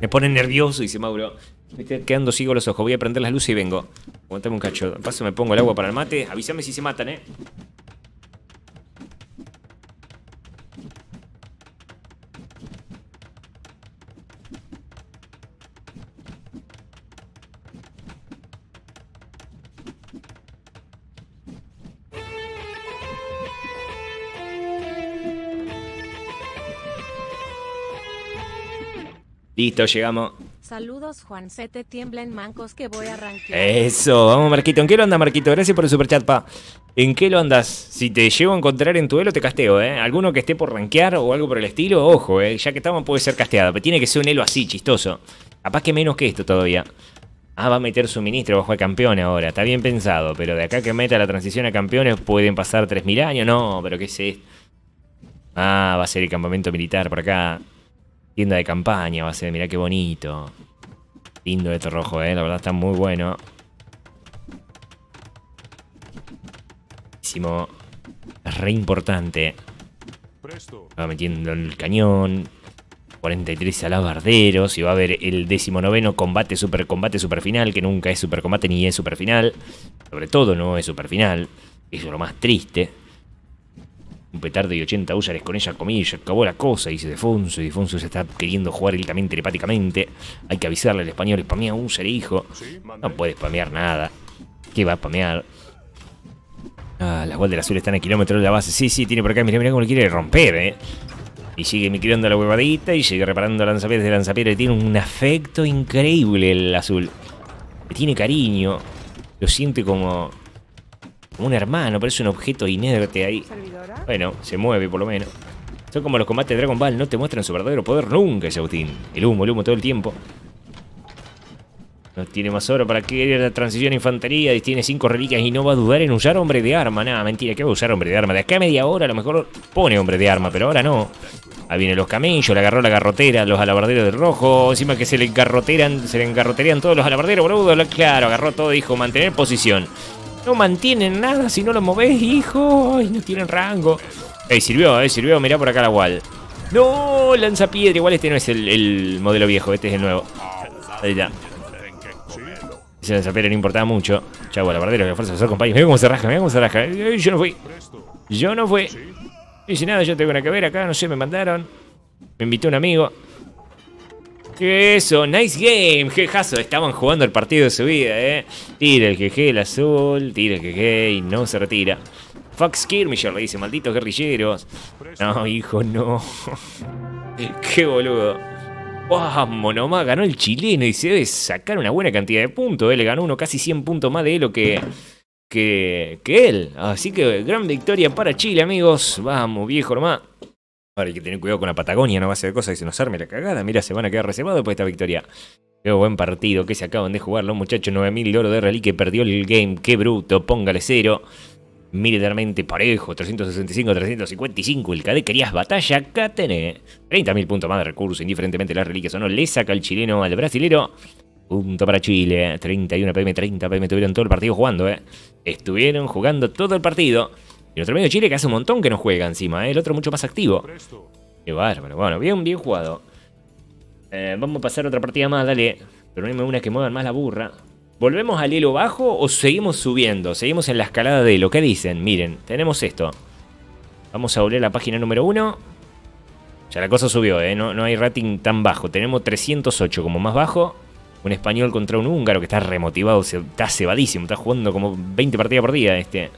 Me pone nervioso, dice Mauro. Me quedando sigo los ojos. Voy a prender las luces y vengo. Aguantame un cacho. paso me pongo el agua para el mate. Avísame si se matan, eh. Listo, llegamos. Saludos, Juan. tiembla en mancos que voy a ranquear. Eso, vamos, Marquito. ¿En qué lo andas Marquito? Gracias por el superchat, pa. ¿En qué lo andas? Si te llevo a encontrar en tu elo, te casteo, ¿eh? Alguno que esté por rankear o algo por el estilo, ojo, ¿eh? Ya que estamos, puede ser casteado. Pero tiene que ser un elo así, chistoso. Capaz que menos que esto todavía. Ah, va a meter suministro bajo jugar campeón ahora. Está bien pensado, pero de acá que meta la transición a campeones pueden pasar 3.000 años. No, pero ¿qué sé. Ah, va a ser el campamento militar por acá. Tienda de campaña va a ser, mirá qué bonito. Lindo este rojo, eh. La verdad está muy bueno. re importante. Va metiendo el cañón. 43 alabarderos. Y va a haber el decimonoveno combate, super combate, super final. Que nunca es super combate ni es super final. Sobre todo no es super final. Eso es lo más triste un petardo y 80 usares con ella comillas acabó la cosa, dice Defonso, y Defonso se está queriendo jugar él también telepáticamente. Hay que avisarle al español, un ser hijo. No puede spamear nada. ¿Qué va a spamear? Ah, las del Azul están a kilómetros de la base. Sí, sí, tiene por acá, mira cómo le quiere romper, eh. Y sigue a la huevadita y sigue reparando lanzapiedras de Y Tiene un afecto increíble el azul. tiene cariño. Lo siente como un hermano, parece un objeto inerte ahí. Bueno, se mueve por lo menos. Son como los combates de Dragon Ball, no te muestran su verdadero poder nunca, Shoutin. El humo, el humo todo el tiempo. No tiene más oro para que la transición a infantería. Tiene cinco reliquias y no va a dudar en usar hombre de arma. Nada, mentira, que va a usar hombre de arma. De acá a media hora a lo mejor pone hombre de arma, pero ahora no. Ahí vienen los camellos, le agarró la garrotera, los alabarderos de rojo. Encima que se le engarroteran, se le engarroterían todos los alabarderos, boludo. Claro, agarró todo, dijo mantener posición. No mantienen nada si no lo movés, hijo. Ay, no tienen rango. Ey, sirvió, eh, sirvió. Mirá por acá la wall. No, lanza piedra. Igual este no es el, modelo viejo, este es el nuevo. Ahí está. Ese lanzapiedra no importaba mucho. Chavo, la bardera, que fuerza de compañero. Mira cómo se raja, mira cómo se raja. Yo no fui. Yo no fui. No hice nada, yo tengo una que ver acá, no sé, me mandaron. Me invitó un amigo. Eso, nice game, jejazo. Estaban jugando el partido de su vida, eh. Tira el queje el azul, tira el jeje y no se retira. Fuck Skirmisher, le dice, malditos guerrilleros. No, hijo, no. (laughs) Eh, qué boludo. Vamos nomás, ganó el chileno y se debe sacar una buena cantidad de puntos. él eh. Le ganó uno casi 100 puntos más de lo que, que, que él. Así que gran victoria para Chile, amigos. Vamos, viejo nomás hay que tener cuidado con la Patagonia, no va a ser cosa que se nos arme la cagada. Mira, se van a quedar reservados por esta victoria. Qué buen partido que se acaban de jugar los muchachos. 9000 de oro de reliquia perdió el game. Qué bruto, póngale cero. Militarmente parejo, 365, 355. El KD querías batalla, acá tenés. 30.000 puntos más de recursos, indiferentemente las reliquias o no. Le saca el chileno al brasilero. Punto para Chile. 31 PM, 30 PM. Tuvieron todo el partido jugando, eh. Estuvieron jugando todo el partido. Y el otro medio Chile que hace un montón que no juega encima, ¿eh? el otro mucho más activo. Qué bárbaro. Bueno, bien, bien jugado. Eh, vamos a pasar otra partida más, dale. Pero no hay una que muevan más la burra. ¿Volvemos al hielo bajo o seguimos subiendo? Seguimos en la escalada de lo que dicen. Miren, tenemos esto. Vamos a volver a la página número uno. Ya la cosa subió, ¿eh? No, no, hay rating tan bajo. Tenemos 308 como más bajo. Un español contra un húngaro que está remotivado, está cebadísimo. Está jugando como 20 partidas por día este.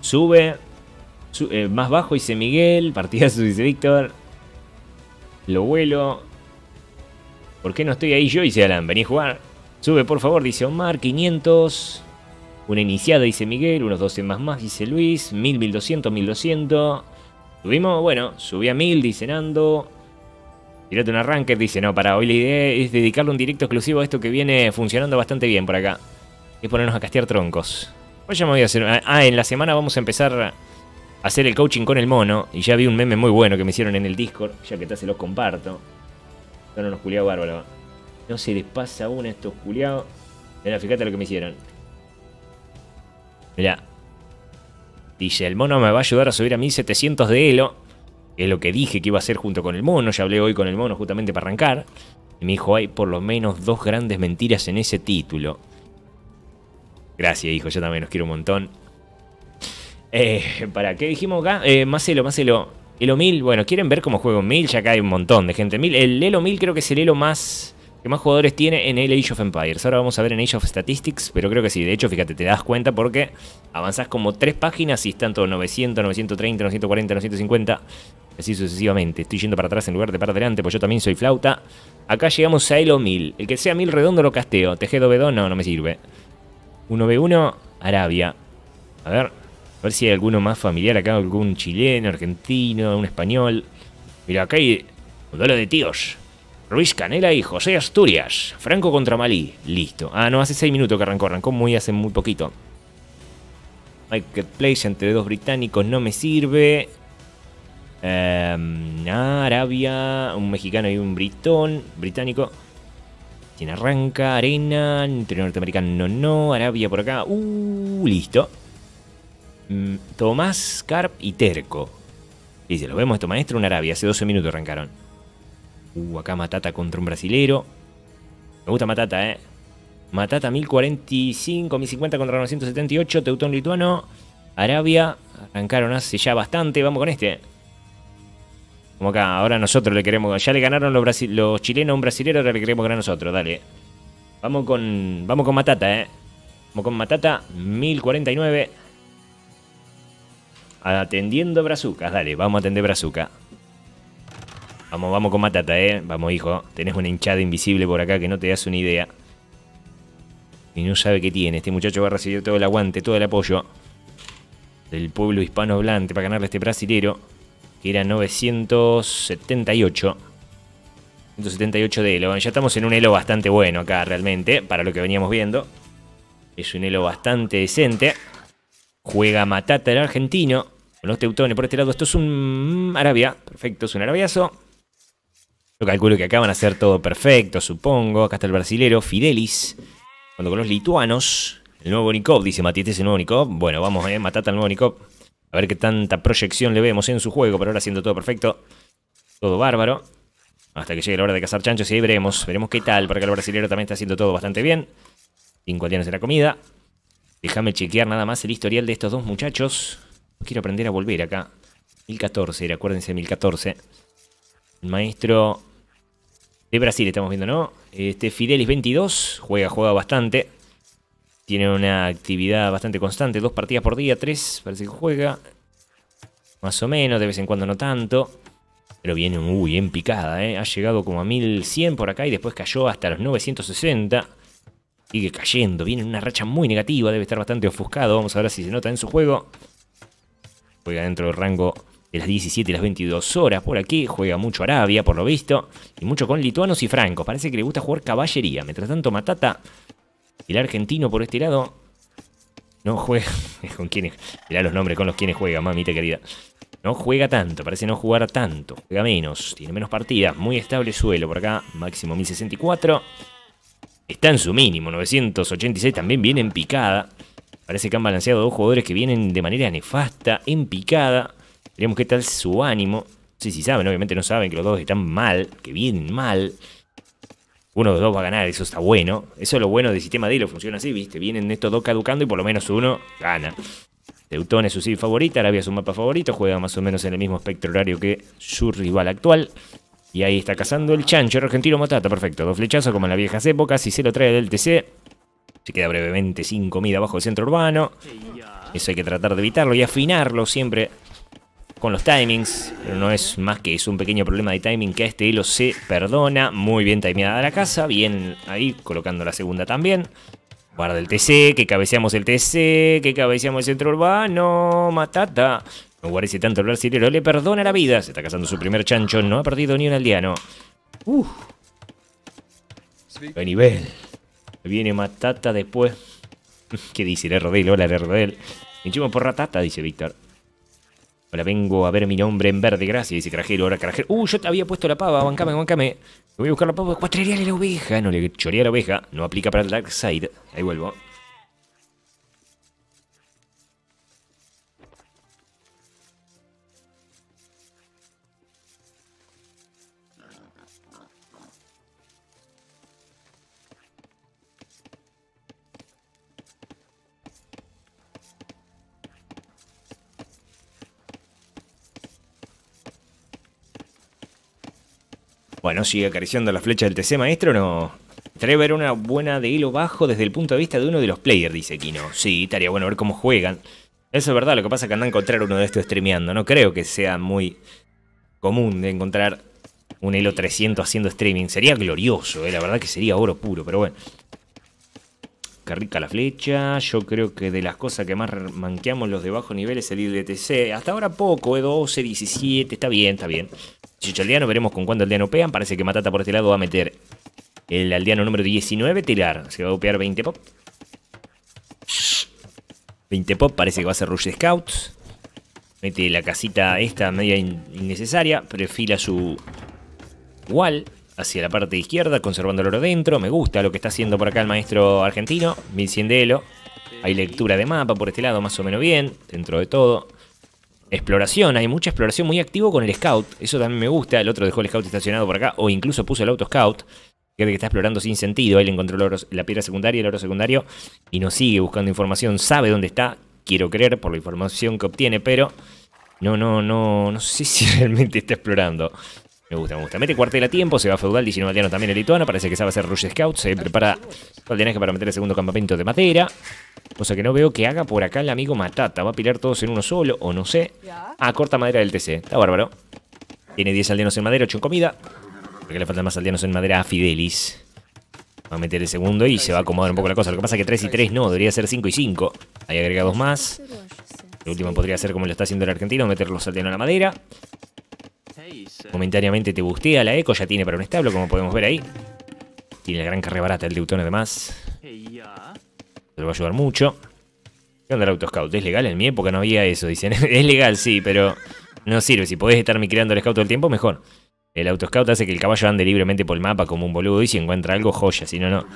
Sube. Eh, más bajo dice Miguel. (laughs) Partidazo dice Víctor. Lo vuelo. ¿Por qué no estoy ahí yo? Dice Alan. Vení a jugar. Sube, por favor, dice Omar. 500. Una iniciada, dice Miguel. Unos 12 más más, dice Luis. 1000, 1200, 1200. Subimos, bueno, subí a 1000, dice Nando. Tirate un arranque, dice, no, para hoy la idea es dedicarle un directo exclusivo a esto que viene funcionando bastante bien por acá. Es ponernos a castear troncos. Hoy ya me voy a hacer. Ah, ah, en la semana vamos a empezar a hacer el coaching con el mono. Y ya vi un meme muy bueno que me hicieron en el Discord. Ya que está se los comparto. Son unos culiados bárbaros. No se les pasa aún a estos culiados. Mira, fíjate lo que me hicieron. Mira. Dice, el mono me va a ayudar a subir a 1700 de elo. Que es lo que dije que iba a hacer junto con el mono. Ya hablé hoy con el mono justamente para arrancar. Y me dijo, hay por lo menos dos grandes mentiras en ese título. Gracias, hijo, yo también los quiero un montón. Eh, ¿Para qué dijimos acá? Eh, más el Elo 1000, bueno, ¿quieren ver cómo juego en 1000? Ya acá hay un montón de gente. Mil, el Elo 1000 creo que es el Elo más que más jugadores tiene en el Age of Empires. Ahora vamos a ver en Age of Statistics, pero creo que sí. De hecho, fíjate, te das cuenta porque avanzás como tres páginas y están todos 900, 930, 940, 950, así sucesivamente. Estoy yendo para atrás en lugar de para adelante, pues yo también soy flauta. Acá llegamos a Elo 1000. El que sea 1000 redondo lo casteo. Tejedo 2 no, no me sirve. 1 v 1 Arabia. A ver, a ver si hay alguno más familiar acá, algún chileno, argentino, un español. Mira, acá hay un duelo de tíos. Ruiz Canela y José Asturias. Franco contra Malí. Listo. Ah, no, hace 6 minutos que arrancó. Arrancó muy hace muy poquito. Place entre dos británicos no me sirve. Eh, Arabia, un mexicano y un britón, británico. Tiene arranca, arena, entre norteamericano no, Arabia por acá. Uh, listo. Mm, Tomás, Carp y Terco. Dice, lo vemos esto maestro, un Arabia. Hace 12 minutos arrancaron. Uh, acá Matata contra un brasilero. Me gusta Matata, eh. Matata 1045, 1050 contra 978. Teutón lituano. Arabia. Arrancaron hace ya bastante. Vamos con este. Como acá, ahora nosotros le queremos. Ya le ganaron los, chilenos a un brasilero, ahora le queremos ganar nosotros, dale. Vamos con, vamos con Matata, eh. Vamos con Matata, 1049. Atendiendo brazucas, dale, vamos a atender brazuca. Vamos, vamos con Matata, eh. Vamos, hijo. Tenés una hinchada invisible por acá que no te das una idea. Y no sabe qué tiene. Este muchacho va a recibir todo el aguante, todo el apoyo del pueblo hispano hablante para ganarle a este brasilero que era 978. 178 de Elo. Ya estamos en un Elo bastante bueno acá realmente, para lo que veníamos viendo. Es un Elo bastante decente. Juega Matata el argentino. Con los teutones por este lado. Esto es un Arabia. Perfecto, es un arabiazo. Yo calculo que acá van a ser todo perfecto, supongo. Acá está el brasilero, Fidelis. Cuando con los lituanos. El nuevo Nikov, dice Mati, este es el nuevo Nikov? Bueno, vamos, eh, Matata el nuevo Nikov. A ver qué tanta proyección le vemos en su juego, pero ahora haciendo todo perfecto. Todo bárbaro. Hasta que llegue la hora de cazar chanchos y ahí veremos. Veremos qué tal, porque el brasileño también está haciendo todo bastante bien. Cinco aldeanos en la comida. Déjame chequear nada más el historial de estos dos muchachos. Quiero aprender a volver acá. 1014 era, acuérdense, 1014. El maestro de Brasil estamos viendo, ¿no? Este Fidelis 22 juega, juega bastante. Tiene una actividad bastante constante, dos partidas por día, tres, parece que juega. Más o menos, de vez en cuando no tanto. Pero viene muy en picada, ¿eh? Ha llegado como a 1100 por acá y después cayó hasta los 960. Sigue cayendo, viene una racha muy negativa, debe estar bastante ofuscado. Vamos a ver si se nota en su juego. Juega dentro del rango de las 17 y las 22 horas por aquí. Juega mucho Arabia, por lo visto. Y mucho con lituanos y francos. Parece que le gusta jugar caballería. Mientras tanto, Matata el argentino por este lado no juega. (laughs) ¿Con quiénes? Mirá los nombres con los quienes juega, mamita querida. No juega tanto, parece no jugar tanto. Juega menos, tiene menos partidas. Muy estable suelo por acá, máximo 1064. Está en su mínimo, 986. También viene en picada. Parece que han balanceado dos jugadores que vienen de manera nefasta, en picada. Veremos qué tal su ánimo. no sé si saben, obviamente no saben que los dos están mal, que vienen mal uno de dos va a ganar, eso está bueno. Eso es lo bueno del sistema de hilo, funciona así, ¿viste? Vienen estos dos caducando y por lo menos uno gana. Teutón es su sí favorita, Arabia es su mapa favorito, juega más o menos en el mismo espectro horario que su rival actual. Y ahí está cazando el chancho, argentino Matata, perfecto. Dos flechazos como en las viejas épocas, y se lo trae del TC. Se queda brevemente sin comida bajo el centro urbano. Eso hay que tratar de evitarlo y afinarlo siempre con los timings, no es más que es un pequeño problema de timing que a este hilo se perdona. Muy bien timeada la casa, bien ahí colocando la segunda también. Guarda el TC, que cabeceamos el TC, que cabeceamos el centro urbano, matata. No guarece tanto el pero le perdona la vida. Se está cazando su primer chancho, no ha perdido ni un aldeano. Uf. Buen nivel. Viene Matata después. ¿Qué dice el Rodel? Hola, el Rodel. Hinchemos por Ratata, dice Víctor. Ahora vengo a ver mi nombre en verde, gracias. Dice Crajero, ahora Crajero. Uh, yo te había puesto la pava, bancame, bancame. Voy a buscar la pava. a la oveja. No le chorea a la oveja. No aplica para el Dark Side. Ahí vuelvo. Bueno, sigue acariciando la flecha del TC, maestro, no. Trevor, ver una buena de hilo bajo desde el punto de vista de uno de los players, dice Kino. Sí, estaría bueno ver cómo juegan. Eso es verdad, lo que pasa es que andan a encontrar uno de estos streameando. No creo que sea muy común de encontrar un hilo 300 haciendo streaming. Sería glorioso, eh, la verdad que sería oro puro, pero bueno rica la flecha. Yo creo que de las cosas que más manqueamos los de bajo nivel es el IDTC. Hasta ahora poco, eh, 12, 17. Está bien, está bien. 18 aldeano, veremos con cuánto aldeano pean. Parece que Matata por este lado va a meter el aldeano número 19, tirar. Se va a golpear 20 pop. 20 pop, parece que va a ser Rush Scouts. Mete la casita esta media innecesaria. Prefila su wall hacia la parte izquierda, conservando el oro dentro. Me gusta lo que está haciendo por acá el maestro argentino, 1100 de Hay lectura de mapa por este lado, más o menos bien, dentro de todo. Exploración, hay mucha exploración, muy activo con el scout. Eso también me gusta. El otro dejó el scout estacionado por acá, o incluso puso el auto scout. de que está explorando sin sentido. Ahí le encontró la piedra secundaria, el oro secundario, y no sigue buscando información. Sabe dónde está, quiero creer, por la información que obtiene, pero no, no, no, no sé si (laughs) realmente está explorando. Me gusta, me gusta. Mete cuartel a tiempo, se va feudal, 19 aldeanos también el lituano. Parece que va a hacer Rush Scout. Se prepara que para meter el segundo campamento de madera. Cosa que no veo que haga por acá el amigo Matata. Va a pilar todos en uno solo, o no sé. Ah, corta madera del TC. Está bárbaro. Tiene 10 aldeanos en madera, 8 en comida. Porque le faltan más aldeanos en madera a Fidelis. Va a meter el segundo y se va a acomodar un poco la cosa. Lo que pasa es que 3 y 3 no, debería ser 5 y 5. Hay agregados más. El último podría ser como lo está haciendo el argentino, meter los aldeanos en la madera. Eh. Momentáneamente te gustía la eco, ya tiene para un establo, como podemos ver ahí. Tiene el gran carrera barata el deutón además. Te lo va a ayudar mucho. ¿Qué onda el autoscout? ¿Es legal? En mi época no había eso, dicen. (laughs) es legal, sí, pero no sirve. Si podés estar creando el scout todo el tiempo, mejor. El autoscout hace que el caballo ande libremente por el mapa como un boludo y si encuentra algo, joya. Si no, no. te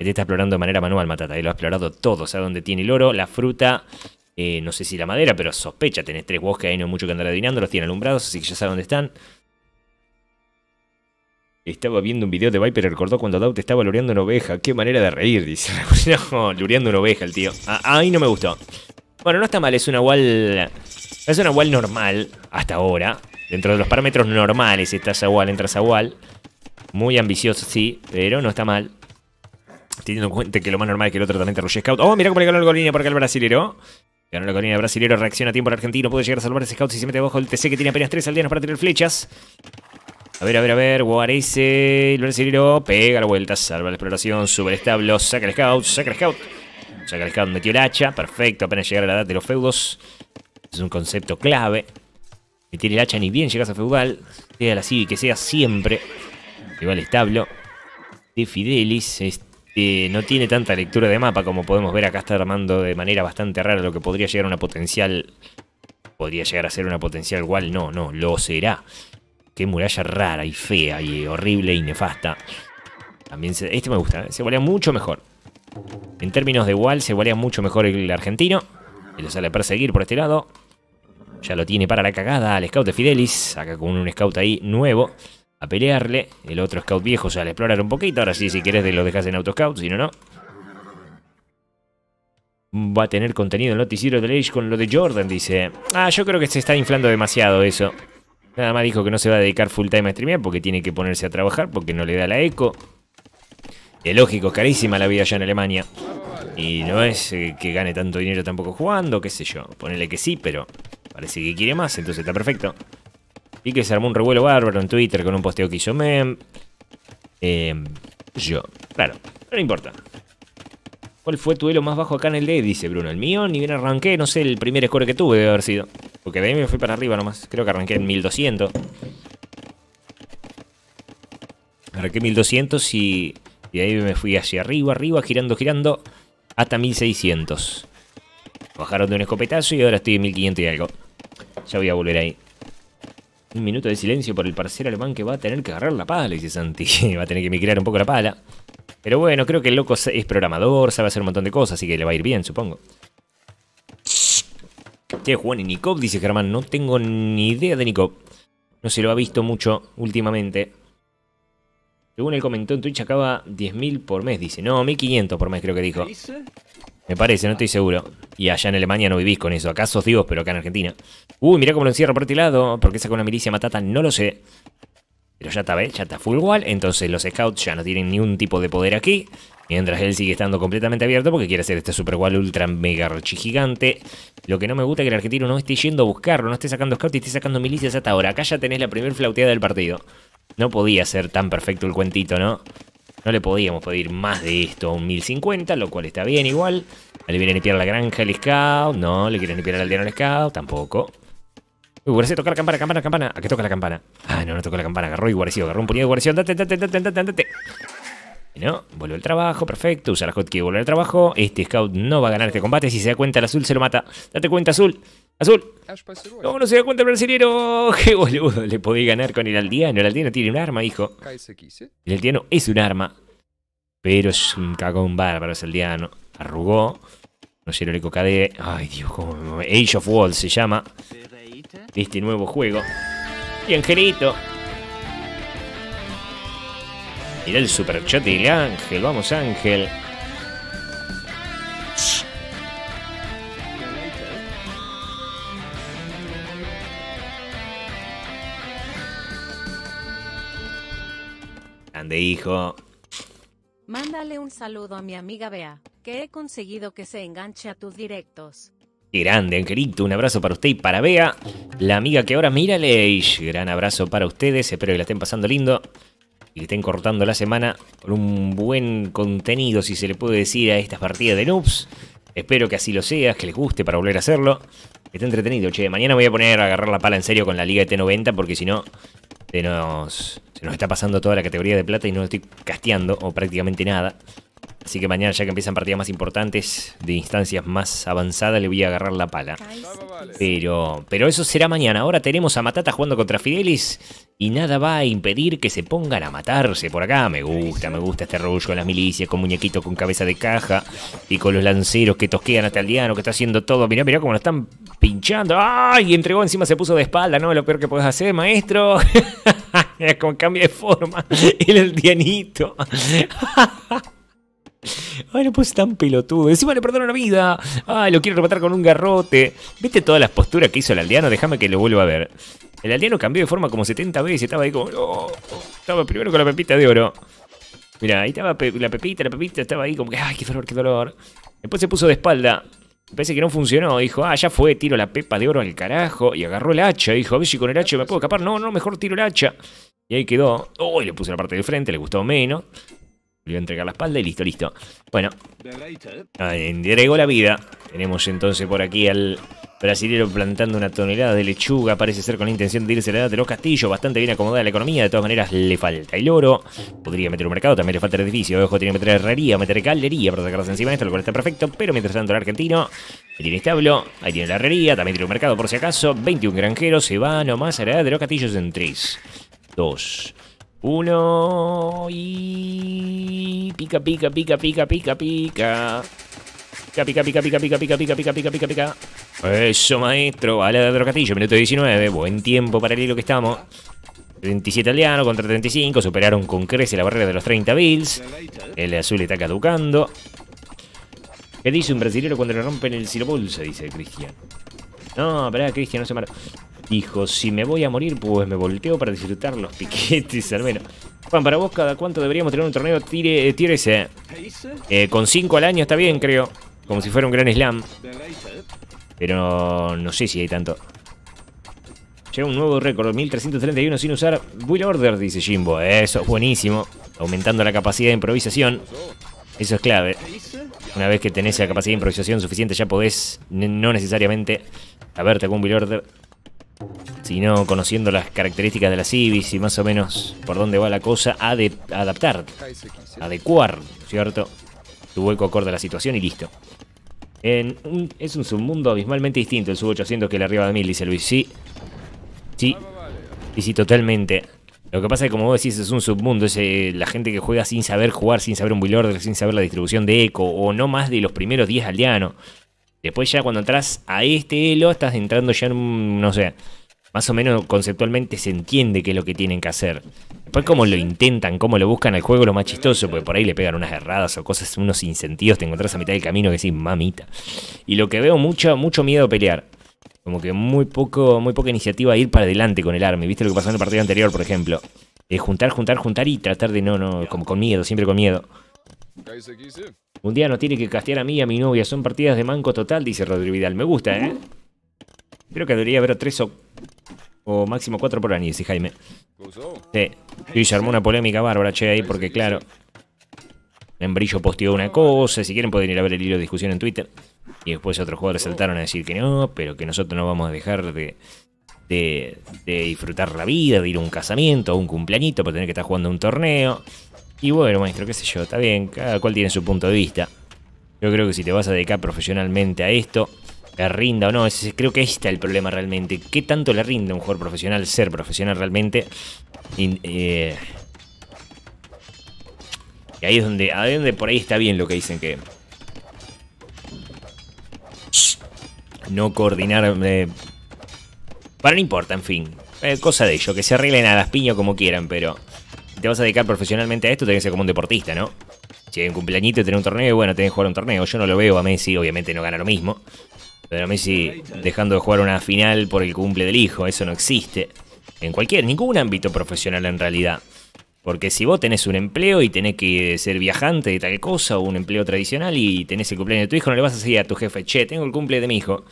este está explorando de manera manual, Matata. Y lo ha explorado todo. O sea, dónde tiene el oro, la fruta, eh, no sé si la madera, pero sospecha. Tenés tres bosques ahí, no hay mucho que andar adivinando. Los tienen alumbrados, así que ya saben dónde están. Estaba viendo un video de Viper y recordó cuando te estaba lureando una oveja. Qué manera de reír, dice. (laughs) no, lureando una oveja el tío. Ah, ah, ahí no me gustó. Bueno, no está mal, es una wall. Es una wall normal hasta ahora. Dentro de los parámetros normales está entras a wall. Muy ambicioso, sí, pero no está mal. Teniendo en cuenta que lo más normal es que el otro también te Rush Scout. Oh, mira cómo le ganó el línea porque el brasilero. Ganó la colina brasilero, reacciona a tiempo el argentino, puede llegar a salvar ese scout si se mete abajo el TC que tiene apenas tres aldeanos para tener flechas. A ver, a ver, a ver, Guarese, el brasileiro pega la vuelta, salva la exploración, sube el establo, saca el scout, saca el scout. Saca el scout, metió el hacha, perfecto, apenas llegar a la edad de los feudos. Es un concepto clave. tiene el hacha ni bien llegas a feudal, sea así, que sea siempre. Que va establo de Fidelis, este no tiene tanta lectura de mapa como podemos ver acá está armando de manera bastante rara lo que podría llegar a una potencial... Podría llegar a ser una potencial wall, no, no, lo será. Qué muralla rara y fea y horrible y nefasta. También este me gusta, ¿eh? se volea mucho mejor. En términos de wall se volea mucho mejor el argentino. Y lo sale a perseguir por este lado. Ya lo tiene para la cagada al scout de Fidelis. Acá con un scout ahí nuevo a pelearle. El otro scout viejo O sea, a explorar un poquito. Ahora sí, si querés, lo dejas en autoscout, si no, no. Va a tener contenido el noticiero de Age con lo de Jordan, dice. Ah, yo creo que se está inflando demasiado eso. Nada más dijo que no se va a dedicar full time a streamear porque tiene que ponerse a trabajar porque no le da la eco. Es lógico, carísima la vida allá en Alemania. Y no es eh, que gane tanto dinero tampoco jugando, qué sé yo. Ponele que sí, pero parece que quiere más, entonces está perfecto. Y que se armó un revuelo bárbaro en Twitter con un posteo que hizo me em, yo. Claro, no importa. ¿Cuál fue tu más bajo acá en el D? Dice Bruno. El mío, ni bien arranqué, no sé el primer score que tuve debe haber sido. Porque de ahí me fui para arriba nomás. Creo que arranqué en 1200. Arranqué 1200 y, y de ahí me fui hacia arriba, arriba, girando, girando, hasta 1600. Bajaron de un escopetazo y ahora estoy en 1500 y algo. Ya voy a volver ahí. Un minuto de silencio por el parcero alemán que va a tener que agarrar la pala, dice Santi. (laughs) va a tener que migrar un poco la pala. Pero bueno, creo que el loco es programador, sabe hacer un montón de cosas, así que le va a ir bien, supongo. Qué Juan y nicob dice Germán. No tengo ni idea de nicob. No se lo ha visto mucho últimamente. Según él comentó en Twitch, acaba 10.000 por mes, dice. No, 1.500 por mes creo que dijo. Me parece, no estoy seguro. Y allá en Alemania no vivís con eso. Acá sos Dios, pero acá en Argentina. Uy, mirá cómo lo encierro por este lado. ¿Por qué sacó una milicia matata? No lo sé. Pero ya está, ¿ves? Ya está full wall. Entonces los scouts ya no tienen ni un tipo de poder aquí. Mientras él sigue estando completamente abierto porque quiere hacer este super wall ultra mega gigante. Lo que no me gusta es que el argentino no esté yendo a buscarlo, no esté sacando scouts y esté sacando milicias hasta ahora. Acá ya tenés la primer flauteada del partido. No podía ser tan perfecto el cuentito, ¿no? No le podíamos pedir más de esto a un 1050, lo cual está bien igual. Le viene a limpiar la granja el scout. No, le a limpiar al aldeano el scout. Tampoco. Uy, Guarecio, toca la campana, campana, campana. ¿A qué toca la campana? Ah, no, no toca la campana. Agarró y guardeció, agarró un puñado de date date date date date andate. No, vuelve al trabajo, perfecto. Usa la hotkey y vuelve al trabajo. Este scout no va a ganar este combate. Si se da cuenta, el azul se lo mata. Date cuenta, azul. Azul. ¿Cómo ah, no se da cuenta el brasileño? (laughs) ¡Qué boludo! Le podía ganar con el aldeano. El aldeano tiene un arma, hijo. El aldeano es un arma. Pero es un cagón bárbaro ese aldeano. Arrugó. No sé, el KD. Ay, Dios, cómo Age of Wall se llama. este nuevo juego. Y Angelito. Mira el chat del Ángel. Vamos, Ángel. De hijo. Mándale un saludo a mi amiga Bea, que he conseguido que se enganche a tus directos. Grande, Angelito, un abrazo para usted y para Bea, la amiga que ahora mira Leish. Gran abrazo para ustedes, espero que la estén pasando lindo y que estén cortando la semana con un buen contenido, si se le puede decir, a estas partidas de noobs. Espero que así lo seas, que les guste para volver a hacerlo. Está entretenido, che. Mañana voy a poner a agarrar la pala en serio con la Liga de T90 porque si no, se nos, se nos está pasando toda la categoría de plata y no estoy casteando o prácticamente nada. Así que mañana, ya que empiezan partidas más importantes, de instancias más avanzadas, le voy a agarrar la pala. Pero, pero eso será mañana. Ahora tenemos a Matata jugando contra Fidelis. Y nada va a impedir que se pongan a matarse por acá. Me gusta, me gusta este rollo con las milicias, con Muñequito con cabeza de caja. Y con los lanceros que tosquean hasta el diano, que está haciendo todo. Mirá, mirá cómo lo están pinchando. ¡Ay! Entregó encima, se puso de espalda, ¿no? Lo peor que puedes hacer, maestro. (laughs) con cambio de forma. (laughs) el dianito. (laughs) (laughs) Ay, no puse tan pelotudo. Encima le perdono la vida. Ay, lo quiero rematar con un garrote. ¿Viste todas las posturas que hizo el aldeano? Déjame que lo vuelva a ver. El aldeano cambió de forma como 70 veces. Estaba ahí como. estaba primero con la pepita de oro. Mira, ahí estaba la pepita, la pepita estaba ahí como que. Ay, qué dolor, qué dolor. Después se puso de espalda. Me parece que no funcionó. Dijo, ah, ya fue, tiro la pepa de oro al carajo. Y agarró el hacha. Dijo, a ver si con el hacha me puedo escapar. No, no, mejor tiro el hacha. Y ahí quedó. Uy, le puse la parte de frente, le gustó menos. Le voy a entregar la espalda y listo, listo. Bueno, ¿eh? entregó la vida. Tenemos entonces por aquí al brasilero plantando una tonelada de lechuga. Parece ser con la intención de irse a la edad de los castillos. Bastante bien acomodada la economía. De todas maneras, le falta el oro. Podría meter un mercado, también le falta el edificio. Ojo, tiene que meter herrería, meter galería para sacarse encima de esto, lo cual está perfecto. Pero mientras tanto, el argentino ahí tiene establo, ahí tiene la herrería, también tiene un mercado por si acaso. 21 granjeros se va nomás a la edad de los castillos en 3, 2, uno y pica, pica, pica, pica, pica, pica. Pica, pica, pica, pica, pica, pica, pica, pica, pica, pica, Eso, maestro. vale de otro minuto 19. Buen tiempo para el hilo que estamos. 37 aldeano contra 35. Superaron con crece la barrera de los 30 bills. El azul está caducando. ¿Qué dice un brasileño cuando le rompen el silopulso? Dice Cristiano no, espera, Cristian, no se mata. Dijo, si me voy a morir, pues me volteo para disfrutar los piquetes, al (laughs) menos. Juan, para vos, ¿cada cuánto deberíamos tener un torneo tire, eh, ese? Eh. Eh, con 5 al año está bien, creo. Como si fuera un gran slam. Pero no, sé si hay tanto. Llega un nuevo récord, 1331 sin usar Will Order, dice Jimbo. Eso es buenísimo. Aumentando la capacidad de improvisación. Eso es clave. Una vez que tenés la capacidad de improvisación suficiente, ya podés no necesariamente haberte algún build order, sino conociendo las características de la civis y más o menos por dónde va la cosa, adaptar, adecuar, ¿cierto? Tu hueco acorde a la situación y listo. es un submundo abismalmente distinto el sub-800 que el arriba de 1000, dice Luis. Sí, sí, y sí, totalmente. Lo que pasa es que, como vos decís, es un submundo. Es, eh, la gente que juega sin saber jugar, sin saber un build order, sin saber la distribución de eco, o no más de los primeros 10 aldeanos. Después, ya cuando entras a este elo, estás entrando ya en un, no sé, más o menos conceptualmente se entiende qué es lo que tienen que hacer. Después cómo lo intentan, cómo lo buscan al juego, lo más chistoso, porque por ahí le pegan unas erradas o cosas, unos insentidos, te encontrás a mitad del camino que decís, mamita. Y lo que veo mucho, mucho miedo a pelear. Como que muy poco, muy poca iniciativa a ir para adelante con el Army. ¿Viste lo que pasó en el partido anterior, por ejemplo? Eh, juntar, juntar, juntar y tratar de no, no, como con miedo, siempre con miedo. Un día no tiene que castear a mí y a mi novia. Son partidas de manco total, dice Rodrigo Vidal. Me gusta, ¿eh? Creo que debería haber tres o, máximo cuatro por año, dice Jaime. Sí. se armó una polémica bárbara, che, ahí, porque claro. en brillo posteó una cosa. Si quieren pueden ir a ver el hilo de discusión en Twitter. Y después otros jugadores saltaron a decir que no, pero que nosotros no vamos a dejar de, disfrutar la vida, de ir a un casamiento, a un cumpleañito, para tener que estar jugando un torneo. Y bueno, maestro, qué sé yo, está bien, cada cual tiene su punto de vista. Yo creo que si te vas a dedicar profesionalmente a esto, te rinda o no, creo que ahí está el problema realmente. ¿Qué tanto le rinda a un jugador profesional ser profesional realmente? Y, eh, ahí es donde, ahí es donde por ahí está bien lo que dicen que no coordinar... para eh, no importa, en fin. Eh, cosa de ello, que se arreglen a las piñas como quieran, pero... te vas a dedicar profesionalmente a esto, tenés que ser como un deportista, ¿no? Si hay un cumpleañito, tener un torneo, bueno, tenés que jugar un torneo. Yo no lo veo a Messi, obviamente no gana lo mismo. Pero a Messi dejando de jugar una final por el cumple del hijo, eso no existe. En cualquier, ningún ámbito profesional en realidad. Porque si vos tenés un empleo y tenés que ser viajante de tal cosa, o un empleo tradicional y tenés el cumpleaños de tu hijo, no le vas a decir a tu jefe, che, tengo el cumple de mi hijo.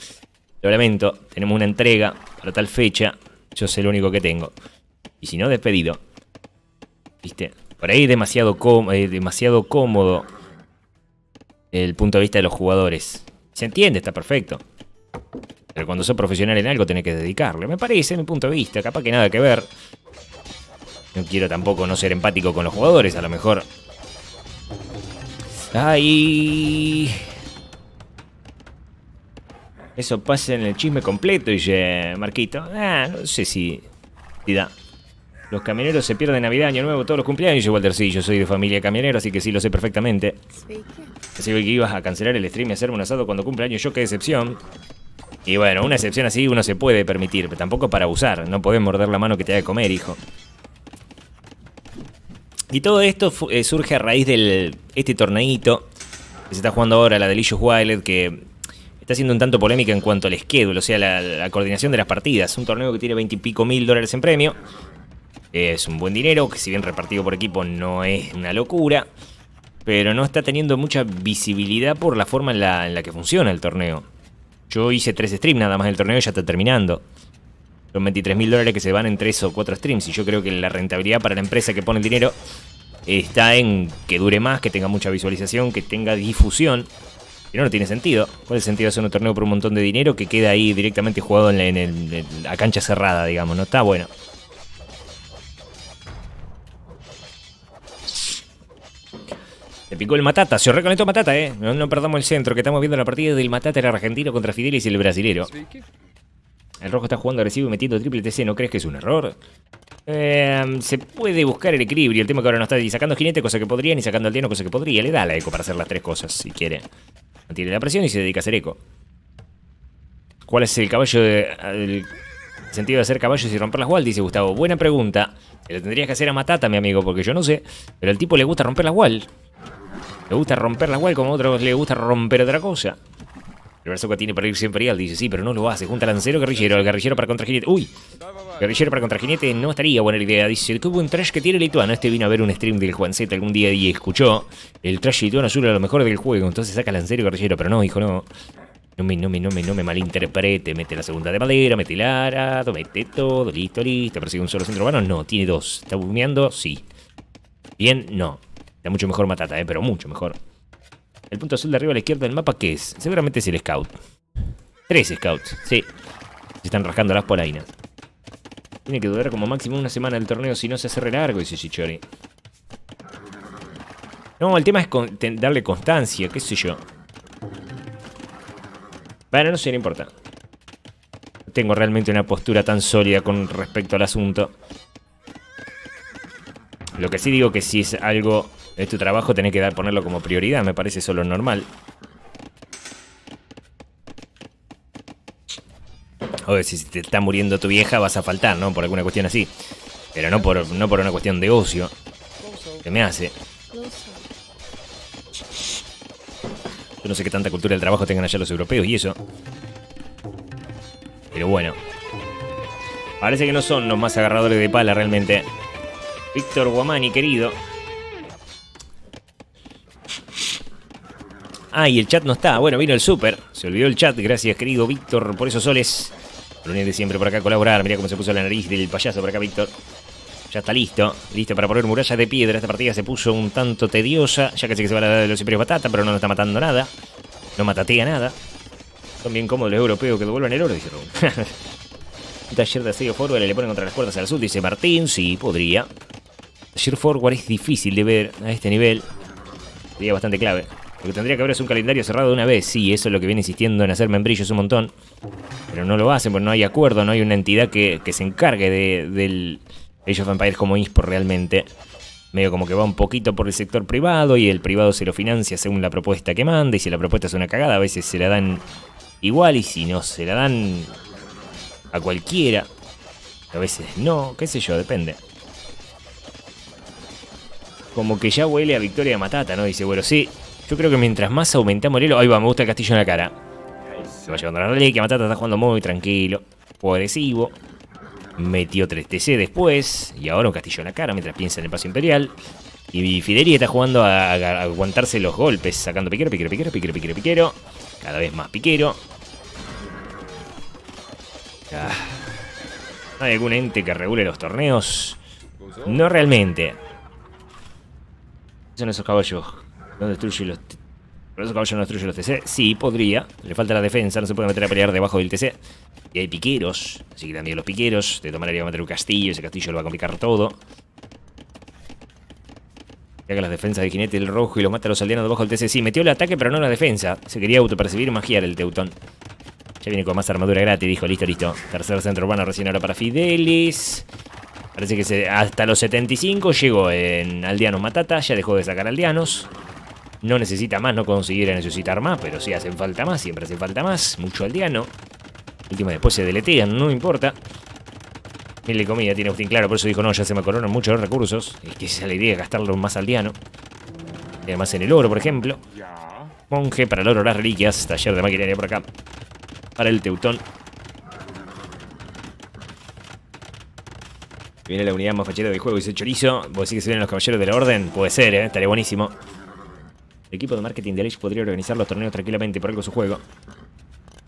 Lo lamento, tenemos una entrega para tal fecha, yo soy el único que tengo. Y si no, despedido. ¿Viste? Por ahí es demasiado, eh, demasiado cómodo el punto de vista de los jugadores. Se entiende, está perfecto. Pero cuando sos profesional en algo tenés que dedicarle. Me parece, mi punto de vista, capaz que nada que ver. No quiero tampoco no ser empático con los jugadores, a lo mejor. Ay. Eso pasa en el chisme completo, dice Marquito. Ah, no sé si. si da. Los camioneros se pierden Navidad, Año Nuevo, todos los cumpleaños. Yo, Walter, sí, yo soy de familia camionero, así que sí lo sé perfectamente. Así que ibas a cancelar el stream y hacerme un asado cuando cumple Año. Yo, qué excepción. Y bueno, una excepción así uno se puede permitir, pero tampoco para abusar. No podés morder la mano que te haga comer, hijo. Y todo esto eh, surge a raíz de este torneito que se está jugando ahora, la Delicious Wild, que está siendo un tanto polémica en cuanto al schedule, o sea, la, coordinación de las partidas. Un torneo que tiene veintipico mil dólares en premio. Es un buen dinero, que si bien repartido por equipo no es una locura, pero no está teniendo mucha visibilidad por la forma en la, que funciona el torneo. Yo hice tres streams nada más del torneo ya está terminando. Los 23 mil dólares que se van en 3 o 4 streams. Y yo creo que la rentabilidad para la empresa que pone el dinero está en que dure más, que tenga mucha visualización, que tenga difusión. Pero no, tiene sentido. ¿Cuál es el sentido hacer un torneo por un montón de dinero que queda ahí directamente jugado en, cancha cerrada, digamos? No está bueno. Le picó el Matata, se reconectó Matata, eh. No, perdamos el centro, que estamos viendo la partida del Matata, el argentino contra Fidelis y el brasilero. El rojo está jugando agresivo y metiendo triple TC. ¿No crees que es un error? Em, se puede buscar el equilibrio. El tema que ahora no está ni sacando jinete, cosa que podría, ni sacando aldeano, cosa que podría. Le da la eco para hacer las tres cosas, si quiere. Mantiene la presión y se dedica a hacer eco. ¿Cuál es el caballo de, el sentido de hacer caballos y romper las wall? Dice Gustavo. Buena pregunta. lo tendrías que hacer a Matata, mi amigo, porque yo no sé. Pero al tipo le gusta romper las wall. Le gusta romper las wall como a otros le gusta romper otra cosa. El que tiene para ir siempre al dice, sí, pero no lo hace. Junta lancero, guerrillero, el guerrillero para contra jinete. Uy, guerrillero para contra jinete no estaría buena idea. Dice, qué buen trash que tiene el lituano. Este vino a ver un stream del Juan algún día y escuchó el trash lituano azul a lo mejor del juego. Entonces saca lancero y guerrillero, pero no, hijo, no. No me, no, me, no, me, no me malinterprete. Mete la segunda de madera, mete el arado, mete todo, listo, listo. Persigue un solo centro urbano. No, tiene dos. ¿Está bumeando? Sí. Bien, no. Está mucho mejor Matata, eh, pero mucho mejor. El punto azul de arriba a la izquierda del mapa, ¿qué es? Seguramente es el scout. Tres scouts, sí. Se están rascando las polainas. Tiene que durar como máximo una semana el torneo, si no se hace re largo, dice chichori. No, el tema es darle constancia, qué sé yo. Bueno, no sé, no importa. No tengo realmente una postura tan sólida con respecto al asunto. Lo que sí digo que si es algo es tu trabajo, tenés que dar, ponerlo como prioridad, me parece solo normal. Oye, si te está muriendo tu vieja vas a faltar, ¿no? Por alguna cuestión así. Pero no por, no por una cuestión de ocio. ¿Qué me hace. Yo no sé qué tanta cultura del trabajo tengan allá los europeos y eso. Pero bueno. Parece que no son los más agarradores de pala realmente. Víctor Guamani, querido. Ah, y el chat no está. Bueno, vino el super. Se olvidó el chat. Gracias, querido Víctor, por esos soles. Lunes de siempre por acá a colaborar. Mirá cómo se puso la nariz del payaso por acá, Víctor. Ya está listo. Listo para poner murallas de piedra. Esta partida se puso un tanto tediosa. Ya sé que se va A la de los imperios patata pero no nos está matando nada. No matatea nada. Son bien cómodos los europeos que devuelvan el oro, dice Ron. (laughs) taller de asedio forward le ponen contra las cuerdas al azul, dice Martín. Sí, podría. Taller forward es difícil de ver a este nivel. Sería bastante clave. Lo que tendría que haber es un calendario cerrado de una vez. Sí, eso es lo que viene insistiendo en hacer membrillos un montón. Pero no lo hacen, porque no hay acuerdo, no hay una entidad que, se encargue de, del Age of Empires como ISPO realmente. Medio como que va un poquito por el sector privado y el privado se lo financia según la propuesta que manda. Y si la propuesta es una cagada, a veces se la dan igual y si no, se la dan a cualquiera. A veces no, qué sé yo, depende como que ya huele a Victoria Matata, ¿no? Dice, bueno, sí, yo creo que mientras más aumenta el Morelo. Ahí va, me gusta el castillo en la cara. Se va llevando la reliquia. Matata está jugando muy tranquilo. Progresivo. Metió 3 TC después. Y ahora un castillo en la cara mientras piensa en el paso imperial. Y Fideri está jugando a, aguantarse los golpes. Sacando piquero, piquero, piquero, piquero, piquero, piquero. Cada vez más piquero. Ah. ¿Hay algún ente que regule los torneos? No realmente. Son esos caballos no destruye los... Por eso caballo no destruye los TC. Sí, podría. Le falta la defensa, no se puede meter a pelear debajo del TC. Y hay piqueros, así que también los piqueros. De tomaría a meter un castillo, ese castillo lo va a complicar todo. Ya que las defensas de jinete el rojo y los mata a los aldeanos debajo del TC. Sí, metió el ataque, pero no la defensa. Se quería autopercibir magiar el Teutón. Ya viene con más armadura gratis, dijo, listo, listo. Tercer centro urbano recién ahora para Fidelis. Parece que se, hasta los 75 llegó en Aldeanos Matata, ya dejó de sacar aldeanos. No necesita más, no consiguiera necesitar más, pero sí hacen falta más, siempre hace falta más. Mucho aldeano. Última después se deletean, no importa. Mil de comida tiene Agustín, claro, por eso dijo, no, ya se me coronan muchos recursos. Es que esa es la idea, gastarlo más aldeano. Y además en el oro, por ejemplo. Monje para el oro, las reliquias. Taller de maquinaria por acá. Para el teutón. Viene la unidad más fachera del juego, dice Chorizo. ¿Vos decís que se vienen los caballeros de la orden? Puede ser, ¿eh? estaría buenísimo equipo de marketing de Alice podría organizar los torneos tranquilamente por algo su juego.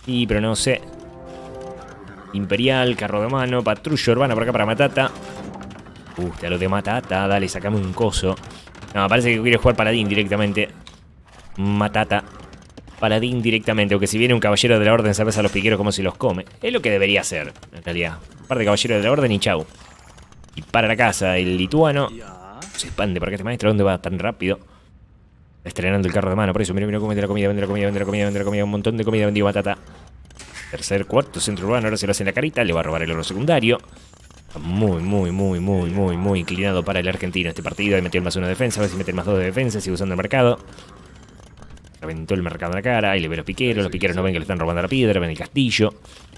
Y, pero no sé. Imperial, carro de mano, patrulla urbana por acá para Matata. Usted uh, a lo de Matata, dale, sacame un coso. No, parece que quiere jugar Paladín directamente. Matata. Paladín directamente, aunque si viene un caballero de la orden sabes a los piqueros como si los come. Es lo que debería hacer, en realidad. Un par de caballeros de la orden y chau. Y para la casa, el lituano. Se expande, porque acá. este maestro? ¿Dónde va tan rápido? Estrenando el carro de mano, por eso, mira, mira cómo vende la comida, vende la comida, vende la comida, vende la comida, un montón de comida, Vendió batata. Tercer, cuarto, centro urbano, ahora se lo hace en la carita, le va a robar el oro secundario. Muy, muy, muy, muy, muy, muy inclinado para el argentino este partido. Ahí metió el más uno de defensa, a ver si mete más dos de defensa, sigue usando el mercado. aventó el mercado en la cara, ahí le ve los piqueros, los piqueros no ven que le están robando la piedra, ven el castillo.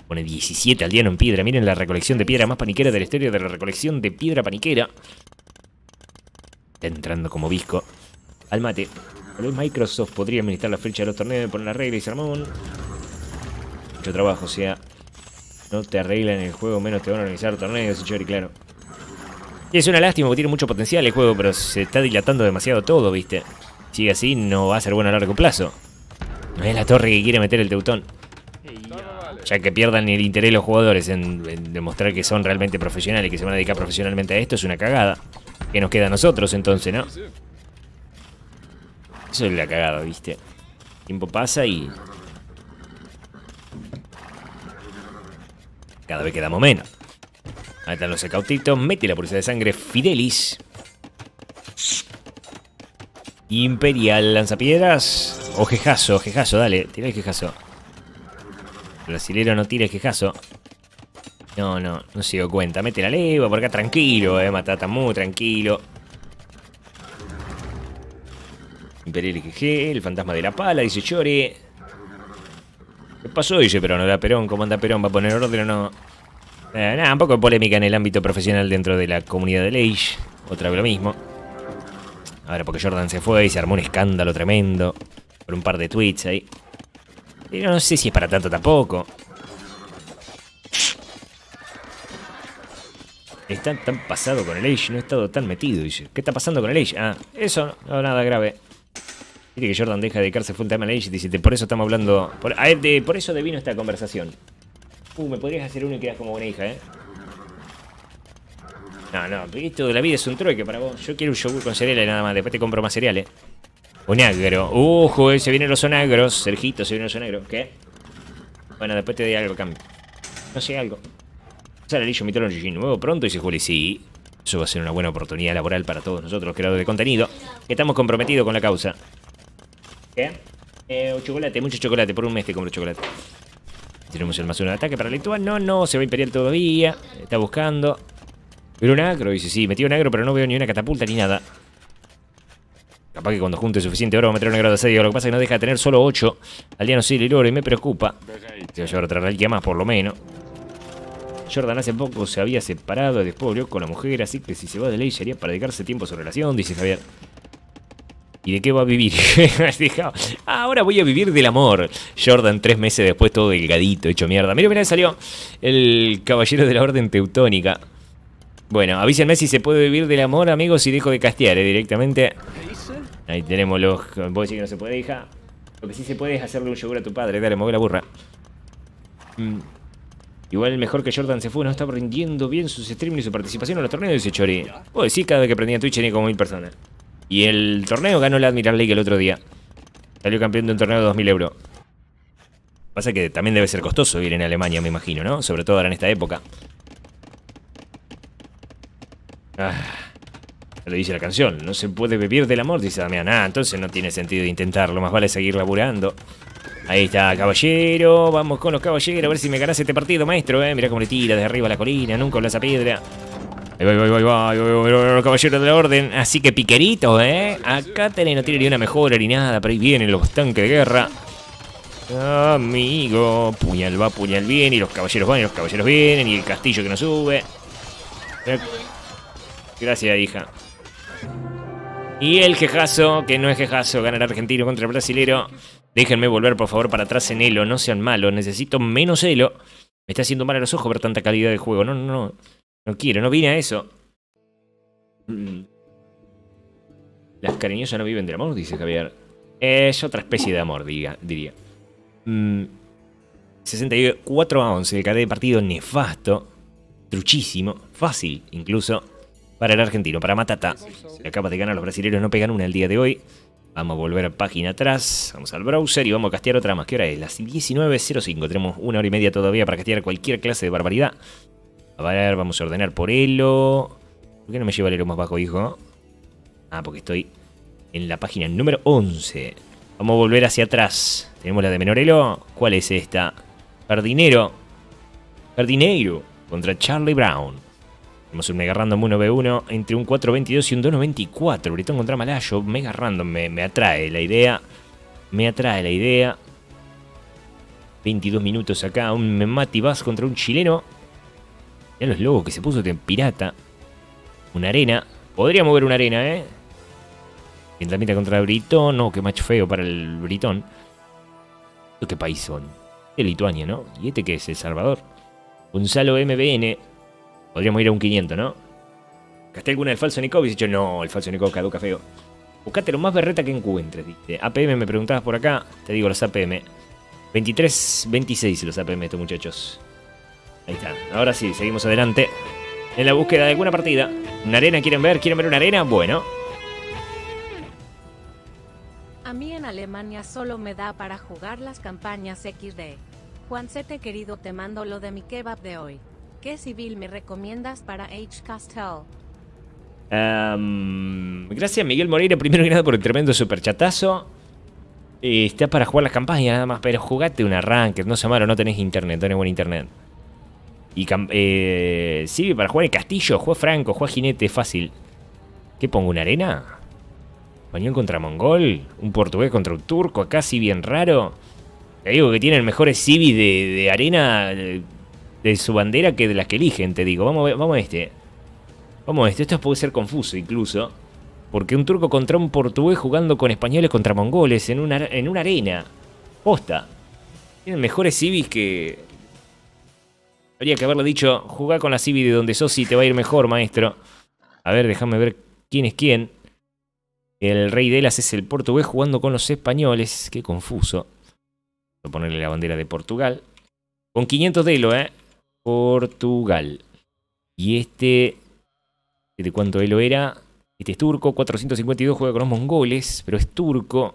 Pone 17 al diano en piedra, miren la recolección de piedra más paniquera del estéreo de la recolección de piedra paniquera. Está entrando como visco al mate. Microsoft podría administrar la fecha de los torneos, poner la regla y sermón. Mucho trabajo, o sea... No te arreglan el juego, menos te van a organizar torneos, y claro. es una lástima, porque tiene mucho potencial el juego, pero se está dilatando demasiado todo, ¿viste? Sigue así, no va a ser bueno a largo plazo. No es la torre que quiere meter el Teutón. Ya que pierdan el interés los jugadores en, demostrar que son realmente profesionales y que se van a dedicar profesionalmente a esto, es una cagada. Que nos queda a nosotros entonces, ¿no? Eso le ha cagado ¿viste? tiempo pasa y... Cada vez quedamos menos. Ahí están los cautitos. Mete la policía de sangre Fidelis. Imperial lanzapiedras. O jejazo, jejazo, dale. Tira el quejazo. brasilero no tira el quejazo. No, no, no se dio cuenta. Mete la leva por acá tranquilo, eh. Matata muy tranquilo. Imperial LGG, el fantasma de la pala, dice Chore. ¿Qué pasó? Dice pero no era Perón, ¿cómo anda Perón? ¿Va a poner orden o no? Eh, nada, un poco de polémica en el ámbito profesional dentro de la comunidad de Leish. Otra vez lo mismo. Ahora porque Jordan se fue y se armó un escándalo tremendo. Por un par de tweets ahí. Pero no sé si es para tanto tampoco. está tan pasado con el Age, no he estado tan metido, dice. ¿Qué está pasando con el Age? Ah, eso no, nada grave. Dice que Jordan deja de dedicarse full time a la dice, por eso estamos hablando... Por, a de, por eso devino esta conversación. Uh, me podrías hacer uno y quedas como buena hija, ¿eh? No, no, esto de la vida es un trueque para vos. Yo quiero un yogur con cereales nada más, después te compro más cereales. Un agro. Ujo, eh, se vienen los onagros. Sergito, se vienen los onagros. ¿Qué? Bueno, después te doy algo, cambio. No sé, algo. Sale el Mythology nuevo pronto, dice Juli. Sí, eso va a ser una buena oportunidad laboral para todos nosotros, los creadores de contenido, que estamos comprometidos con la causa. ¿Qué? Eh, chocolate, mucho chocolate. Por un mes te compro chocolate. Tenemos el más uno de ataque para Lituania. No, no, se va a Imperial todavía. Está buscando. Pero un agro, dice, sí, metí un agro, pero no veo ni una catapulta ni nada. Capaz que cuando junte suficiente oro va a meter un agro de asedio. Lo que pasa es que no deja de tener solo 8. no sí, el oro y me preocupa. Se va a llevar otra reliquia más, por lo menos. Jordan hace poco se había separado, después volvió con la mujer, así que si se va de ley sería para dedicarse tiempo a su relación, dice Javier. ¿Y de qué va a vivir? (laughs) Ahora voy a vivir del amor. Jordan, tres meses después, todo delgadito, hecho mierda. Mira, mira, salió el caballero de la Orden Teutónica. Bueno, avísenme si se puede vivir del amor, amigos, y dejo de castear ¿eh? directamente. Ahí tenemos los... a decir que no se puede, hija? Lo que sí se puede es hacerle un yogur a tu padre. Dale, mueve la burra. Igual mm. Igual mejor que Jordan se fue, no está rindiendo bien sus streams y su participación en los torneos, dice Chori. Vos cada vez que prendía Twitch tenía como mil personas. Y el torneo ganó la Admiral League el otro día. Salió campeón de un torneo de 2.000 euros. Pasa que también debe ser costoso ir en Alemania, me imagino, ¿no? Sobre todo ahora en esta época. Ah, lo dice la canción. No se puede vivir del amor, dice Damián. Ah, entonces no tiene sentido intentarlo. Más vale seguir laburando. Ahí está, caballero. Vamos con los caballeros. A ver si me ganas este partido, maestro. Eh. Mirá cómo le tira desde arriba la colina. Nunca la a piedra. Ahí va, de la orden. Así que piquerito, ¿eh? Acá tenés, no tiene ni una mejora ni nada, pero ahí vienen los tanques de guerra. Amigo, puñal va, puñal viene, y los caballeros van, y los caballeros vienen, y el castillo que no sube. Gracias, hija. Y el quejazo que no es jejazo, ganar argentino contra el brasilero. Déjenme volver, por favor, para atrás en elo, no sean malos, necesito menos elo. Me está haciendo mal a los ojos ver tanta calidad de juego, no, no, no. No quiero, no vine a eso. Mm. Las cariñosas no viven del amor, dice Javier. Es otra especie de amor, diga, diría. 64 mm. a 11, cadena de partido nefasto, truchísimo, fácil incluso, para el argentino, para Matata. Se le acaba de ganar, los brasileños no pegan una el día de hoy. Vamos a volver a página atrás, vamos al browser y vamos a castear otra más. ¿Qué hora es? Las 19.05, tenemos una hora y media todavía para castear cualquier clase de barbaridad. A ver, vamos a ordenar por elo. ¿Por qué no me lleva el elo más bajo, hijo? Ah, porque estoy en la página número 11. Vamos a volver hacia atrás. Tenemos la de menor ¿Cuál es esta? Jardinero. Jardinero contra Charlie Brown. Tenemos un Mega Random 1v1 entre un 4.22 y un 2.94. Bretón contra Malayo. Mega Random me, atrae la idea. Me atrae la idea. 22 minutos acá. Un Memati contra un chileno. Mirá los lobos que se puso en pirata. Una arena. Podría mover una arena, ¿eh? Vietnamita contra Britón. No, qué macho feo para el Britón. ¿Qué país son? De Lituania, ¿no? ¿Y este qué es? El Salvador. Gonzalo MBN. Podríamos ir a un 500, ¿no? ¿Gasté alguna del falso Y Yo, no, el falso Nikovic caduca feo. Buscate lo más berreta que encuentres, viste. APM, me preguntabas por acá. Te digo los APM. 23, 26 los APM estos muchachos. Ahí está. Ahora sí, seguimos adelante. En la búsqueda de alguna partida. ¿Una arena quieren ver? ¿Quieren ver una arena? Bueno. A mí en Alemania solo me da para jugar las campañas XD. Juancete querido, te mando lo de mi kebab de hoy. ¿Qué civil me recomiendas para H. Castell? gracias Miguel Moreira, primero que nada por el tremendo superchatazo. Está para jugar las campañas nada más, pero jugate un arranque, no se malo, no tenés internet, no tenés buen internet. Y eh, para jugar el castillo, juega franco, juega jinete, fácil. ¿Qué pongo? ¿Una arena? ¿Español contra mongol? ¿Un portugués contra un turco? Acá sí bien raro. Te digo que tienen mejores civis de, arena de, su bandera que de las que eligen, te digo. Vamos, vamos a este. Vamos a este. Esto puede ser confuso incluso. Porque un turco contra un portugués jugando con españoles contra mongoles en una, en una arena. Posta. Tienen mejores civis que, Habría que haberle dicho, jugá con la Civi de donde sos y te va a ir mejor, maestro. A ver, déjame ver quién es quién. El rey de las es el portugués jugando con los españoles. Qué confuso. Voy a ponerle la bandera de Portugal. Con 500 de Elo, ¿eh? Portugal. Y este... ¿De cuánto Elo era? Este es turco. 452 juega con los mongoles, pero es turco.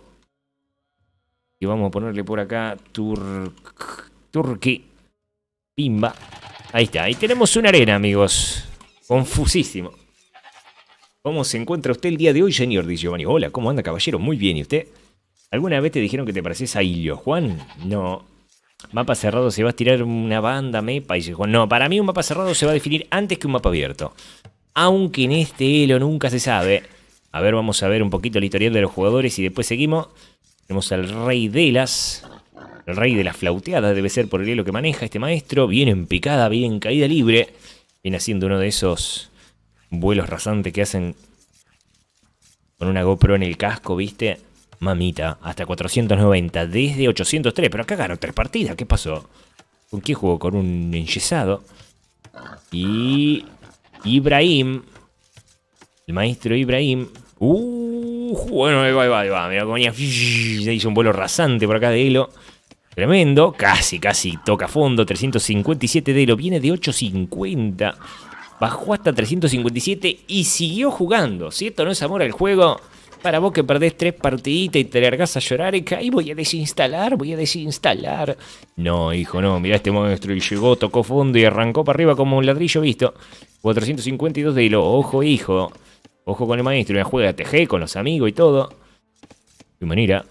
Y vamos a ponerle por acá Turk, Turquía. Pimba. Ahí está. Ahí tenemos una arena, amigos. Confusísimo. ¿Cómo se encuentra usted el día de hoy, señor? Dice Giovanni. Hola, ¿cómo anda, caballero? Muy bien. ¿Y usted? ¿Alguna vez te dijeron que te pareces a Ilio Juan? No. Mapa cerrado se va a estirar una banda, mepa. Dice Juan, no, para mí un mapa cerrado se va a definir antes que un mapa abierto. Aunque en este elo nunca se sabe. A ver, vamos a ver un poquito la historial de los jugadores y después seguimos. Tenemos al Rey de las... El rey de las flauteadas debe ser por el hielo que maneja este maestro. Viene en picada, bien caída libre. Viene haciendo uno de esos vuelos rasantes que hacen con una GoPro en el casco, ¿viste? Mamita, hasta 490, desde 803. Pero acá ganó tres partidas, ¿qué pasó? ¿Con qué jugó? Con un enyesado. Y. Ibrahim. El maestro Ibrahim. Uh, bueno, ahí va, ahí va, ahí va. Mira venía. hizo un vuelo rasante por acá de hielo. Tremendo, casi, casi toca fondo. 357 de lo viene de 850. Bajó hasta 357 y siguió jugando. ¿cierto? no es amor al juego, para vos que perdés tres partiditas y te largás a llorar y caí, voy a desinstalar, voy a desinstalar. No, hijo, no, mirá este monstruo y llegó, tocó fondo y arrancó para arriba como un ladrillo visto. 452 de hilo, ojo, hijo. Ojo con el maestro, Me juega TG con los amigos y todo. de manera,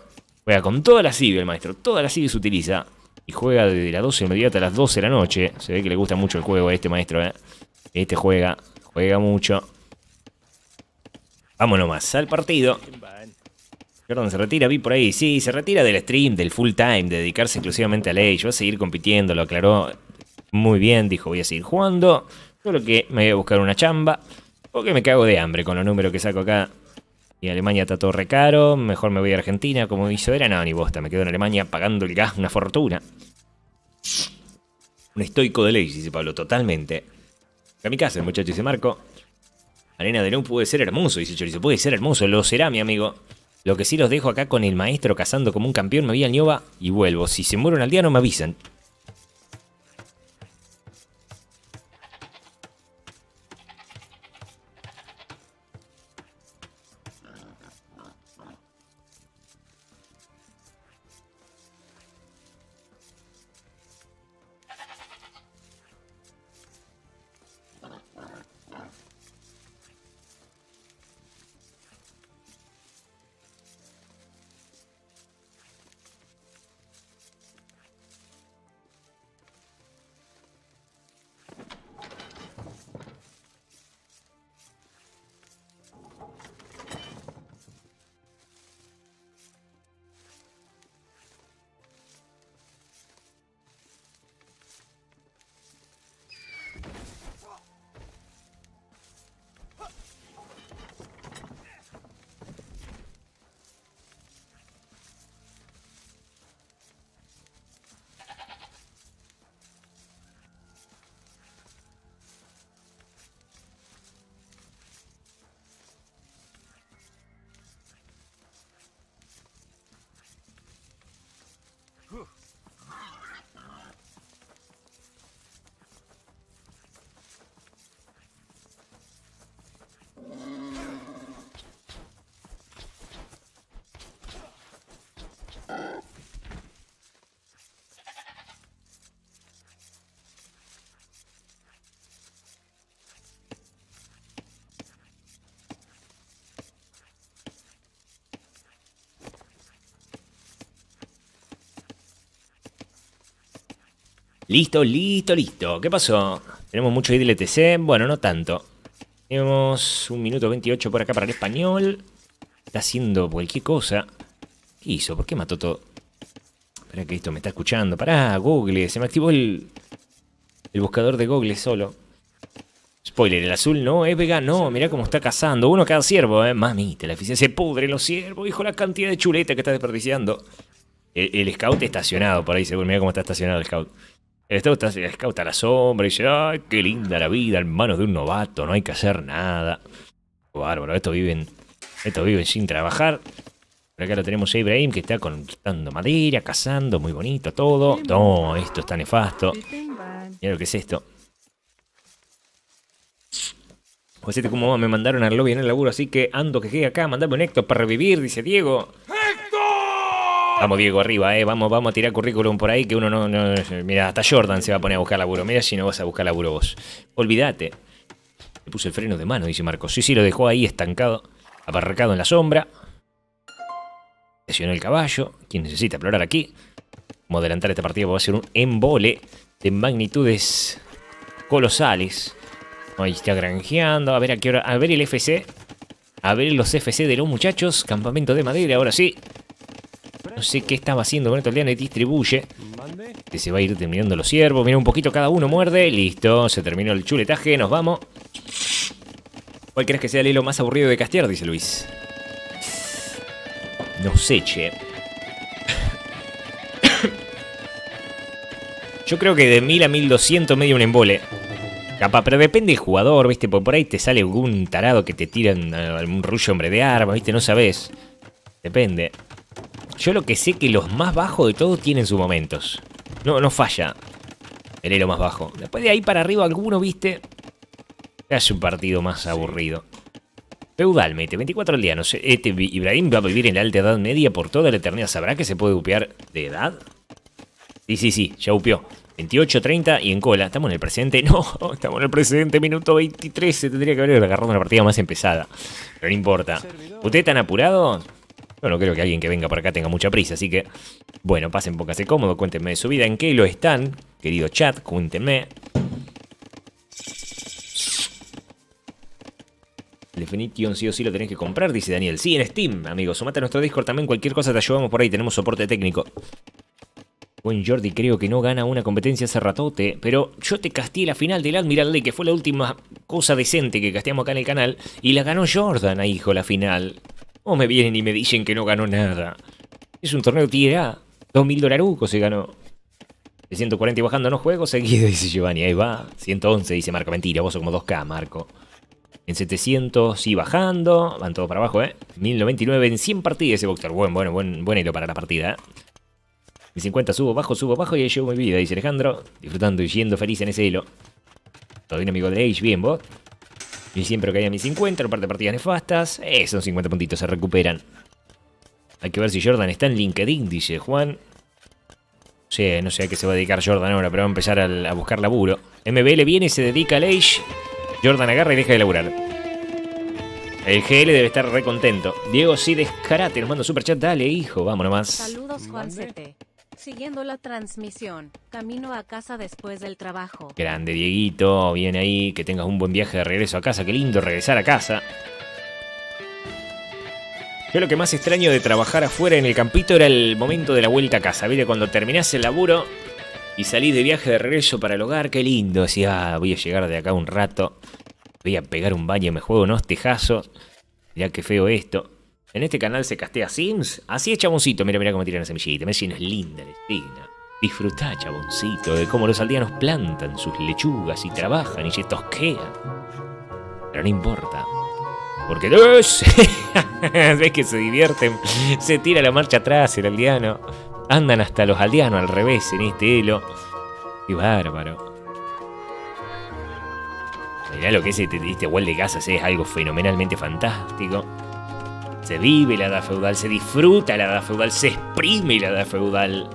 Juega con toda la CIVI el maestro. Toda la CIVI se utiliza. Y juega desde las 12 de mediodía hasta las 12 de la noche. Se ve que le gusta mucho el juego a este maestro, ¿eh? Este juega. Juega mucho. Vámonos más al partido. Perdón, se retira, vi por ahí. Sí, se retira del stream, del full time, de dedicarse exclusivamente a Age. Va a seguir compitiendo, lo aclaró muy bien. Dijo, voy a seguir jugando. Solo que me voy a buscar una chamba. O que me cago de hambre con los números que saco acá y Alemania está todo recaro, mejor me voy a Argentina, como hizo era, nada, ni bosta, me quedo en Alemania pagando el gas, una fortuna. Un estoico de ley, dice Pablo, totalmente. A mi casa, el muchacho dice Marco. Arena de León puede ser hermoso, dice Chorizo, puede ser hermoso, lo será, mi amigo. Lo que sí los dejo acá con el maestro cazando como un campeón, me voy al Nioba y vuelvo. Si se al día, no me avisan. Listo, listo, listo. ¿Qué pasó? Tenemos mucho IDLTC. Bueno, no tanto. Tenemos un minuto 28 por acá para el español. Está haciendo cualquier cosa. ¿Qué hizo? ¿Por qué mató todo? Espera que esto me está escuchando. Pará, Google. Se me activó el, el buscador de Google solo. Spoiler, el azul no es vegano. Mirá cómo está cazando. Uno cada ciervo, ¿eh? Mamita, la eficiencia se pudre los ciervos. Hijo, la cantidad de chuleta que está desperdiciando. El, scout estacionado por ahí, seguro. Mirá cómo está estacionado el scout. Está usted la sombra y dice, ay, qué linda la vida en manos de un novato, no hay que hacer nada. Bárbaro, estos viven, esto viven sin trabajar. acá lo tenemos a Ibrahim que está cortando madera, cazando, muy bonito todo. No, esto está nefasto. Mira lo que es esto. José, pues este como me mandaron al lobby en el laburo, así que ando que quede acá, mandame un Héctor para revivir, dice Diego. ¡Ah! Vamos, Diego, arriba, eh. Vamos, vamos a tirar currículum por ahí que uno no, Mira, hasta Jordan se va a poner a buscar laburo. Mira si no vas a buscar laburo vos. Olvídate. Le puse el freno de mano, dice Marcos. Sí, sí, lo dejó ahí estancado, aparcado en la sombra. Presionó el caballo. ¿Quién necesita explorar aquí. a adelantar esta partida va a ser un embole de magnitudes colosales. Ahí está granjeando. A ver a qué hora. A ver el FC. A ver los FC de los muchachos. Campamento de madera, ahora sí. No sé qué estaba haciendo Bueno, todo El y distribuye. Este se va a ir terminando los ciervos. Mira un poquito cada uno, muerde. Listo, se terminó el chuletaje. Nos vamos. ¿Cuál crees que sea el hilo más aburrido de castear? Dice Luis. No sé, che. (coughs) Yo creo que de 1000 a 1200 medio un embole. Capaz, pero depende del jugador, ¿viste? Porque por ahí te sale algún tarado que te tiran eh, algún rullo hombre de arma, ¿viste? No sabes. Depende. Yo lo que sé que los más bajos de todos tienen sus momentos. No, no falla. El lo más bajo. Después de ahí para arriba alguno, viste. Es un partido más aburrido. Feudalmente. al día. No sé. Este Ibrahim va a vivir en la alta edad media por toda la eternidad. ¿Sabrá que se puede upear de edad? Sí, sí, sí, ya upió. 28, 30 y en cola. ¿Estamos en el presente? (laughs) No, estamos en el presente. Minuto 23. Se tendría que haber agarrado una partida más empezada. Pero no importa. ¿Usted tan apurado? no creo que alguien que venga por acá tenga mucha prisa, así que, bueno, pasen, de cómodo, cuéntenme de su vida, en qué lo están, querido chat, cuéntenme. Definition sí o sí lo tenés que comprar, dice Daniel. Sí, en Steam, amigos. Sumate a nuestro Discord también. Cualquier cosa te ayudamos por ahí. Tenemos soporte técnico. Buen Jordi, creo que no gana una competencia hace ratote, pero yo te casté la final del Admiral Lee, que fue la última cosa decente que casteamos acá en el canal, y la ganó Jordan, hijo, la final. ¿Cómo me vienen y me dicen que no ganó nada? Es un torneo tira. 2.000 dolarucos se ganó. De 140 y bajando no juego seguido, (laughs) dice Giovanni. Ahí va. 111, dice Marco. Mentira, vos sos como 2K, Marco. En 700 y bajando. Van todos para abajo, ¿eh? 1099 en 100 partidas ese Boxer. Buen, bueno, buen, buen hilo para la partida. ¿eh? En 50 subo, bajo, subo, bajo y ahí llevo mi vida, dice Alejandro. Disfrutando y yendo feliz en ese hilo. Todo bien, amigo de Age. Bien, vos y siempre haya mis 50, parte de partidas nefastas. Esos 50 puntitos se recuperan. Hay que ver si Jordan está en LinkedIn, dice Juan. Sí, no sé a qué se va a dedicar Jordan ahora, pero va a empezar a, buscar laburo. MBL viene, se dedica al Age. Jordan agarra y deja de laburar. El GL debe estar re recontento. Diego sí, descarate, nos manda super chat. Dale, hijo, vamos nomás. Saludos, Juan CT. Siguiendo la transmisión, camino a casa después del trabajo. Grande Dieguito, bien ahí, que tengas un buen viaje de regreso a casa, qué lindo regresar a casa. Yo lo que más extraño de trabajar afuera en el campito era el momento de la vuelta a casa, ¿viste? Cuando terminás el laburo y salís de viaje de regreso para el hogar, qué lindo, Decía, ah, voy a llegar de acá un rato, voy a pegar un baño, me juego unos tejazos, ya que feo esto. En este canal se castea Sims. Así es, chaboncito. Mira, mira cómo tiran la semillita. Messi no es linda, la digna. Disfrutá, chaboncito, de cómo los aldeanos plantan sus lechugas y trabajan y se tosquean. Pero no importa. Porque los... (laughs) ves que se divierten, se tira la marcha atrás el aldeano. Andan hasta los aldeanos al revés en este hilo. Qué bárbaro. Mirá lo que es este, este de casas, es algo fenomenalmente fantástico. Se vive la edad feudal, se disfruta la edad feudal, se exprime la edad feudal.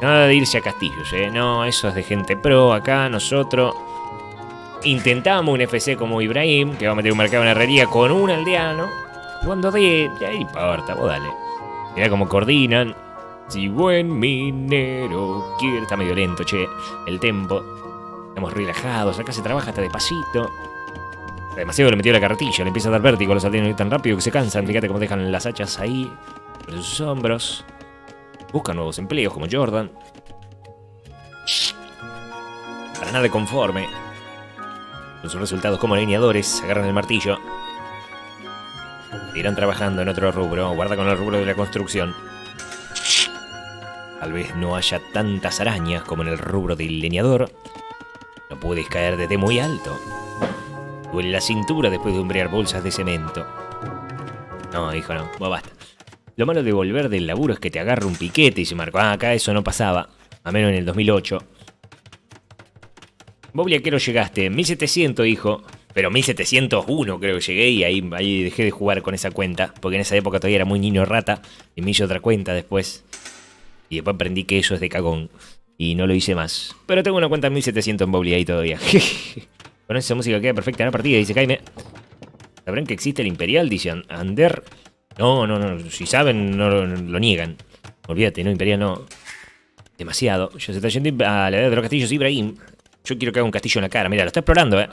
Nada de irse a castillos, ¿eh? No, eso es de gente pro. Acá nosotros intentamos un FC como Ibrahim, que va a meter un mercado en herrería con un aldeano. Cuando de... Ya importa, vos dale. Mirá cómo coordinan. Si buen minero quiere... Está medio lento, che. El tempo. Estamos relajados. Acá se trabaja hasta despacito. Demasiado le metió la carretilla, le empieza a dar vértigo los aldeanos tan rápido que se cansan. Fíjate cómo dejan las hachas ahí, en sus hombros. Buscan nuevos empleos como Jordan. Para nada conforme. Con sus resultados como alineadores, agarran el martillo. Irán trabajando en otro rubro, guarda con el rubro de la construcción. Tal vez no haya tantas arañas como en el rubro del leñador. No puedes caer desde muy alto en la cintura después de umbrear bolsas de cemento. No, hijo, no. Bueno, basta. Lo malo de volver del laburo es que te agarra un piquete y se marca. Ah, acá eso no pasaba. A menos en el 2008. Vos, quiero llegaste. 1700, hijo. Pero 1701 creo que llegué y ahí, dejé de jugar con esa cuenta. Porque en esa época todavía era muy niño rata. Y me hice otra cuenta después. Y después aprendí que eso es de cagón. Y no lo hice más. Pero tengo una cuenta en 1700 en Bobli ahí todavía. (laughs) Con esa música queda perfecta en la partida, dice Jaime. ¿Sabrán que existe el Imperial? Dice Ander. No, no, no. Si saben, no lo, niegan. Olvídate, no, Imperial no. Demasiado. yo se está yendo a la edad de los castillos Ibrahim. Yo quiero que haga un castillo en la cara. Mira, lo está explorando, eh.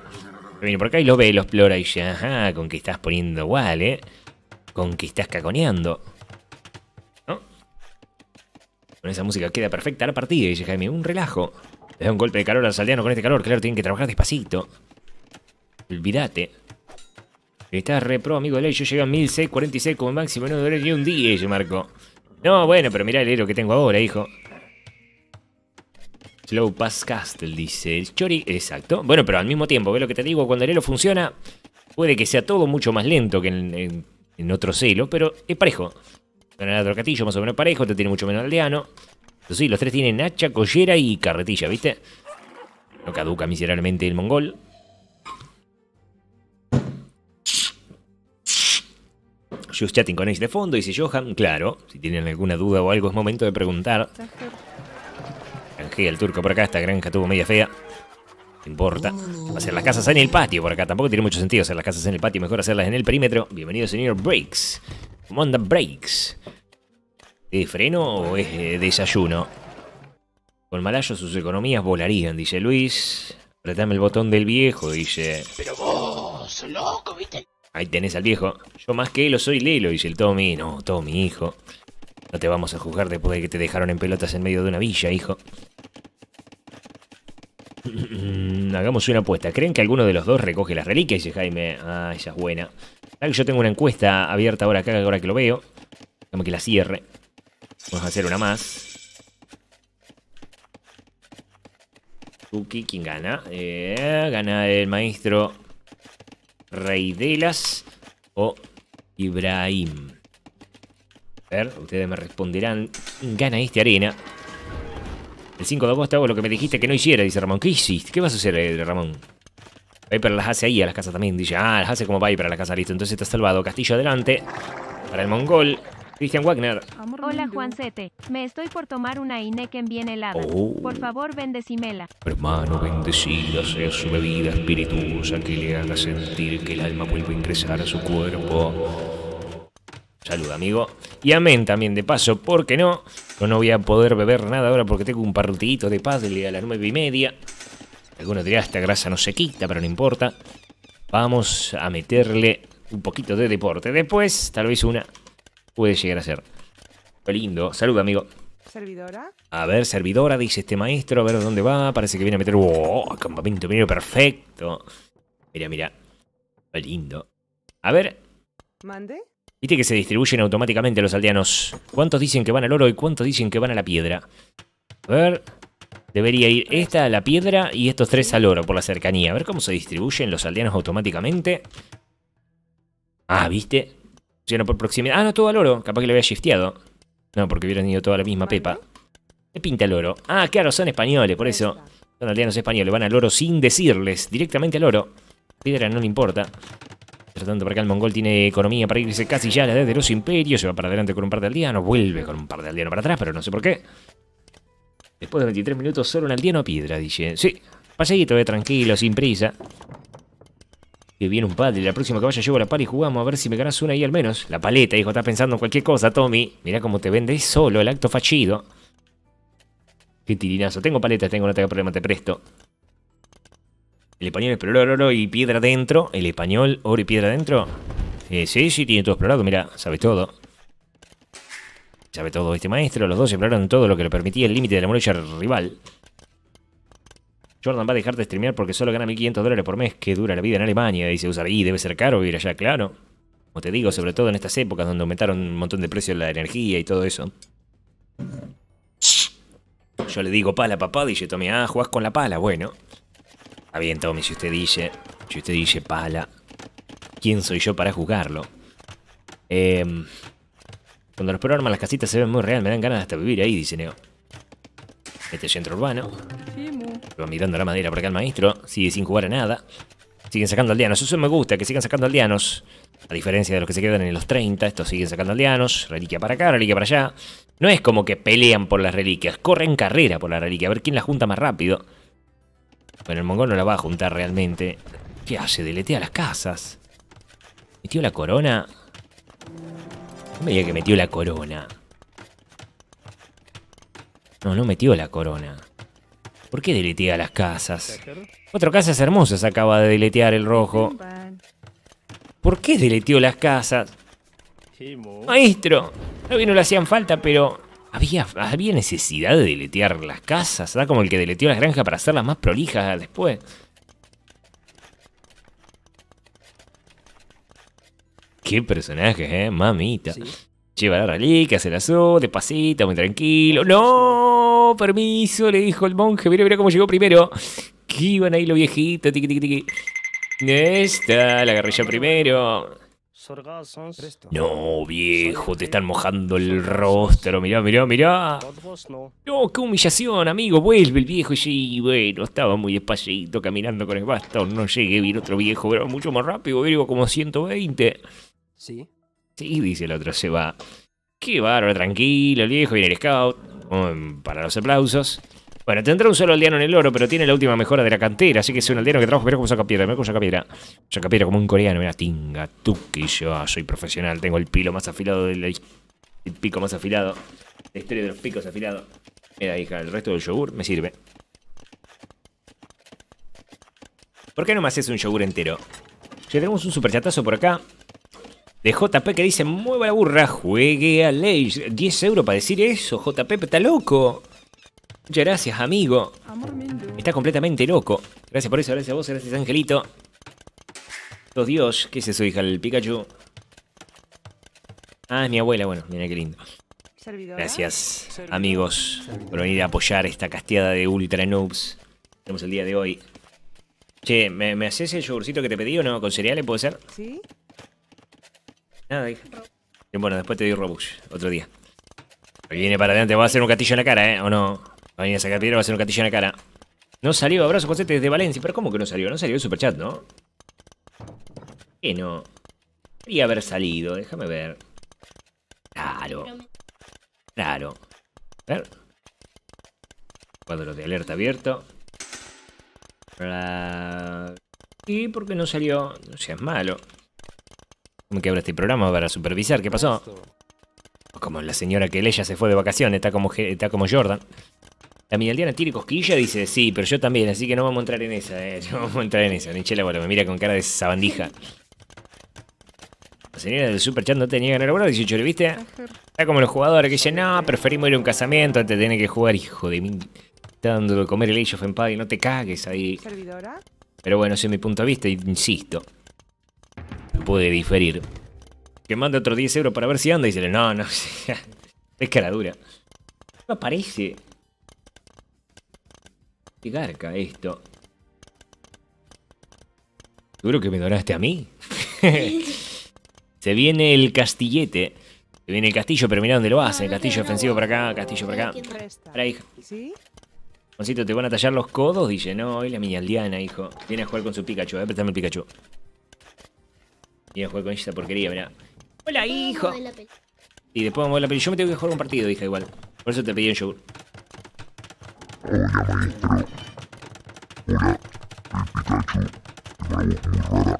Viene por acá y lo ve, lo explora y dice, ajá, con que estás poniendo igual, eh. Con que estás caconeando. ¿No? Con esa música queda perfecta la partida, dice Jaime. Un relajo. Le da un golpe de calor al los con este calor. Claro, tienen que trabajar despacito. Olvídate. Está re pro, amigo Ley. Yo llego a 1646 como máximo. No duré ni un día, yo marco. No, bueno, pero mirá el héroe que tengo ahora, hijo. Slow Pass Castle, dice el Chori. Exacto. Bueno, pero al mismo tiempo, Ve lo que te digo? Cuando el héroe funciona, puede que sea todo mucho más lento que en, otro celo, pero es parejo. Con el otro catillo más o menos parejo, te tiene mucho menos aldeano. Pero sí, los tres tienen hacha, collera y carretilla, ¿viste? No caduca miserablemente el mongol. Just Chatting con Ace de fondo, y dice Johan. Claro, si tienen alguna duda o algo, es momento de preguntar. Granjea el turco por acá, esta granja tuvo media fea. No importa. Hacer las casas en el patio por acá. Tampoco tiene mucho sentido hacer las casas en el patio. Mejor hacerlas en el perímetro. Bienvenido, señor Breaks. ¿Cómo anda Breaks? ¿Es freno o es desayuno? Con Malayo sus economías volarían, dice Luis. Apretame el botón del viejo, dice. Pero vos, loco, viste. Ahí tenés al viejo. Yo más que lo soy Lelo, dice el Tommy. No, Tommy, hijo. No te vamos a juzgar después de que te dejaron en pelotas en medio de una villa, hijo. Mm, hagamos una apuesta. ¿Creen que alguno de los dos recoge las reliquias? Dice Jaime. Ah, esa es buena. que yo tengo una encuesta abierta ahora acá, ahora que lo veo. Déjame que la cierre. Vamos a hacer una más. ¿quién gana? Eh, gana el maestro Reidelas o Ibrahim. A ver, ustedes me responderán. Gana este arena. El 5 de agosto hago lo que me dijiste que no hiciera, dice Ramón. ¿Qué hiciste? ¿Qué vas a hacer, eh, Ramón? Viper las hace ahí a las casas también. Dice, ah, las hace como Viper a las casas, listo. Entonces está salvado. Castillo adelante. Para el mongol. Christian Wagner. Hola Juancete, me estoy por tomar una Ineken bien helada. Oh. Por favor, bendecimela. Hermano, bendecida sea su bebida espirituosa que le haga sentir que el alma vuelve a ingresar a su cuerpo. Salud, amigo. Y amén también, de paso, porque no. Yo no voy a poder beber nada ahora porque tengo un partidito de paz a las nueve y media. Algunos días esta grasa no se quita, pero no importa. Vamos a meterle un poquito de deporte. Después, tal vez una puede llegar a ser. lindo. Salud, amigo. Servidora. A ver, servidora, dice este maestro. A ver dónde va. Parece que viene a meter. ¡Oh! Campamento mío perfecto. Mira, mira. lindo. A ver. Mande. Viste que se distribuyen automáticamente los aldeanos. ¿Cuántos dicen que van al oro y cuántos dicen que van a la piedra? A ver. Debería ir esta a la piedra y estos tres al oro por la cercanía. A ver cómo se distribuyen los aldeanos automáticamente. Ah, ¿viste? por proximidad. Ah, no, todo al oro. Capaz que le había shifteado. No, porque hubieran ido toda la misma pepa. ¿Qué pinta el oro? Ah, claro, son españoles, por eso. Son aldeanos españoles. Van al oro sin decirles. Directamente al oro. Piedra no le importa. Mientras tanto, por acá el mongol tiene economía para irse casi ya a la de los imperios. Se va para adelante con un par de aldeanos. Vuelve con un par de aldeanos para atrás, pero no sé por qué. Después de 23 minutos, solo un aldeano a piedra, dice. Sí, paseíto, eh, tranquilo, sin prisa que viene un padre. La próxima que vaya llevo la par y jugamos a ver si me ganas una ahí al menos. La paleta, hijo, estás pensando en cualquier cosa, Tommy. Mirá cómo te vendes solo, el acto fachido. Qué tirinazo. Tengo paletas, tengo, no tengo problema, te presto. El español exploró oro y piedra dentro. El español, oro y piedra dentro. Eh, sí, sí, tiene todo explorado, mira, sabe todo. Sabe todo este maestro. Los dos exploraron todo lo que le permitía el límite de la muralla rival. Jordan va a dejar de streamear porque solo gana 1.500 dólares por mes que dura la vida en Alemania. Dice usar y debe ser caro vivir allá, claro. Como te digo, sobre todo en estas épocas donde aumentaron un montón de precios la energía y todo eso. Yo le digo pala, papá, dice Tommy. Ah, jugás con la pala. Bueno. Está bien, Tommy, si usted dice. Si usted dice pala. ¿Quién soy yo para jugarlo? Em, cuando los programas las casitas se ven muy real, me dan ganas de hasta vivir ahí, dice Neo. Este centro urbano. mirando la madera por acá el maestro. Sigue sin jugar a nada. Siguen sacando aldeanos. Eso me gusta, que sigan sacando aldeanos. A diferencia de los que se quedan en los 30, estos siguen sacando aldeanos. Reliquia para acá, reliquia para allá. No es como que pelean por las reliquias. Corren carrera por la reliquia. A ver quién la junta más rápido. Bueno, el mongol no la va a juntar realmente. ¿Qué hace? Deletea las casas. ¿Metió la corona? me diga que metió la corona. No, no metió la corona. ¿Por qué deletea las casas? Cuatro casas hermosas acaba de deletear el rojo. ¿Por qué deleteó las casas? Maestro, todavía no le hacían falta, pero... ¿había, ¿Había necesidad de deletear las casas? Era como el que deleteó las granjas para hacerlas más prolijas después. Qué personaje, eh, mamita. Lleva la reliquia, que hace de despacito, muy tranquilo. ¡No! Permiso, le dijo el monje. Mira, mira cómo llegó primero. Que iban ahí los viejitos, tiqui, tiqui, tiqui. Esta, la agarré yo primero. No, viejo, te están mojando el rostro. Mirá, mirá, mirá. No, qué humillación, amigo. Vuelve el viejo. Y bueno, estaba muy despacito caminando con el bastón. No llegué, vino otro viejo, pero mucho más rápido. Vino como 120. Sí. Sí, dice el otro, se va. Qué bárbaro, tranquilo, el viejo, viene el scout. para los aplausos. Bueno, tendrá un solo aldeano en el oro, pero tiene la última mejora de la cantera, así que es un aldeano que trabaja, pero como saca piedra, como saca piedra. Saca piedra como un coreano, mira, tinga, que yo ah, soy profesional, tengo el pilo más afilado del el pico más afilado, la historia de los picos afilados. Mira, hija, el resto del yogur me sirve. ¿Por qué no me haces un yogur entero? Ya tenemos un chatazo por acá de JP que dice, mueva la burra, juegue a ley. 10 euros para decir eso, JP, está loco. Muchas gracias, amigo. Está completamente loco. Gracias por eso, gracias a vos, gracias Angelito. Los Dios, ¿qué es eso, hija? del Pikachu. Ah, es mi abuela, bueno, mira qué lindo. Gracias, amigos, por venir a apoyar esta casteada de Ultra Noobs. Tenemos el día de hoy. Che, ¿me, haces el yogurcito que te pedí o no? ¿Con cereales puede ser? Sí. Nada, ah, hija. Bueno, después te doy Robux, otro día. Viene para adelante, va a hacer un gatillo en la cara, ¿eh? ¿O no? Va a venir a sacar piedra, va a hacer un gatillo en la cara. No salió, abrazo, José, desde Valencia. ¿Pero cómo que no salió? No salió el superchat, ¿no? ¿Qué no? Podría haber salido, déjame ver. Claro. Claro. A ver. Cuadro de alerta abierto. ¿Y por qué no salió? No seas malo que quebra este programa para supervisar. ¿Qué pasó? Como la señora que ella se fue de vacaciones, está como, está como Jordan. La aldeana tiene cosquilla, dice, sí, pero yo también, así que no vamos a entrar en esa, eh. (laughs) No vamos a entrar en esa. Nichela, bueno, me mira con cara de sabandija. La señora del Super Chat no tenía ganar bueno, 18, viste? Está como los jugadores que dicen, no, preferimos ir a un casamiento antes de que jugar, hijo de mí. Está dando de comer el Age of Empire, no te cagues ahí. ¿Servidora? Pero bueno, ese es mi punto de vista, insisto puede diferir. Que manda otros 10 euros para ver si anda y dice, no, no, (laughs) es cara dura. No aparece. Qué garca esto. ¿Seguro que me doraste a mí? (laughs) Se viene el castillete. Se viene el castillo, pero mira dónde lo hace ah, Castillo ofensivo para acá, castillo para acá. Para hija. ¿te van a tallar los codos? Dice, no, hoy la mini aldeana, hijo. Viene a jugar con su Pikachu. A eh, ver, préstame el Pikachu. Y a jugar con esta porquería, mirá. Hola, hijo. Y después vamos a la peli. Yo me tengo que jugar un partido, hija, igual. Por eso te pedí un yogur. Hola, maestro. Hola, Pikachu.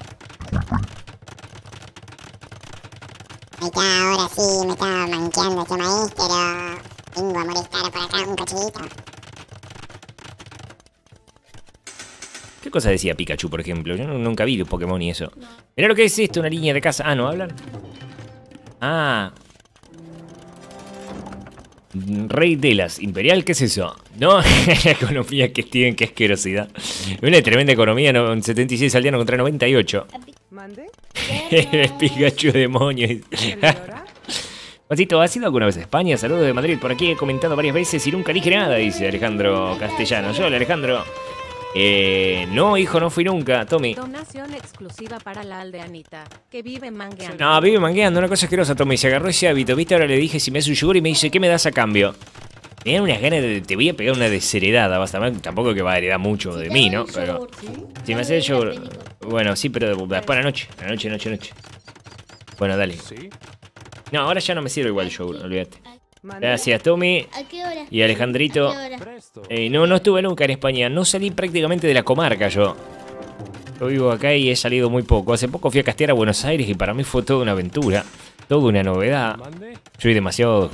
ahora sí me estaba manqueando este maestro. Vengo a molestar por acá un cachito. ¿Qué cosa decía Pikachu, por ejemplo? Yo nunca vi un Pokémon y eso. No. Mirá lo que es esto, una línea de casa. Ah, ¿no hablan? Ah. Rey de las Imperial, ¿qué es eso? No, (laughs) la economía que tienen, qué asquerosidad. Una tremenda economía, no, 76 al contra 98. ¿Mande? (laughs) Pikachu demonio. Pasito, ¿has ido alguna vez a España? Saludos de Madrid, por aquí he comentado varias veces y nunca dije nada, dice Alejandro Castellano. Yo, Alejandro. Eh, no, hijo, no fui nunca, Tommy. Donación exclusiva para la aldeanita, que vive mangueando. No, vive mangueando, una cosa asquerosa, Tommy. Se agarró ese hábito, ¿viste? Ahora le dije si me hace un yogur y me dice, ¿qué me das a cambio? tenía unas ganas de. Te voy a pegar una desheredada, basta. Tampoco que va a heredar mucho de mí, ¿no? Pero. Si me hace el yogur. Bueno, sí, pero después de la noche. La noche, noche, noche. Bueno, dale. No, ahora ya no me sirve igual el yogur, olvídate. Gracias, Tommy. Y Alejandrito. Eh, no, no estuve nunca en España. No salí prácticamente de la comarca yo. Yo vivo acá y he salido muy poco. Hace poco fui a castear a Buenos Aires y para mí fue toda una aventura. Toda una novedad. Soy demasiado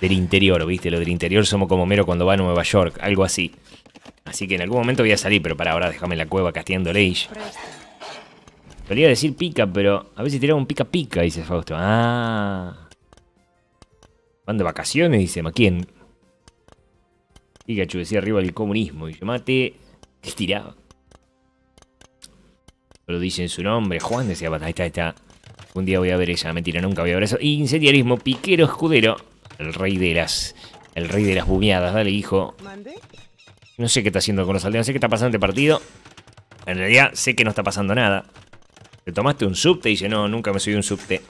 del interior, ¿viste? Lo del interior somos como mero cuando va a Nueva York. Algo así. Así que en algún momento voy a salir, pero para ahora déjame en la cueva casteando Leish. Solía decir pica, pero a veces tiraba un pica pica, dice Fausto. Ah. Van de vacaciones, dice Maquien. Y decía arriba del comunismo. Y mate ¿Qué tiraba. Lo dicen su nombre. Juan decía, ahí está, ahí está. Un día voy a ver esa. Mentira, nunca voy a ver eso. Incendiarismo, piquero, escudero. El rey de las... El rey de las bumeadas. Dale, hijo. No sé qué está haciendo con los aldeanos. Sé qué está pasando este partido. En realidad, sé que no está pasando nada. ¿Te tomaste un subte? dice, no, nunca me subí un subte.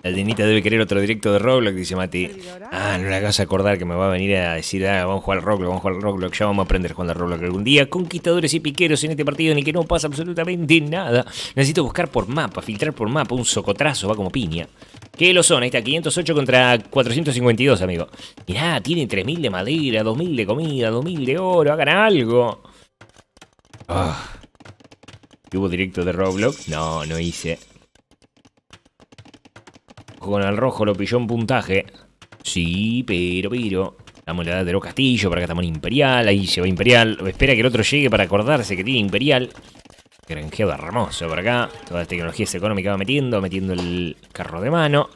La debe querer otro directo de Roblox, dice Mati. Ah, no la hagas acordar que me va a venir a decir, ah, vamos a jugar Roblox, vamos a jugar Roblox, ya vamos a aprender a jugar Roblox algún día. Conquistadores y piqueros en este partido en el que no pasa absolutamente nada. Necesito buscar por mapa, filtrar por mapa, un socotrazo, va como piña. ¿Qué lo son? Ahí está, 508 contra 452, amigo. Mirá, tiene 3.000 de madera, 2.000 de comida, 2.000 de oro, hagan algo. Ah. ¿Hubo directo de Roblox? No, no hice. Con el rojo lo pilló en puntaje. Sí, pero, pero. la edad de los Castillo, para acá estamos en Imperial, ahí se va Imperial. Espera que el otro llegue para acordarse que tiene Imperial. de hermoso por acá. toda las tecnología económica va metiendo, metiendo el carro de mano.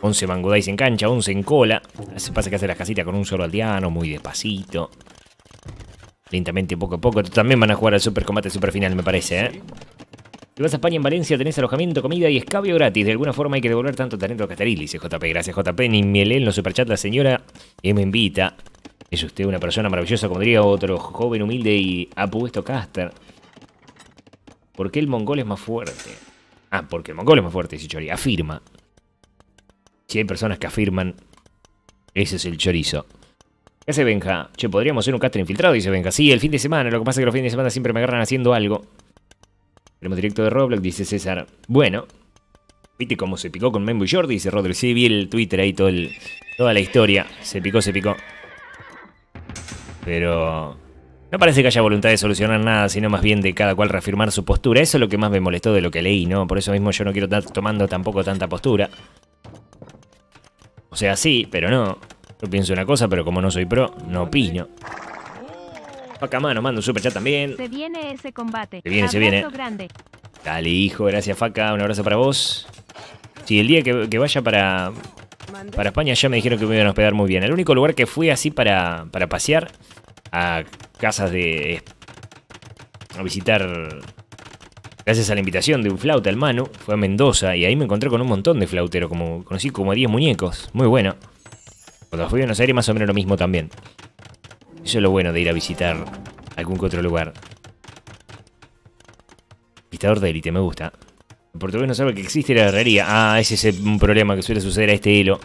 11 Mangudais en cancha, 11 en cola. Se pasa que hace las casitas con un solo aldeano, muy despacito. Lentamente, poco a poco. También van a jugar al super combate, super final, me parece, ¿eh? Si vas a España en Valencia tenés alojamiento, comida y escabio gratis. De alguna forma hay que devolver tanto talento a dice JP. Gracias, JP. Ni me leen los superchats la señora y me invita. Es usted una persona maravillosa, como diría otro joven humilde y apuesto caster. ¿Por qué el mongol es más fuerte? Ah, porque el mongol es más fuerte, dice Chori. Afirma. Si hay personas que afirman, ese es el chorizo. ¿Qué hace Benja? Che, podríamos ser un caster infiltrado, dice Benja. Sí, el fin de semana. Lo que pasa es que los fines de semana siempre me agarran haciendo algo. Tenemos directo de Roblox, dice César. Bueno, ¿viste cómo se picó con Membo y Jordi? Dice Rodri. Sí, vi el Twitter ahí, toda la historia. Se picó, se picó. Pero no parece que haya voluntad de solucionar nada, sino más bien de cada cual reafirmar su postura. Eso es lo que más me molestó de lo que leí, ¿no? Por eso mismo yo no quiero estar tomando tampoco tanta postura. O sea, sí, pero no. Yo pienso una cosa, pero como no soy pro, no opino. Facamano mano, mando un chat también. Se viene ese combate. Se viene, se viene. grande. Dale, hijo, gracias, Faca. Un abrazo para vos. Sí, el día que, vaya para, para España ya me dijeron que me iban a hospedar muy bien. El único lugar que fui así para, pasear a casas de... a visitar... Gracias a la invitación de un flauta al fue a Mendoza y ahí me encontré con un montón de flauteros, como conocí como a 10 muñecos, muy bueno. Cuando fui a Buenos Aires más o menos lo mismo también. Eso es lo bueno de ir a visitar algún que otro lugar. Visitador de élite, me gusta. El portugués no sabe que existe la herrería. Ah, ese es un problema que suele suceder a este hilo.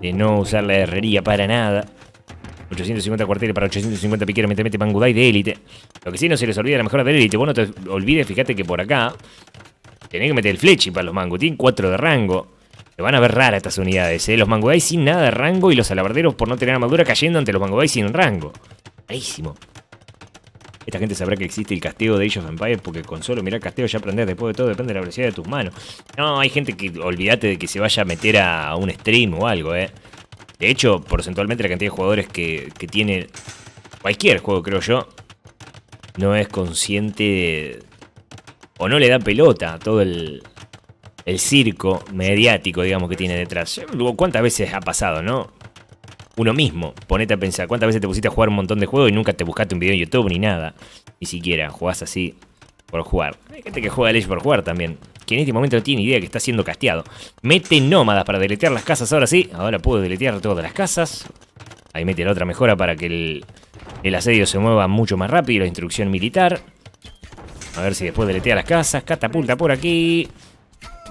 De no usar la herrería para nada. 850 cuarteles para 850 piqueros, me mete Mangudai de élite. Lo que sí no se les olvida la mejora de élite. Vos no te olvides, fíjate que por acá tenés que meter el flechi para los mangos. Tienen 4 de rango. Lo van a ver rara estas unidades, ¿eh? Los Mangobai sin nada de rango y los alabarderos por no tener armadura cayendo ante los Mangobai sin rango. Rarísimo. Esta gente sabrá que existe el castigo de ellos, of Empires porque con solo mirar castigo ya aprendés después de todo, depende de la velocidad de tus manos. No, hay gente que olvídate de que se vaya a meter a un stream o algo, ¿eh? De hecho, porcentualmente la cantidad de jugadores que, que tiene cualquier juego, creo yo, no es consciente de, o no le da pelota a todo el, el circo mediático, digamos, que tiene detrás. ¿Cuántas veces ha pasado, no? Uno mismo, ponete a pensar, ¿cuántas veces te pusiste a jugar un montón de juegos y nunca te buscaste un video en YouTube ni nada? Ni siquiera, jugás así por jugar. Hay gente que juega leche por jugar también, que en este momento no tiene idea que está siendo casteado. Mete nómadas para deletear las casas, ahora sí, ahora puedo deletear todas las casas. Ahí mete la otra mejora para que el, el asedio se mueva mucho más rápido, la instrucción militar. A ver si después deletea las casas, catapulta por aquí.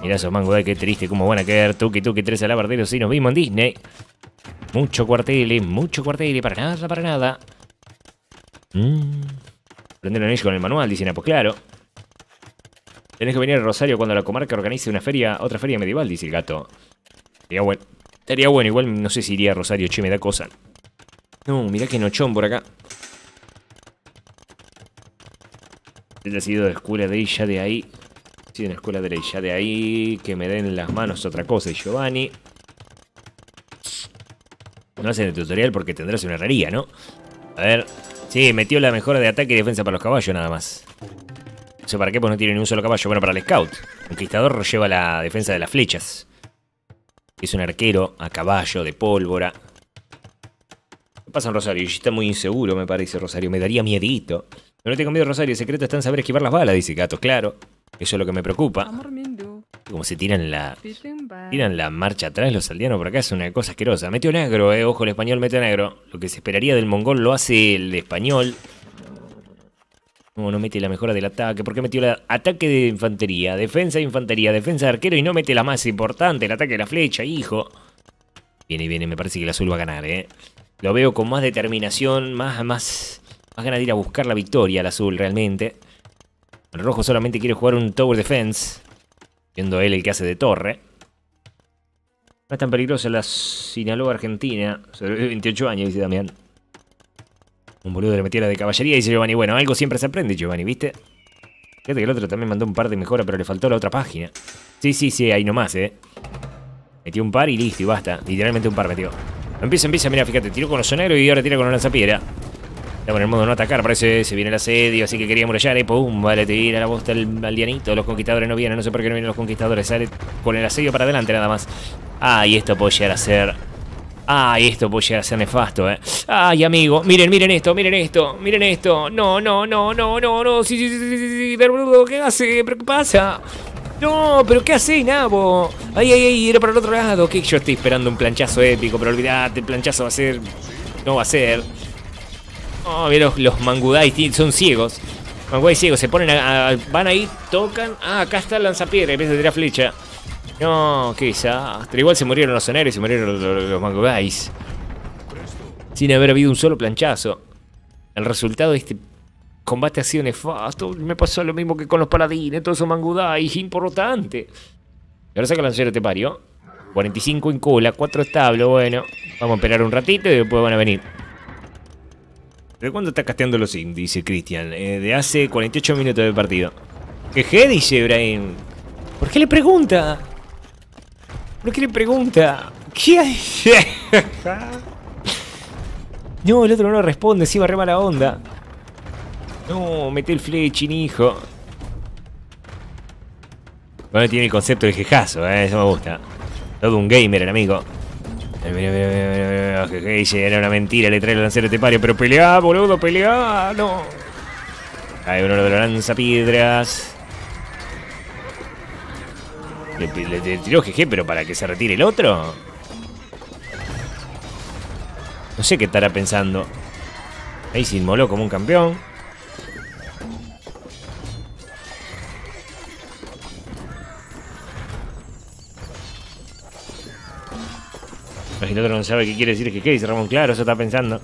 Mirá esos mangos, ay, qué triste, cómo van a que tú que tres alabarderos, sí, nos vimos en Disney. Mucho cuartel, eh, mucho cuartel eh, para nada, para nada. Mm. Prender el ellos con el manual, dicen, ah, pues claro. Tenés que venir a Rosario cuando la comarca organice una feria, otra feria medieval, dice el gato. Sería bueno, estaría bueno igual no sé si iría a Rosario, che, me da cosa. No, mirá que nochón por acá. Él ha sido de escuela de ella de ahí. Sí, la escuela derecha. De ahí que me den las manos otra cosa. Giovanni. No hacen el tutorial porque tendrás una herrería, ¿no? A ver. Sí, metió la mejora de ataque y defensa para los caballos nada más. ¿Eso para qué, pues no tiene ni un solo caballo. Bueno, para el scout. Conquistador lleva la defensa de las flechas. Es un arquero a caballo, de pólvora. ¿Qué pasa en Rosario? Está muy inseguro, me parece, Rosario. Me daría miedito. No no tengo miedo, Rosario. El secreto está en saber esquivar las balas, dice Gato. Claro. Eso es lo que me preocupa. Como se tiran la, tiran la marcha atrás los aldeanos por acá, es una cosa asquerosa. Metió negro, eh. Ojo, el español meteo negro, Lo que se esperaría del mongol lo hace el español. No, no mete la mejora del ataque. ¿Por qué metió el ataque de infantería? Defensa de infantería, defensa de arquero y no mete la más importante, el ataque de la flecha, hijo. Viene, viene, me parece que el azul va a ganar, ¿eh? Lo veo con más determinación, más, más, más ganas de ir a buscar la victoria al azul realmente. El rojo solamente quiere jugar un Tower Defense, siendo él el que hace de torre. No es tan peligrosa la Sinaloa Argentina. Sobre 28 años, dice Damián. Un boludo le metió la de caballería, dice Giovanni. Bueno, algo siempre se aprende, Giovanni, ¿viste? Fíjate que el otro también mandó un par de mejora, pero le faltó la otra página. Sí, sí, sí, ahí nomás, ¿eh? Metió un par y listo, y basta. Literalmente un par metió. Empieza, empieza, mira, fíjate, tiró con los soneros y ahora tira con la lanzapiedra. Estamos en el modo no atacar, parece se viene el asedio, así que quería murallar y eh, pum, vale, a la bosta al, al Los conquistadores no vienen, no sé por qué no vienen los conquistadores, sale con el asedio para adelante nada más. Ah, y esto puede llegar a ser... Ah, y esto puede llegar a ser nefasto, eh. Ay, amigo, miren, miren esto, miren esto, miren esto. No, no, no, no, no, no, sí, sí, sí, sí, sí, sí. ¿qué hace? ¿Pero qué pasa? No, pero ¿qué hace, Nabo? Ay, ay, ay, era para el otro lado. Que yo estoy esperando un planchazo épico, pero olvidate, el planchazo va a ser... No va a ser... Oh, los, mangudais mangudai son ciegos. Mangudai ciegos, se ponen a, Van ahí, tocan. Ah, acá está el lanzapiedra, empieza a tirar flecha. No, qué pero Igual se murieron los soneros se murieron los, mangudais. Sin haber habido un solo planchazo. El resultado de este combate ha sido nefasto. Me pasó lo mismo que con los paladines, todos esos mangudais, importante. ahora saca el lancero, te parió. 45 en cola, 4 establos, bueno. Vamos a esperar un ratito y después van a venir. ¿De cuándo está casteando los Dice Cristian. Eh, de hace 48 minutos de partido. Jeje, dice Brian. ¿Por qué le pregunta? ¿Por qué le pregunta? ¿Qué hay? (laughs) no, el otro no responde, se iba re mala onda. No, mete el flechín, hijo. Bueno, tiene el concepto de jejazo, eh, eso me gusta. Todo un gamer, el amigo era una mentira, le trae el lancero este pario, pero peleá, boludo, peleá, no. Hay uno de los lanzapiedras. Le, tiró GG, pero para que se retire el otro. No sé qué estará pensando. Ahí se inmoló como un campeón. El otro no sabe qué quiere decir que dice Ramón. Claro, eso está pensando.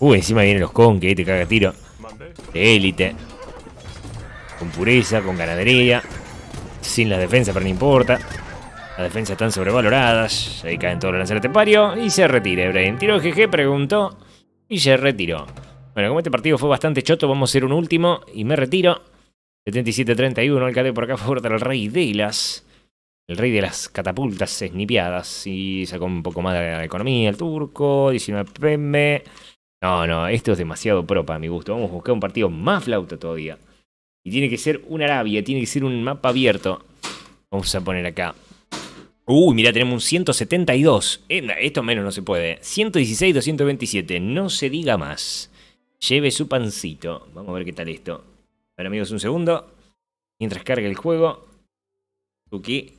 Uy, encima vienen los con, que te caga tiro. De élite. Con pureza, con ganadería. Sin la defensa pero no importa. Las defensas están sobrevaloradas. Ahí caen todos los lanzares de pario. Y se retire, Brain. tiro GG, preguntó. Y se retiró. Bueno, como este partido fue bastante choto, vamos a hacer un último. Y me retiro. 77-31. El KD por acá favor del Rey Delas el rey de las catapultas esnipiadas. Y sacó un poco más de la economía, el turco, 19 PM. No, no, esto es demasiado pro para mi gusto. Vamos a buscar un partido más flauta todavía. Y tiene que ser un Arabia, tiene que ser un mapa abierto. Vamos a poner acá. Uy, mira, tenemos un 172. esto menos no se puede. 116, 227. No se diga más. Lleve su pancito. Vamos a ver qué tal esto. A amigos, un segundo. Mientras carga el juego. Tuki.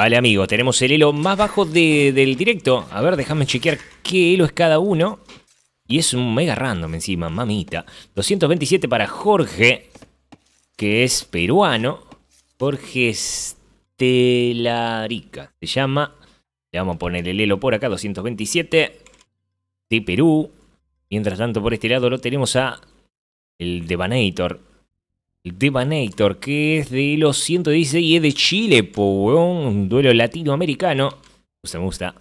Vale, amigo, tenemos el hilo más bajo del directo. A ver, déjame chequear qué elo es cada uno. Y es un mega random encima, mamita. 227 para Jorge, que es peruano. Jorge Estelarica se llama. Le vamos a poner el hilo por acá, 227 de Perú. Mientras tanto, por este lado lo tenemos a el Devanator, Devanator, que es de los 116 y es de Chile, po, Un duelo latinoamericano. Me gusta,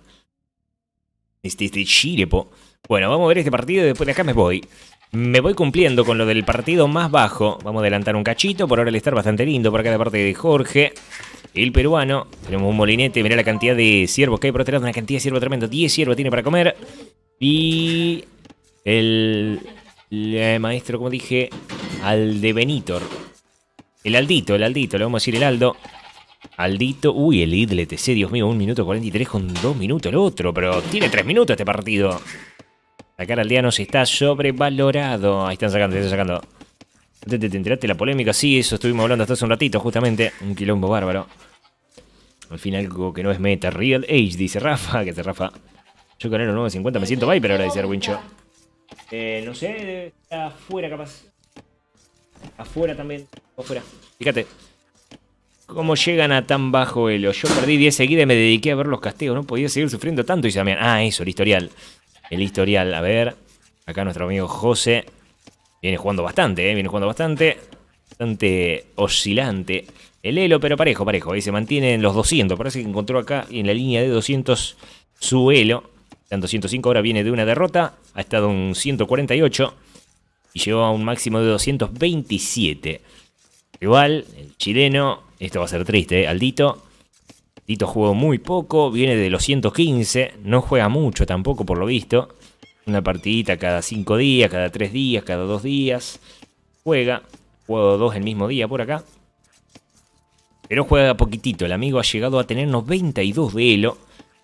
Este es de Chile, po. Bueno, vamos a ver este partido y después de acá me voy. Me voy cumpliendo con lo del partido más bajo. Vamos a adelantar un cachito. Por ahora el estar bastante lindo por acá de parte de Jorge. El peruano. Tenemos un molinete. Mirá la cantidad de ciervos que hay por este Una cantidad de ciervos tremendo. 10 ciervos tiene para comer. Y el le maestro, como dije, al de Benitor. El Aldito, el Aldito, le vamos a decir el Aldo. Aldito, uy, el Idle sé, Dios mío, un minuto 43 con dos minutos el otro, pero tiene tres minutos este partido. Sacar aldeanos está sobrevalorado. Ahí están sacando, están sacando. ¿Te, te, te enteraste la polémica? Sí, eso estuvimos hablando hasta hace un ratito, justamente. Un quilombo bárbaro. Al final, algo que no es meta. Real Age, dice Rafa. Que te Rafa. Yo con el 950 me siento viper ahora, dice Arwincho. Eh, no sé, afuera capaz. Afuera también, afuera. Fíjate. ¿Cómo llegan a tan bajo elo? Yo perdí 10 seguidas y me dediqué a ver los castigos. No podía seguir sufriendo tanto. Y se Ah, eso, el historial. El historial, a ver. Acá nuestro amigo José. Viene jugando bastante, ¿eh? Viene jugando bastante. Bastante oscilante. El elo, pero parejo, parejo. Ahí se mantiene en los 200. Parece que encontró acá en la línea de 200 su elo. Tanto 205 ahora viene de una derrota, ha estado en 148 y llegó a un máximo de 227. Igual, el chileno, esto va a ser triste, ¿eh? Aldito. Aldito jugó muy poco, viene de los 115, no juega mucho tampoco por lo visto. Una partidita cada 5 días, cada 3 días, cada 2 días. Juega, juego 2 el mismo día por acá. Pero juega poquitito, el amigo ha llegado a tener 92 de elo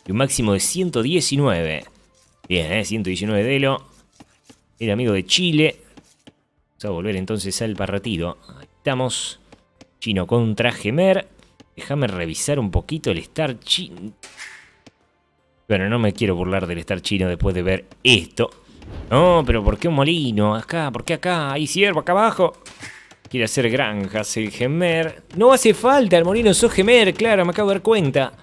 y un máximo de 119. Bien, ¿eh? 119 de Elo. El amigo de Chile. Vamos a volver entonces al partido. Ahí estamos. Chino contra Gemer. Déjame revisar un poquito el Star Chino. Bueno, no me quiero burlar del Star Chino después de ver esto. No, pero ¿por qué un molino? Acá, ¿por qué acá? Hay ciervo acá abajo. Quiere hacer granjas el Gemer. No hace falta, el molino sos Gemer, claro, me acabo de dar cuenta.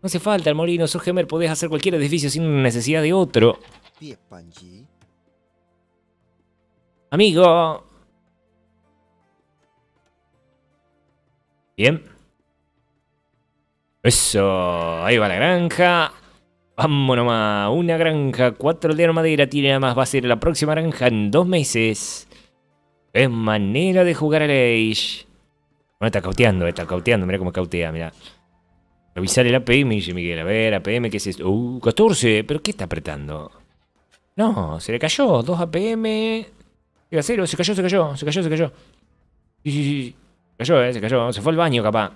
No hace falta, el molino, gemer, podés hacer cualquier edificio sin necesidad de otro. Amigo. Bien. Eso, ahí va la granja. Vamos nomás, una granja, cuatro de madera, tiene nada más, va a ser la próxima granja en dos meses. Es manera de jugar al Age. Bueno, está cauteando, está cauteando, mira cómo cautea, mira. Revisar el APM, dice Miguel. A ver, APM, ¿qué es esto? Uh, 14. ¿Pero qué está apretando? No, se le cayó. 2 APM. Llega a cero. Se cayó, se cayó, se cayó, se cayó. Sí, sí, sí. Se cayó, eh, se cayó. Se fue al baño, capaz.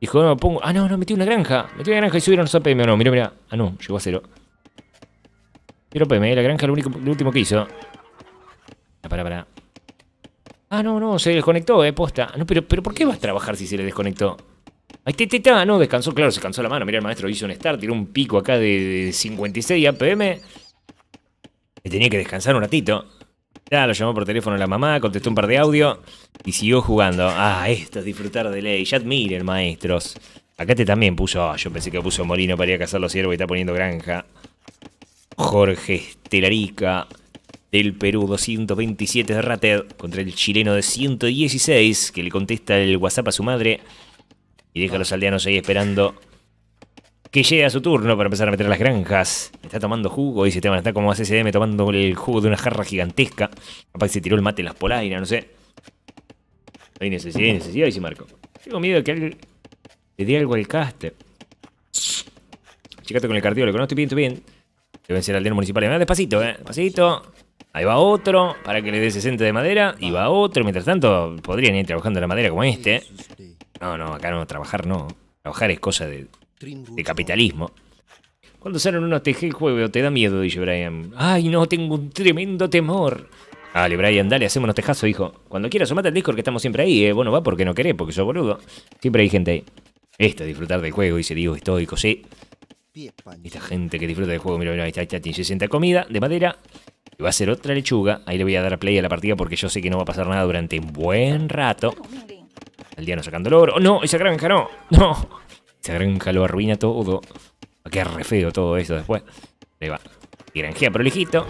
Dijo, no, pongo. Ah, no, no, metí una granja. Metí una granja y subieron los APM. o No, mira mirá. Ah, no, llegó a cero. pero APM, eh, la granja lo, único, lo último que hizo. Ah, para pará. Ah, no, no, se desconectó, eh, posta. No, pero, pero ¿por qué vas a trabajar si se le desconectó? Ahí te, no, descansó, claro, se cansó la mano. Mira el maestro hizo un start. tiró un pico acá de, 56 56 APM. Le tenía que descansar un ratito. Ya lo llamó por teléfono la mamá, contestó un par de audio y siguió jugando. Ah, esto es disfrutar de ley. Ya admiren, maestros. Acá te este también puso. Ah, yo pensé que puso molino para ir a cazar los ciervos y está poniendo granja. Jorge Estelarica del Perú, 227 de Rated contra el chileno de 116 que le contesta el WhatsApp a su madre y deja a los aldeanos ahí esperando que llegue a su turno para empezar a meter las granjas. Está tomando jugo, dice Esteban, está como SSM tomando el jugo de una jarra gigantesca. Capaz que se tiró el mate en las polainas, no sé. Hay necesidad, hay necesidad, dice Marco. Tengo miedo de que alguien le dé algo al caster. Checate con el cardiólogo, no estoy bien, estoy bien. Debe ser al aldeano municipal. Además, despacito, eh, despacito. Ahí va otro, para que le dé 60 de madera. Y va otro. Mientras tanto, podrían ir trabajando la madera como este. Eh. No, no, acá no, trabajar no. Trabajar es cosa de, de capitalismo. Cuando salen unos TG el juego, te da miedo, dice Brian. Ay, no, tengo un tremendo temor. Dale, Brian, dale, hacemos unos tejazos, hijo. Cuando quieras, sumate al Discord que estamos siempre ahí. Bueno, eh. va porque no querés, porque sos boludo. Siempre hay gente ahí. Esto, disfrutar del juego, dice digo Estoico, sí. Esta gente que disfruta del juego, mira, mira, ahí está, ahí tiene 60 comida de madera. Y va a ser otra lechuga. Ahí le voy a dar play a la partida porque yo sé que no va a pasar nada durante un buen rato no sacando el oro. ¡Oh, ¡No! ¡Esa granja no! ¡No! Esa granja lo arruina todo. Va a re feo todo eso después. Ahí va. Granjea prolijito.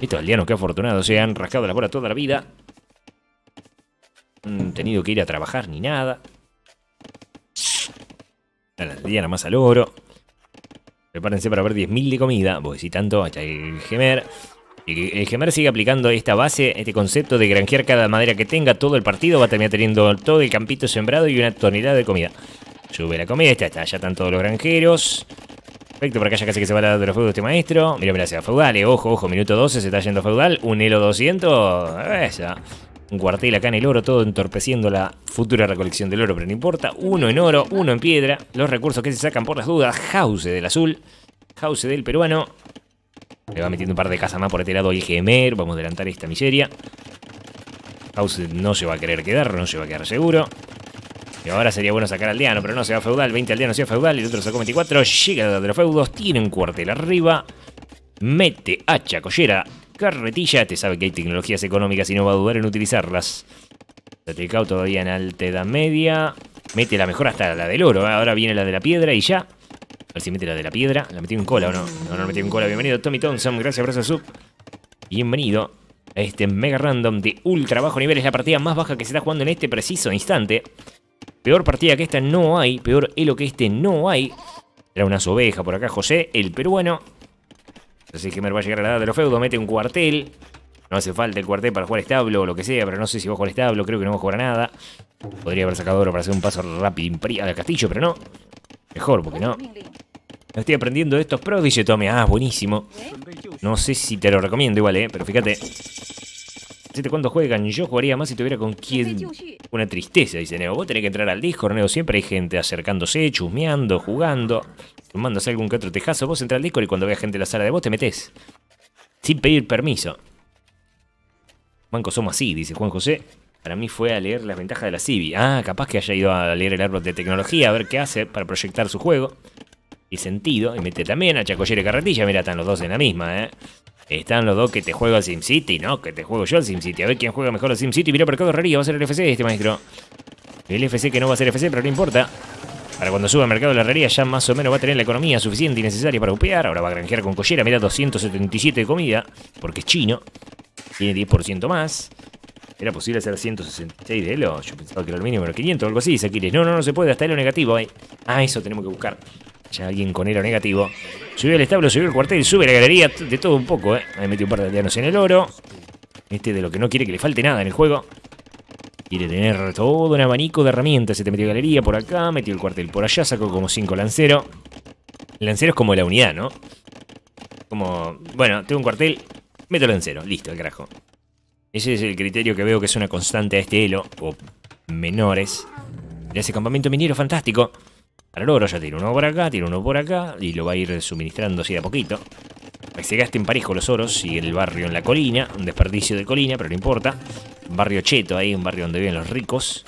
Estos aldeanos qué afortunado. se han rascado la bola toda la vida. No han tenido que ir a trabajar ni nada. A la aldeana más al oro. Prepárense para ver 10.000 de comida. Vos si tanto, hasta que gemer el Gemer sigue aplicando esta base, este concepto de granjear cada madera que tenga, todo el partido va a terminar teniendo todo el campito sembrado y una tonelada de comida. Sube la comida, está, está, ya están todos los granjeros. Perfecto, por acá ya casi que se va a de los feudos este maestro. Mira, mira, se va feudal, eh, ojo, ojo, minuto 12, se está yendo feudal. Un elo 200, esa. Un cuartel acá en el oro, todo entorpeciendo la futura recolección del oro, pero no importa. Uno en oro, uno en piedra. Los recursos que se sacan por las dudas. House del azul, House del peruano. Le va metiendo un par de casas más por este lado y Gemer. Vamos a adelantar esta miseria. House no se va a querer quedar, no se va a quedar seguro. Y ahora sería bueno sacar aldeano, pero no se va a feudal. 20 aldeanos se va a feudal, el otro sacó 24. Llega de los feudos, tiene un cuartel arriba. Mete hacha, collera, carretilla. Te sabe que hay tecnologías económicas y no va a dudar en utilizarlas. todavía en alta edad media. Mete la mejor hasta la del oro. ¿eh? Ahora viene la de la piedra y ya al ver si la de la piedra. ¿La metí en cola o no? No, no la metí en cola. Bienvenido, Tommy Thompson. Gracias, abrazo sub. Bienvenido a este mega random de ultra bajo nivel. Es la partida más baja que se está jugando en este preciso instante. Peor partida que esta no hay. Peor elo que este no hay. Era unas oveja por acá, José, el peruano. Así que me va a llegar a la edad de los feudos. Mete un cuartel. No hace falta el cuartel para jugar establo o lo que sea, pero no sé si va a jugar establo. Creo que no va a jugar nada. Podría haber sacado oro para hacer un paso rápido al castillo, pero no. Mejor, porque no. No estoy aprendiendo de estos pros, Tommy. Ah, buenísimo. No sé si te lo recomiendo igual, eh. Pero fíjate. Fíjate cuando juegan. Yo jugaría más si tuviera con quién. Una tristeza, dice Neo. Vos tenés que entrar al Discord, Neo. Siempre hay gente acercándose, chusmeando, jugando. Mandas algún que otro tejazo. Vos entras al Discord y cuando veas gente en la sala de vos te metes Sin pedir permiso. manco somos así, dice Juan José para mí fue a leer las ventajas de la Civi. Ah, capaz que haya ido a leer el árbol de tecnología, a ver qué hace para proyectar su juego. Y sentido. Y mete también a Chacoyera y Carretilla. Mira, están los dos en la misma, ¿eh? Están los dos que te juego al SimCity, ¿no? Que te juego yo al SimCity. A ver quién juega mejor al SimCity. Mira, Mercado Herrería va a ser el FC este maestro. El FC que no va a ser FC, pero no importa. Para cuando suba el mercado de la herrería ya más o menos va a tener la economía suficiente y necesaria para upear. Ahora va a granjear con collera, mira 277 de comida, porque es chino. Tiene 10% más. ¿Era posible hacer 166 de Elo? Yo pensaba que era el mínimo, era 500 o algo así, quiere No, no, no se puede, hasta Elo negativo. ahí. Ah, eso tenemos que buscar. Ya alguien con Elo negativo. Sube al establo, sube el cuartel, sube la galería, de todo un poco, ¿eh? Ahí metió un par de aldeanos en el oro. Este de lo que no quiere que le falte nada en el juego. Quiere tener todo un abanico de herramientas. Se te metió galería por acá, metió el cuartel por allá, sacó como 5 lanceros. Lanceros como la unidad, ¿no? Como, bueno, tengo un cuartel, meto lancero, listo, el carajo. Ese es el criterio que veo que es una constante a este elo, o menores, de ese campamento minero fantástico. Para el oro ya tiene uno por acá, tiene uno por acá, y lo va a ir suministrando así de a poquito. Para que se gasten parejo los oros, y el barrio en la colina, un desperdicio de colina, pero no importa. barrio cheto ahí, un barrio donde viven los ricos.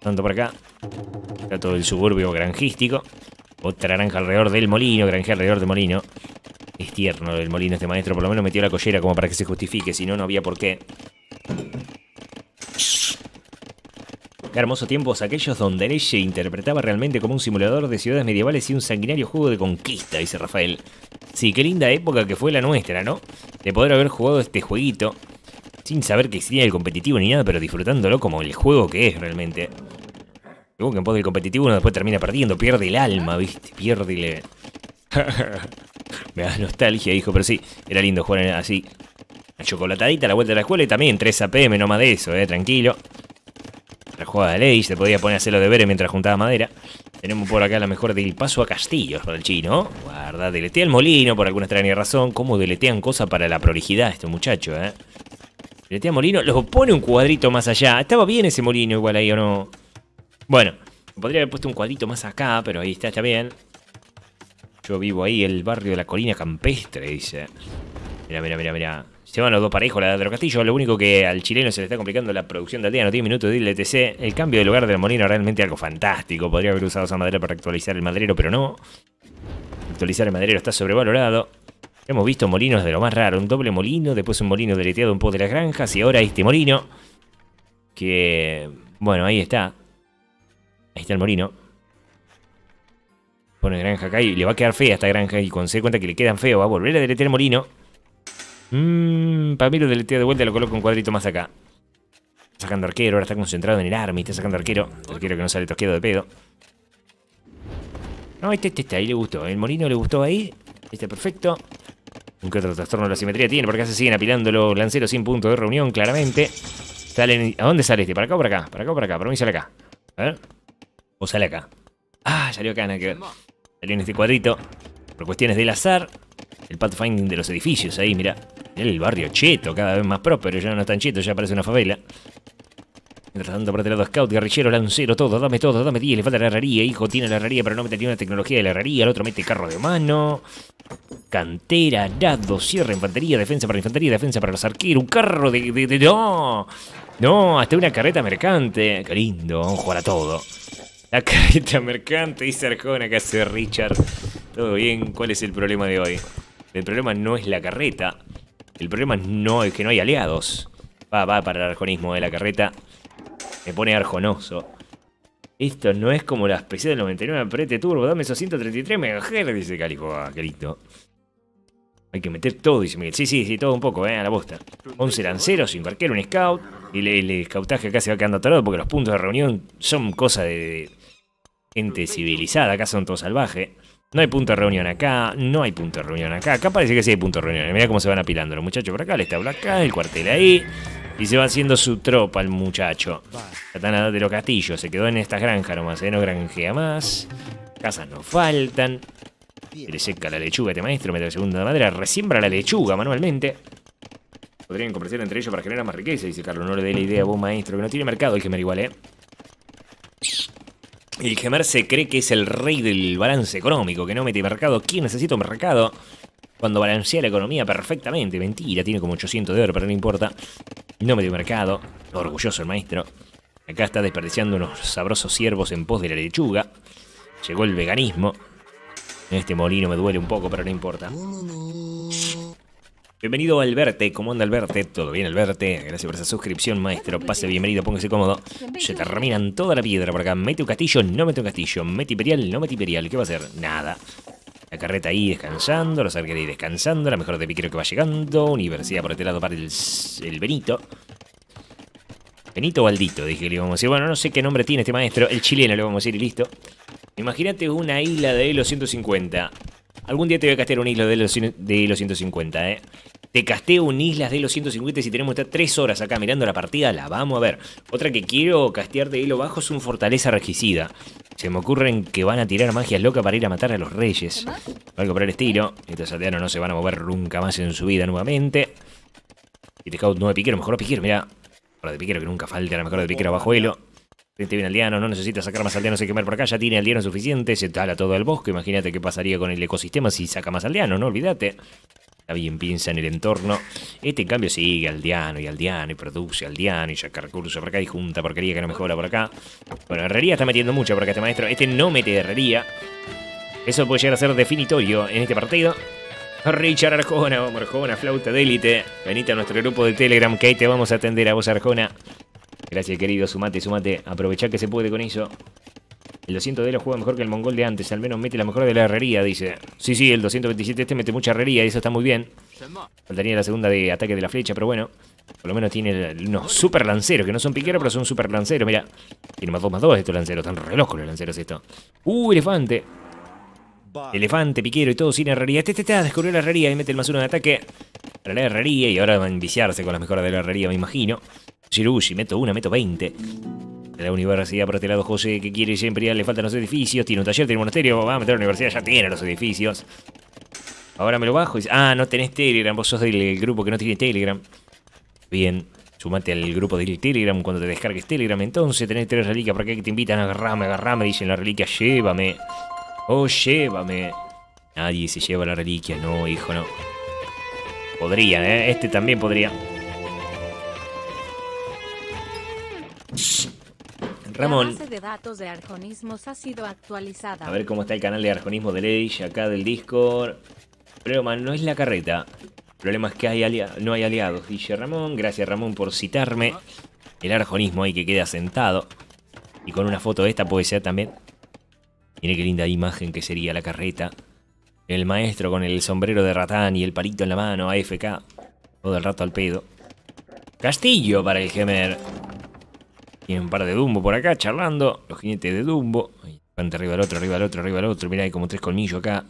Tanto por acá. Está todo el suburbio granjístico. Otra granja alrededor del molino, granja alrededor del molino es tierno el molino este maestro, por lo menos metió la collera como para que se justifique, si no, no había por qué. Qué hermosos tiempos aquellos donde Leche interpretaba realmente como un simulador de ciudades medievales y un sanguinario juego de conquista, dice Rafael. Sí, qué linda época que fue la nuestra, ¿no? De poder haber jugado este jueguito sin saber que existía el competitivo ni nada, pero disfrutándolo como el juego que es realmente. Luego que en pos del competitivo uno después termina perdiendo, pierde el alma, ¿viste? Pierde (laughs) Me da nostalgia, hijo, pero sí, era lindo jugar así. La chocolatadita a la vuelta de la escuela y también 3 APM, no más de eso, eh, tranquilo. La jugada de ley, se podía poner a hacer los deberes mientras juntaba madera. Tenemos por acá la mejor del paso a castillos para el chino. Guarda, deletea el molino por alguna extraña razón. ¿Cómo deletean cosas para la prolijidad este muchacho, eh? Deletea molino, los pone un cuadrito más allá. Estaba bien ese molino igual ahí o no. Bueno, podría haber puesto un cuadrito más acá, pero ahí está, está bien. Yo vivo ahí, el barrio de la colina campestre, dice. Mira, mira, mira, mira. Llevan los dos parejos, la de los castillos. Lo único que al chileno se le está complicando la producción del día, no tiene minutos de LTC. E el cambio de lugar del molino realmente algo fantástico. Podría haber usado esa madera para actualizar el madrero, pero no. Actualizar el madrero está sobrevalorado. Hemos visto molinos de lo más raro. Un doble molino, después un molino deleteado un poco de las granjas y ahora este molino. Que... Bueno, ahí está. Ahí está el molino. Pone granja acá y le va a quedar fea esta granja. Y cuando se dé cuenta que le quedan feo, va a volver a deletear el molino. Mmm, para mí lo deletea de vuelta y lo coloco un cuadrito más acá. sacando arquero, ahora está concentrado en el army, está sacando arquero. Arquero que no sale tosquedo de pedo. No, este, este, este, ahí le gustó. El molino le gustó ahí. Este perfecto. Un que otro trastorno de la simetría tiene, porque se siguen apilando los lanceros sin punto de reunión, claramente. Salen. ¿A dónde sale este? ¿Para acá o para acá? ¿Para acá o para acá? Para mí sale acá. A ver. O sale acá. Ah, salió acá, nada Salió en este cuadrito. Por cuestiones del azar. El pathfinding de los edificios ahí, mirá. El barrio cheto, cada vez más pero Ya no es tan cheto, ya parece una favela. Mientras tanto, por este lado, scout, guerrillero, lancero, todo. Dame todo, dame 10. Le falta la herrería, hijo. Tiene la herrería, pero no mete una tecnología de la herrería. El otro mete carro de mano. Cantera, dado, cierre, infantería, defensa para infantería, defensa para los arqueros. Un carro de, ¡No! No, hasta una carreta mercante. Qué lindo, vamos a jugar todo. La carreta mercante, dice Arjona, que hace Richard. Todo bien, ¿cuál es el problema de hoy? El problema no es la carreta. El problema no es que no hay aliados. Va, va para el arjonismo de la carreta. Me pone arjonoso. Esto no es como las PC del 99 apriete turbo. Dame esos 133 MHz, dice Calico. Ah, querido. Hay que meter todo, dice Miguel. Sí, sí, sí, todo un poco, ¿eh? A la bosta. 11 lanceros, sin barquero, un scout. Y el, el, scoutaje acá se va quedando atorado porque los puntos de reunión son cosa de, gente civilizada. Acá son todos salvajes. No hay punto de reunión acá, no hay punto de reunión acá. Acá parece que sí hay punto de reunión. Eh. Mira cómo se van apilando los muchachos por acá, el establo acá, el cuartel ahí. Y se va haciendo su tropa el muchacho. tanada de los castillos, se quedó en esta granja nomás, ¿eh? no granjea más. Casas no faltan le seca la lechuga a este maestro, mete la segunda madera, resiembra la lechuga manualmente. Podrían comerciar entre ellos para generar más riqueza, dice Carlos. No le dé la idea a vos, maestro, que no tiene mercado el gemer igual, ¿eh? El gemer se cree que es el rey del balance económico, que no mete mercado. ¿Quién necesita un mercado? Cuando balancea la economía perfectamente. Mentira, tiene como 800 de oro, pero no importa. No mete mercado. Orgulloso el maestro. Acá está desperdiciando unos sabrosos ciervos en pos de la lechuga. Llegó el veganismo este molino me duele un poco, pero no importa. Bienvenido Alberte, ¿cómo anda Alberte? ¿Todo bien Alberte? Gracias por esa suscripción, maestro. Pase bienvenido, póngase cómodo. Se terminan toda la piedra por acá. Mete un castillo, no mete un castillo. Mete imperial, no mete imperial. ¿Qué va a hacer? Nada. La carreta ahí descansando, los arqueros ahí descansando. La mejor de creo que va llegando. Universidad por este lado para el, el Benito. Benito Baldito, dije, que le íbamos a decir. Bueno, no sé qué nombre tiene este maestro. El chileno, le vamos a decir y listo. Imagínate una isla de los 150. Algún día te voy a castear una isla de los, de los 150, ¿eh? Te casteo un isla de los 150 si tenemos que estar 3 horas acá mirando la partida, la vamos a ver. Otra que quiero castear de hilo bajo es un Fortaleza Regicida. Se me ocurren que van a tirar magias locas para ir a matar a los reyes. Algo por el estilo. Estos aldeanos no se van a mover nunca más en su vida nuevamente. Y te cago 9 piquero, mejor piquero, mira. Ahora de piquero que nunca falta, mejor de piquero bajo hilo. Este viene aldeano, no necesita sacar más aldeanos y quemar por acá, ya tiene aldeanos suficiente, se tala todo el bosque, imagínate qué pasaría con el ecosistema si saca más aldeano, no olvídate. Está bien, piensa en el entorno. Este, en cambio, sigue aldeano y aldeano y produce aldeano y saca recursos por acá y junta porquería que no mejora por acá. Bueno, herrería está metiendo mucho por acá este maestro. Este no mete herrería. Eso puede llegar a ser definitorio en este partido. Richard Arjona, vamos Arjona, flauta de élite. Venite a nuestro grupo de Telegram que ahí te vamos a atender a vos Arjona. Gracias, querido. Sumate, sumate. Aprovechar que se puede con eso. El 200 de lo juega mejor que el mongol de antes. Al menos mete la mejor de la herrería, dice. Sí, sí, el 227 este mete mucha herrería y eso está muy bien. Faltaría la segunda de ataque de la flecha, pero bueno. Por lo menos tiene unos super lanceros, que no son piqueros, pero son super lanceros. Mira, tiene más 2 más dos estos lanceros. Están re locos los lanceros estos. Uh, elefante. Elefante, piquero y todo sin herrería. Este, este, este ah, descubrió la herrería y mete el más uno de ataque para la herrería y ahora va a enviciarse con las mejoras de la herrería, me imagino. Cirú, meto una, meto 20. La Universidad este lado, José, que quiere siempre, ya ah, le faltan los edificios, tiene un taller, tiene un monasterio, va a meter la universidad, ya tiene los edificios. Ahora me lo bajo y dice, ah, no tenés Telegram, vos sos del grupo que no tiene Telegram. Bien, sumate al grupo de Telegram cuando te descargues Telegram, entonces tenés tres reliquias para qué te invitan, agarrame, agarrame, dicen la reliquia, llévame. Oh, llévame. Nadie se lleva la reliquia, no, hijo, no. Podría, ¿eh? Este también podría. Ramón. de datos de ha sido actualizada. A ver cómo está el canal de Arjonismo de Lady acá del Discord. man, no es la carreta. problema es que hay no hay aliados, dice Ramón. Gracias Ramón por citarme. El arjonismo ahí que queda sentado. Y con una foto de esta puede ser también. Mire qué linda imagen que sería la carreta. El maestro con el sombrero de ratán y el palito en la mano, AFK. Todo el rato al pedo. Castillo para el gemer. Tienen un par de Dumbo por acá charlando. Los jinetes de Dumbo. Elefante arriba al otro, arriba al otro, arriba al otro. mira hay como tres colmillos acá.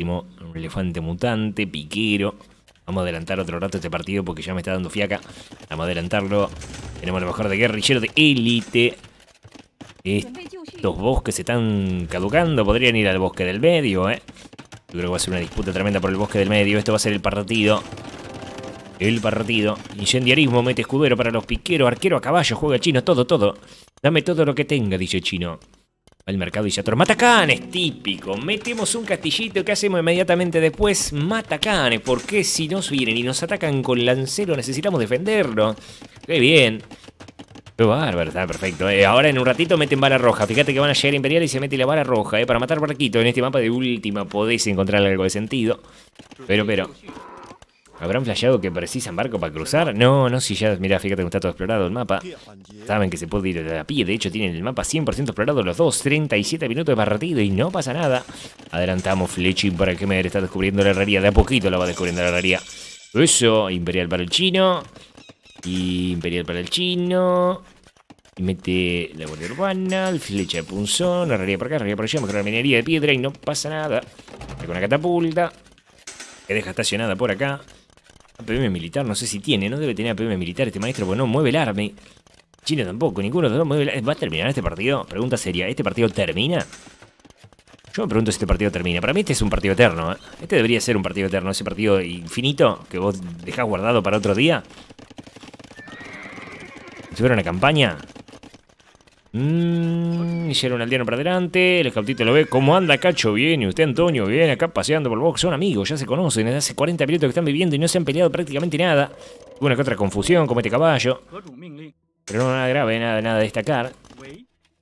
Un elefante mutante, piquero. Vamos a adelantar otro rato este partido porque ya me está dando fiaca. Vamos a adelantarlo. Tenemos el mejor de guerrillero de élite. Estos bosques se están caducando. Podrían ir al bosque del medio, ¿eh? Yo creo que va a ser una disputa tremenda por el bosque del medio. Esto va a ser el partido el partido. Incendiarismo, mete escudero para los piqueros, arquero a caballo, juega chino, todo, todo. Dame todo lo que tenga, dice chino. Al mercado y se Matacanes, típico. Metemos un castillito ¿Qué hacemos inmediatamente después. Matacanes, porque si nos vienen y nos atacan con lancero necesitamos defenderlo. Qué bien. Qué bárbaro, está perfecto. Eh. ahora en un ratito meten bala roja. Fíjate que van a llegar Imperial y se mete la bala roja. Eh, para matar barquito en este mapa de última podéis encontrar algo de sentido. Pero, pero... ¿Habrán flashado que precisan barco para cruzar? No, no, si ya, mira fíjate que está todo explorado el mapa. Saben que se puede ir a pie, de hecho tienen el mapa 100% explorado los dos, 37 minutos de partido y no pasa nada. Adelantamos Fletching para que me está descubriendo la herrería, de a poquito la va descubriendo la herrería. Eso, Imperial para el chino. Imperial para el chino. mete la guardia urbana, flecha de punzón, herrería por acá, herrería por allá, mejor la minería de piedra y no pasa nada. Con una catapulta que deja estacionada por acá. APM militar, no sé si tiene, no debe tener APM militar este maestro, porque no mueve el arma. Chino tampoco, ninguno de los dos mueve el ¿Va a terminar este partido? Pregunta seria, ¿este partido termina? Yo me pregunto si este partido termina. Para mí este es un partido eterno. ¿eh? Este debería ser un partido eterno, ese partido infinito que vos dejás guardado para otro día. Si fuera una campaña, Mmm, hicieron al diano para adelante, el escautito lo ve, ¿cómo anda Cacho? Bien, y usted Antonio, viene acá paseando por el box, son amigos, ya se conocen, desde hace 40 minutos que están viviendo y no se han peleado prácticamente nada. Una que otra confusión, comete caballo. Pero no nada grave, nada, nada de destacar.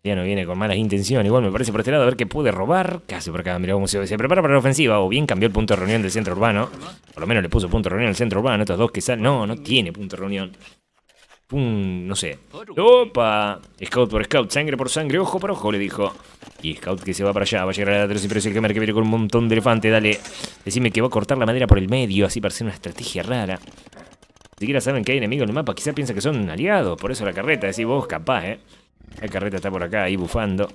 no viene con malas intenciones, igual me parece por este lado, a ver qué puede robar. Casi por acá, mirá cómo se, se prepara para la ofensiva, o bien cambió el punto de reunión del centro urbano. Por lo menos le puso punto de reunión al centro urbano, estos dos que salen, no, no tiene punto de reunión no sé. ¡Opa! Scout por scout, sangre por sangre, ojo por ojo, le dijo. Y Scout que se va para allá, va a llegar a la 3 impresión que viene con un montón de elefante, dale. Decime que va a cortar la madera por el medio, así parece una estrategia rara. Ni siquiera saben que hay enemigos en el mapa, quizá piensa que son aliados, por eso la carreta, decís vos, capaz, ¿eh? La carreta está por acá, ahí bufando.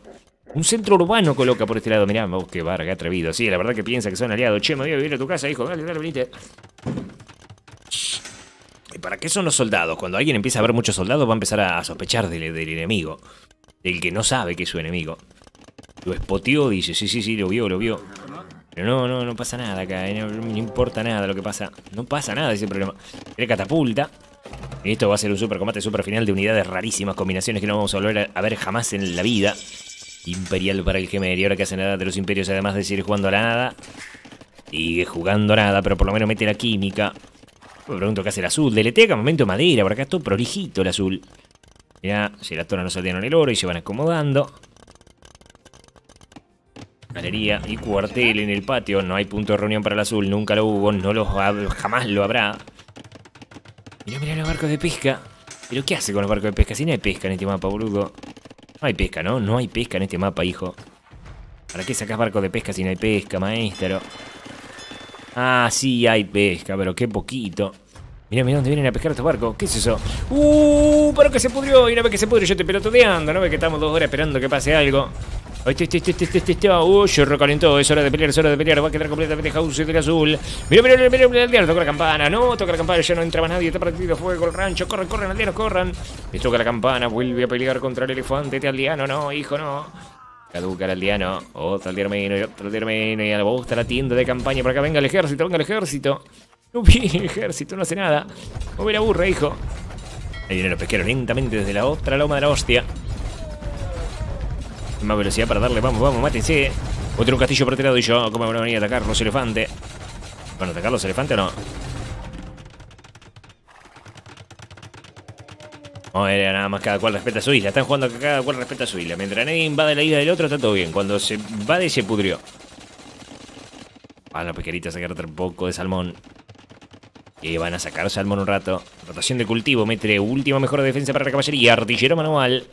Un centro urbano coloca por este lado, mirá, vos qué barga, atrevido. Sí, la verdad que piensa que son aliados. Che, me voy a vivir a tu casa, hijo, dale, dale, venite. ¿Y ¿Para qué son los soldados? Cuando alguien empieza a ver muchos soldados va a empezar a sospechar del, enemigo. El que no sabe que es su enemigo. Lo espoteó, dice, sí, sí, sí, lo vio, lo vio. Pero no, no, no pasa nada acá, eh, no, importa nada lo que pasa. No pasa nada ese problema. Tiene catapulta. Y esto va a ser un super combate, super final de unidades rarísimas, combinaciones que no vamos a volver a ver jamás en la vida. Imperial para el gemerio. ahora que hace nada de los imperios, además de seguir jugando a la nada. Sigue jugando a nada, pero por lo menos mete la química. Me pregunto qué hace el azul. Deletea momento madera, por acá está todo prolijito el azul. Mirá, si la tona no en el oro y se van acomodando. Galería y cuartel en el patio. No hay punto de reunión para el azul, nunca lo hubo, no lo jamás lo habrá. Mirá, mirá los barcos de pesca. ¿Pero qué hace con los barcos de pesca? Si no hay pesca en este mapa, boludo. No hay pesca, ¿no? No hay pesca en este mapa, hijo. ¿Para qué sacás barcos de pesca si no hay pesca, maestro? Ah, sí, hay pesca, pero qué poquito. Mirá, mirá dónde vienen a pescar estos barcos. ¿Qué es eso? ¡Uh! Pero que se pudrió. Y una vez que se pudrió, yo te peloteando, ¿No ve que estamos dos horas esperando que pase algo? Este, este, Uy, recalentó. Es hora de pelear, es hora de pelear. Va a quedar completamente house del azul. Mira, mira, mira, mira mirá, aldeano. Toca la campana. No, toca la campana. Ya no entra más nadie. Está partido fuego el rancho. corren, corran, aldeanos, corran. Les toca la campana. Vuelve a pelear contra el elefante. Este aldeano, no, hijo, no. Caduca el aldeano. Otro aldeano y otro aldeano. Y a la la tienda de campaña. Por acá venga el ejército, venga el ejército. No el ejército, no hace nada. Mover la burra, hijo. Ahí vienen los pesqueros lentamente desde la otra loma de la hostia. Más velocidad para darle. Vamos, vamos, mátense. Otro castillo por este lado y yo. ¿Cómo van a venir a atacar los elefantes? ¿Van a atacar los elefantes o no? No, era nada más cada cual respeta su isla. Están jugando que cada cual respeta su isla. Mientras nadie invade la isla del otro, está todo bien. Cuando se invade, se pudrió. Van ah, los pesqueritos a sacar un poco de salmón. Y van a sacar salmón un rato. Rotación de cultivo, mete última mejor defensa para la caballería. Artillero manual.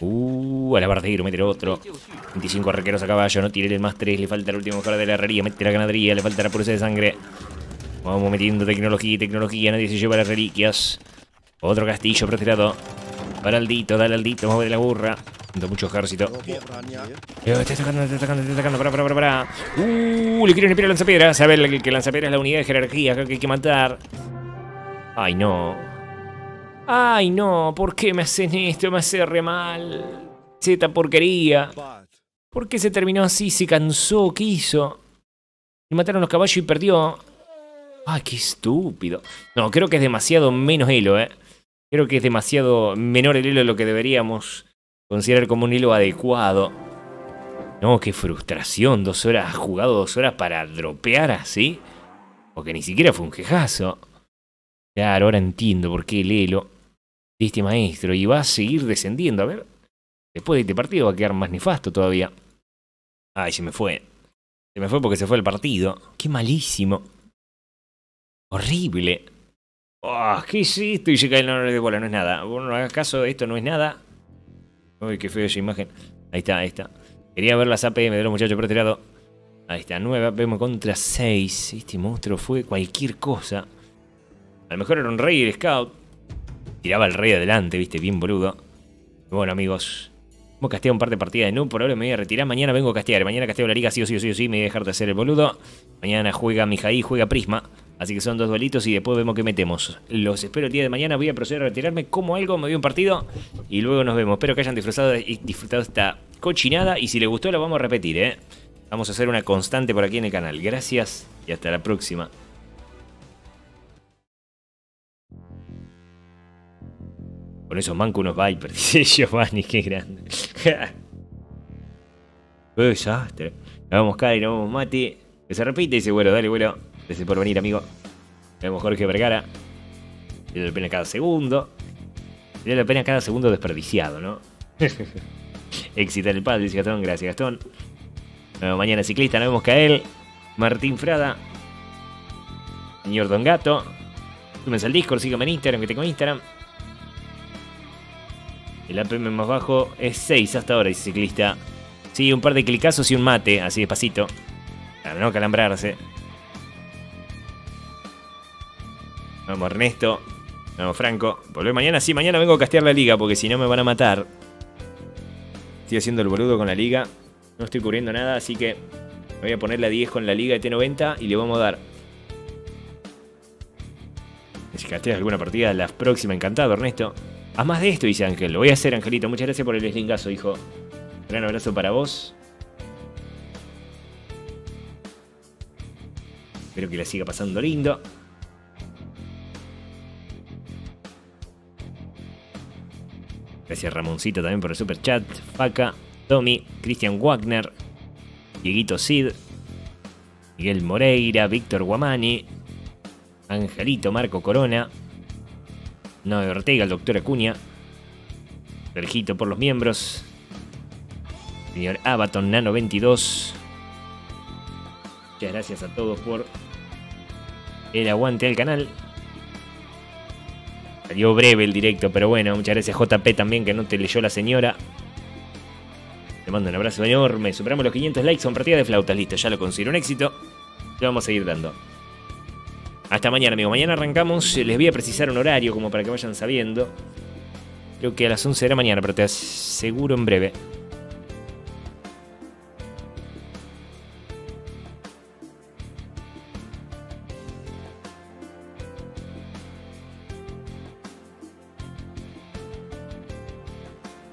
Uh, mete meter otro. 25 arqueros a caballo, no tiré el más 3. Le falta el último mejor de la herrería, mete la ganadería, le falta la pureza de sangre. Vamos metiendo tecnología y tecnología, nadie se lleva las reliquias. Otro castillo prostrado. Dale al dito, dale al dito, vamos a la burra. mucho ejército. Eh. Eh, está atacando, está atacando, está atacando. Pará, pará, pará, uh, le quiero limpiar a lanzapiedra. A ver, que, que lanzapiedra es la unidad de jerarquía que hay que matar. Ay, no. Ay, no. ¿Por qué me hacen esto? Me hace re mal. Zeta porquería. ¿Por qué se terminó así? ¿Se cansó? ¿Qué hizo? Le mataron los caballos y perdió. Ay, qué estúpido. No, creo que es demasiado menos elo, eh. Creo que es demasiado menor el hilo de lo que deberíamos considerar como un hilo adecuado. No, qué frustración. Dos horas jugado, dos horas para dropear así. Porque ni siquiera fue un quejazo. Claro, ahora entiendo por qué el hilo de este maestro. Y va a seguir descendiendo. A ver, después de este partido va a quedar más nefasto todavía. Ay, se me fue. Se me fue porque se fue el partido. Qué malísimo. Horrible. Oh, ¿Qué hiciste? Y se cae el honor de bola, no es nada. Bueno, no hagas caso, esto no es nada. Uy, qué feo esa imagen. Ahí está, ahí está. Quería ver las APM de los muchachos por este Ahí está, 9 vemos contra 6. Este monstruo fue cualquier cosa. A lo mejor era un rey el scout. Tiraba el rey adelante, viste, bien boludo. Bueno, amigos. Hemos casteado un par de partidas de no Por ahora me voy a retirar. Mañana vengo a castear. Mañana casteo la liga, sí o sí o sí sí. Me voy a dejar de hacer el boludo. Mañana juega Mijaí, juega Prisma. Así que son dos duelitos y después vemos qué metemos. Los espero el día de mañana. Voy a proceder a retirarme como algo. Me dio un partido y luego nos vemos. Espero que hayan disfrutado, disfrutado esta cochinada. Y si les gustó, lo vamos a repetir, ¿eh? Vamos a hacer una constante por aquí en el canal. Gracias y hasta la próxima. Con esos manco unos vipers. (laughs) dice Giovanni, qué grande. (laughs) qué desastre. Nos vamos Cari, nos vamos Mati. Que se repite dice, bueno, dale, bueno. Gracias por venir, amigo. Vemos Jorge Vergara. doy la pena cada segundo. Vale la pena cada segundo desperdiciado, ¿no? (laughs) Éxito el padre, dice Gastón. Gracias, Gastón. mañana ciclista, nos vemos Cael. Martín Frada. Señor Don Gato. Súmense al Discord, síganme en Instagram, que tengo Instagram. El APM más bajo es 6 hasta ahora, dice ciclista. Sí, un par de clicazos y un mate, así despacito. Para no calambrarse. vamos Ernesto. Nos Franco. volver mañana. Sí, mañana vengo a castear la liga porque si no me van a matar. Estoy haciendo el boludo con la liga. No estoy cubriendo nada, así que voy a poner la 10 con la liga de T90 y le vamos a dar. Si casteas alguna partida, la próxima, encantado, Ernesto. a más de esto, dice Ángel. Lo voy a hacer, Angelito. Muchas gracias por el slingazo, hijo. Gran abrazo para vos. Espero que la siga pasando lindo. Gracias Ramoncito también por el super chat. Faca, Tommy, Cristian Wagner, Dieguito Cid, Miguel Moreira, Víctor Guamani, Angelito Marco Corona, de Ortega, el doctor Acuña, Sergito por los miembros, señor Abaton Nano 22. Muchas gracias a todos por el aguante del canal. Salió breve el directo, pero bueno, muchas gracias JP también que no te leyó la señora. Te mando un abrazo enorme. Superamos los 500 likes, son partidas de flautas, listo, ya lo considero un éxito. Lo vamos a seguir dando. Hasta mañana, amigo Mañana arrancamos. Les voy a precisar un horario como para que vayan sabiendo. Creo que a las 11 de la mañana, pero te aseguro en breve.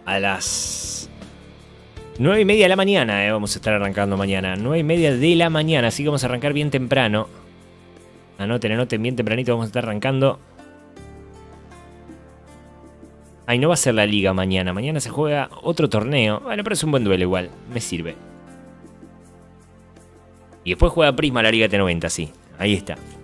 a las 9 y media de la mañana. Eh, vamos a estar arrancando mañana. 9 y media de la mañana. Así que vamos a arrancar bien temprano. Anoten, anoten bien tempranito. Vamos a estar arrancando. Ay, no va a ser la liga mañana. Mañana se juega otro torneo. Bueno, pero es un buen duelo igual. Me sirve. Y después juega Prisma la Liga T90, sí. Ahí está.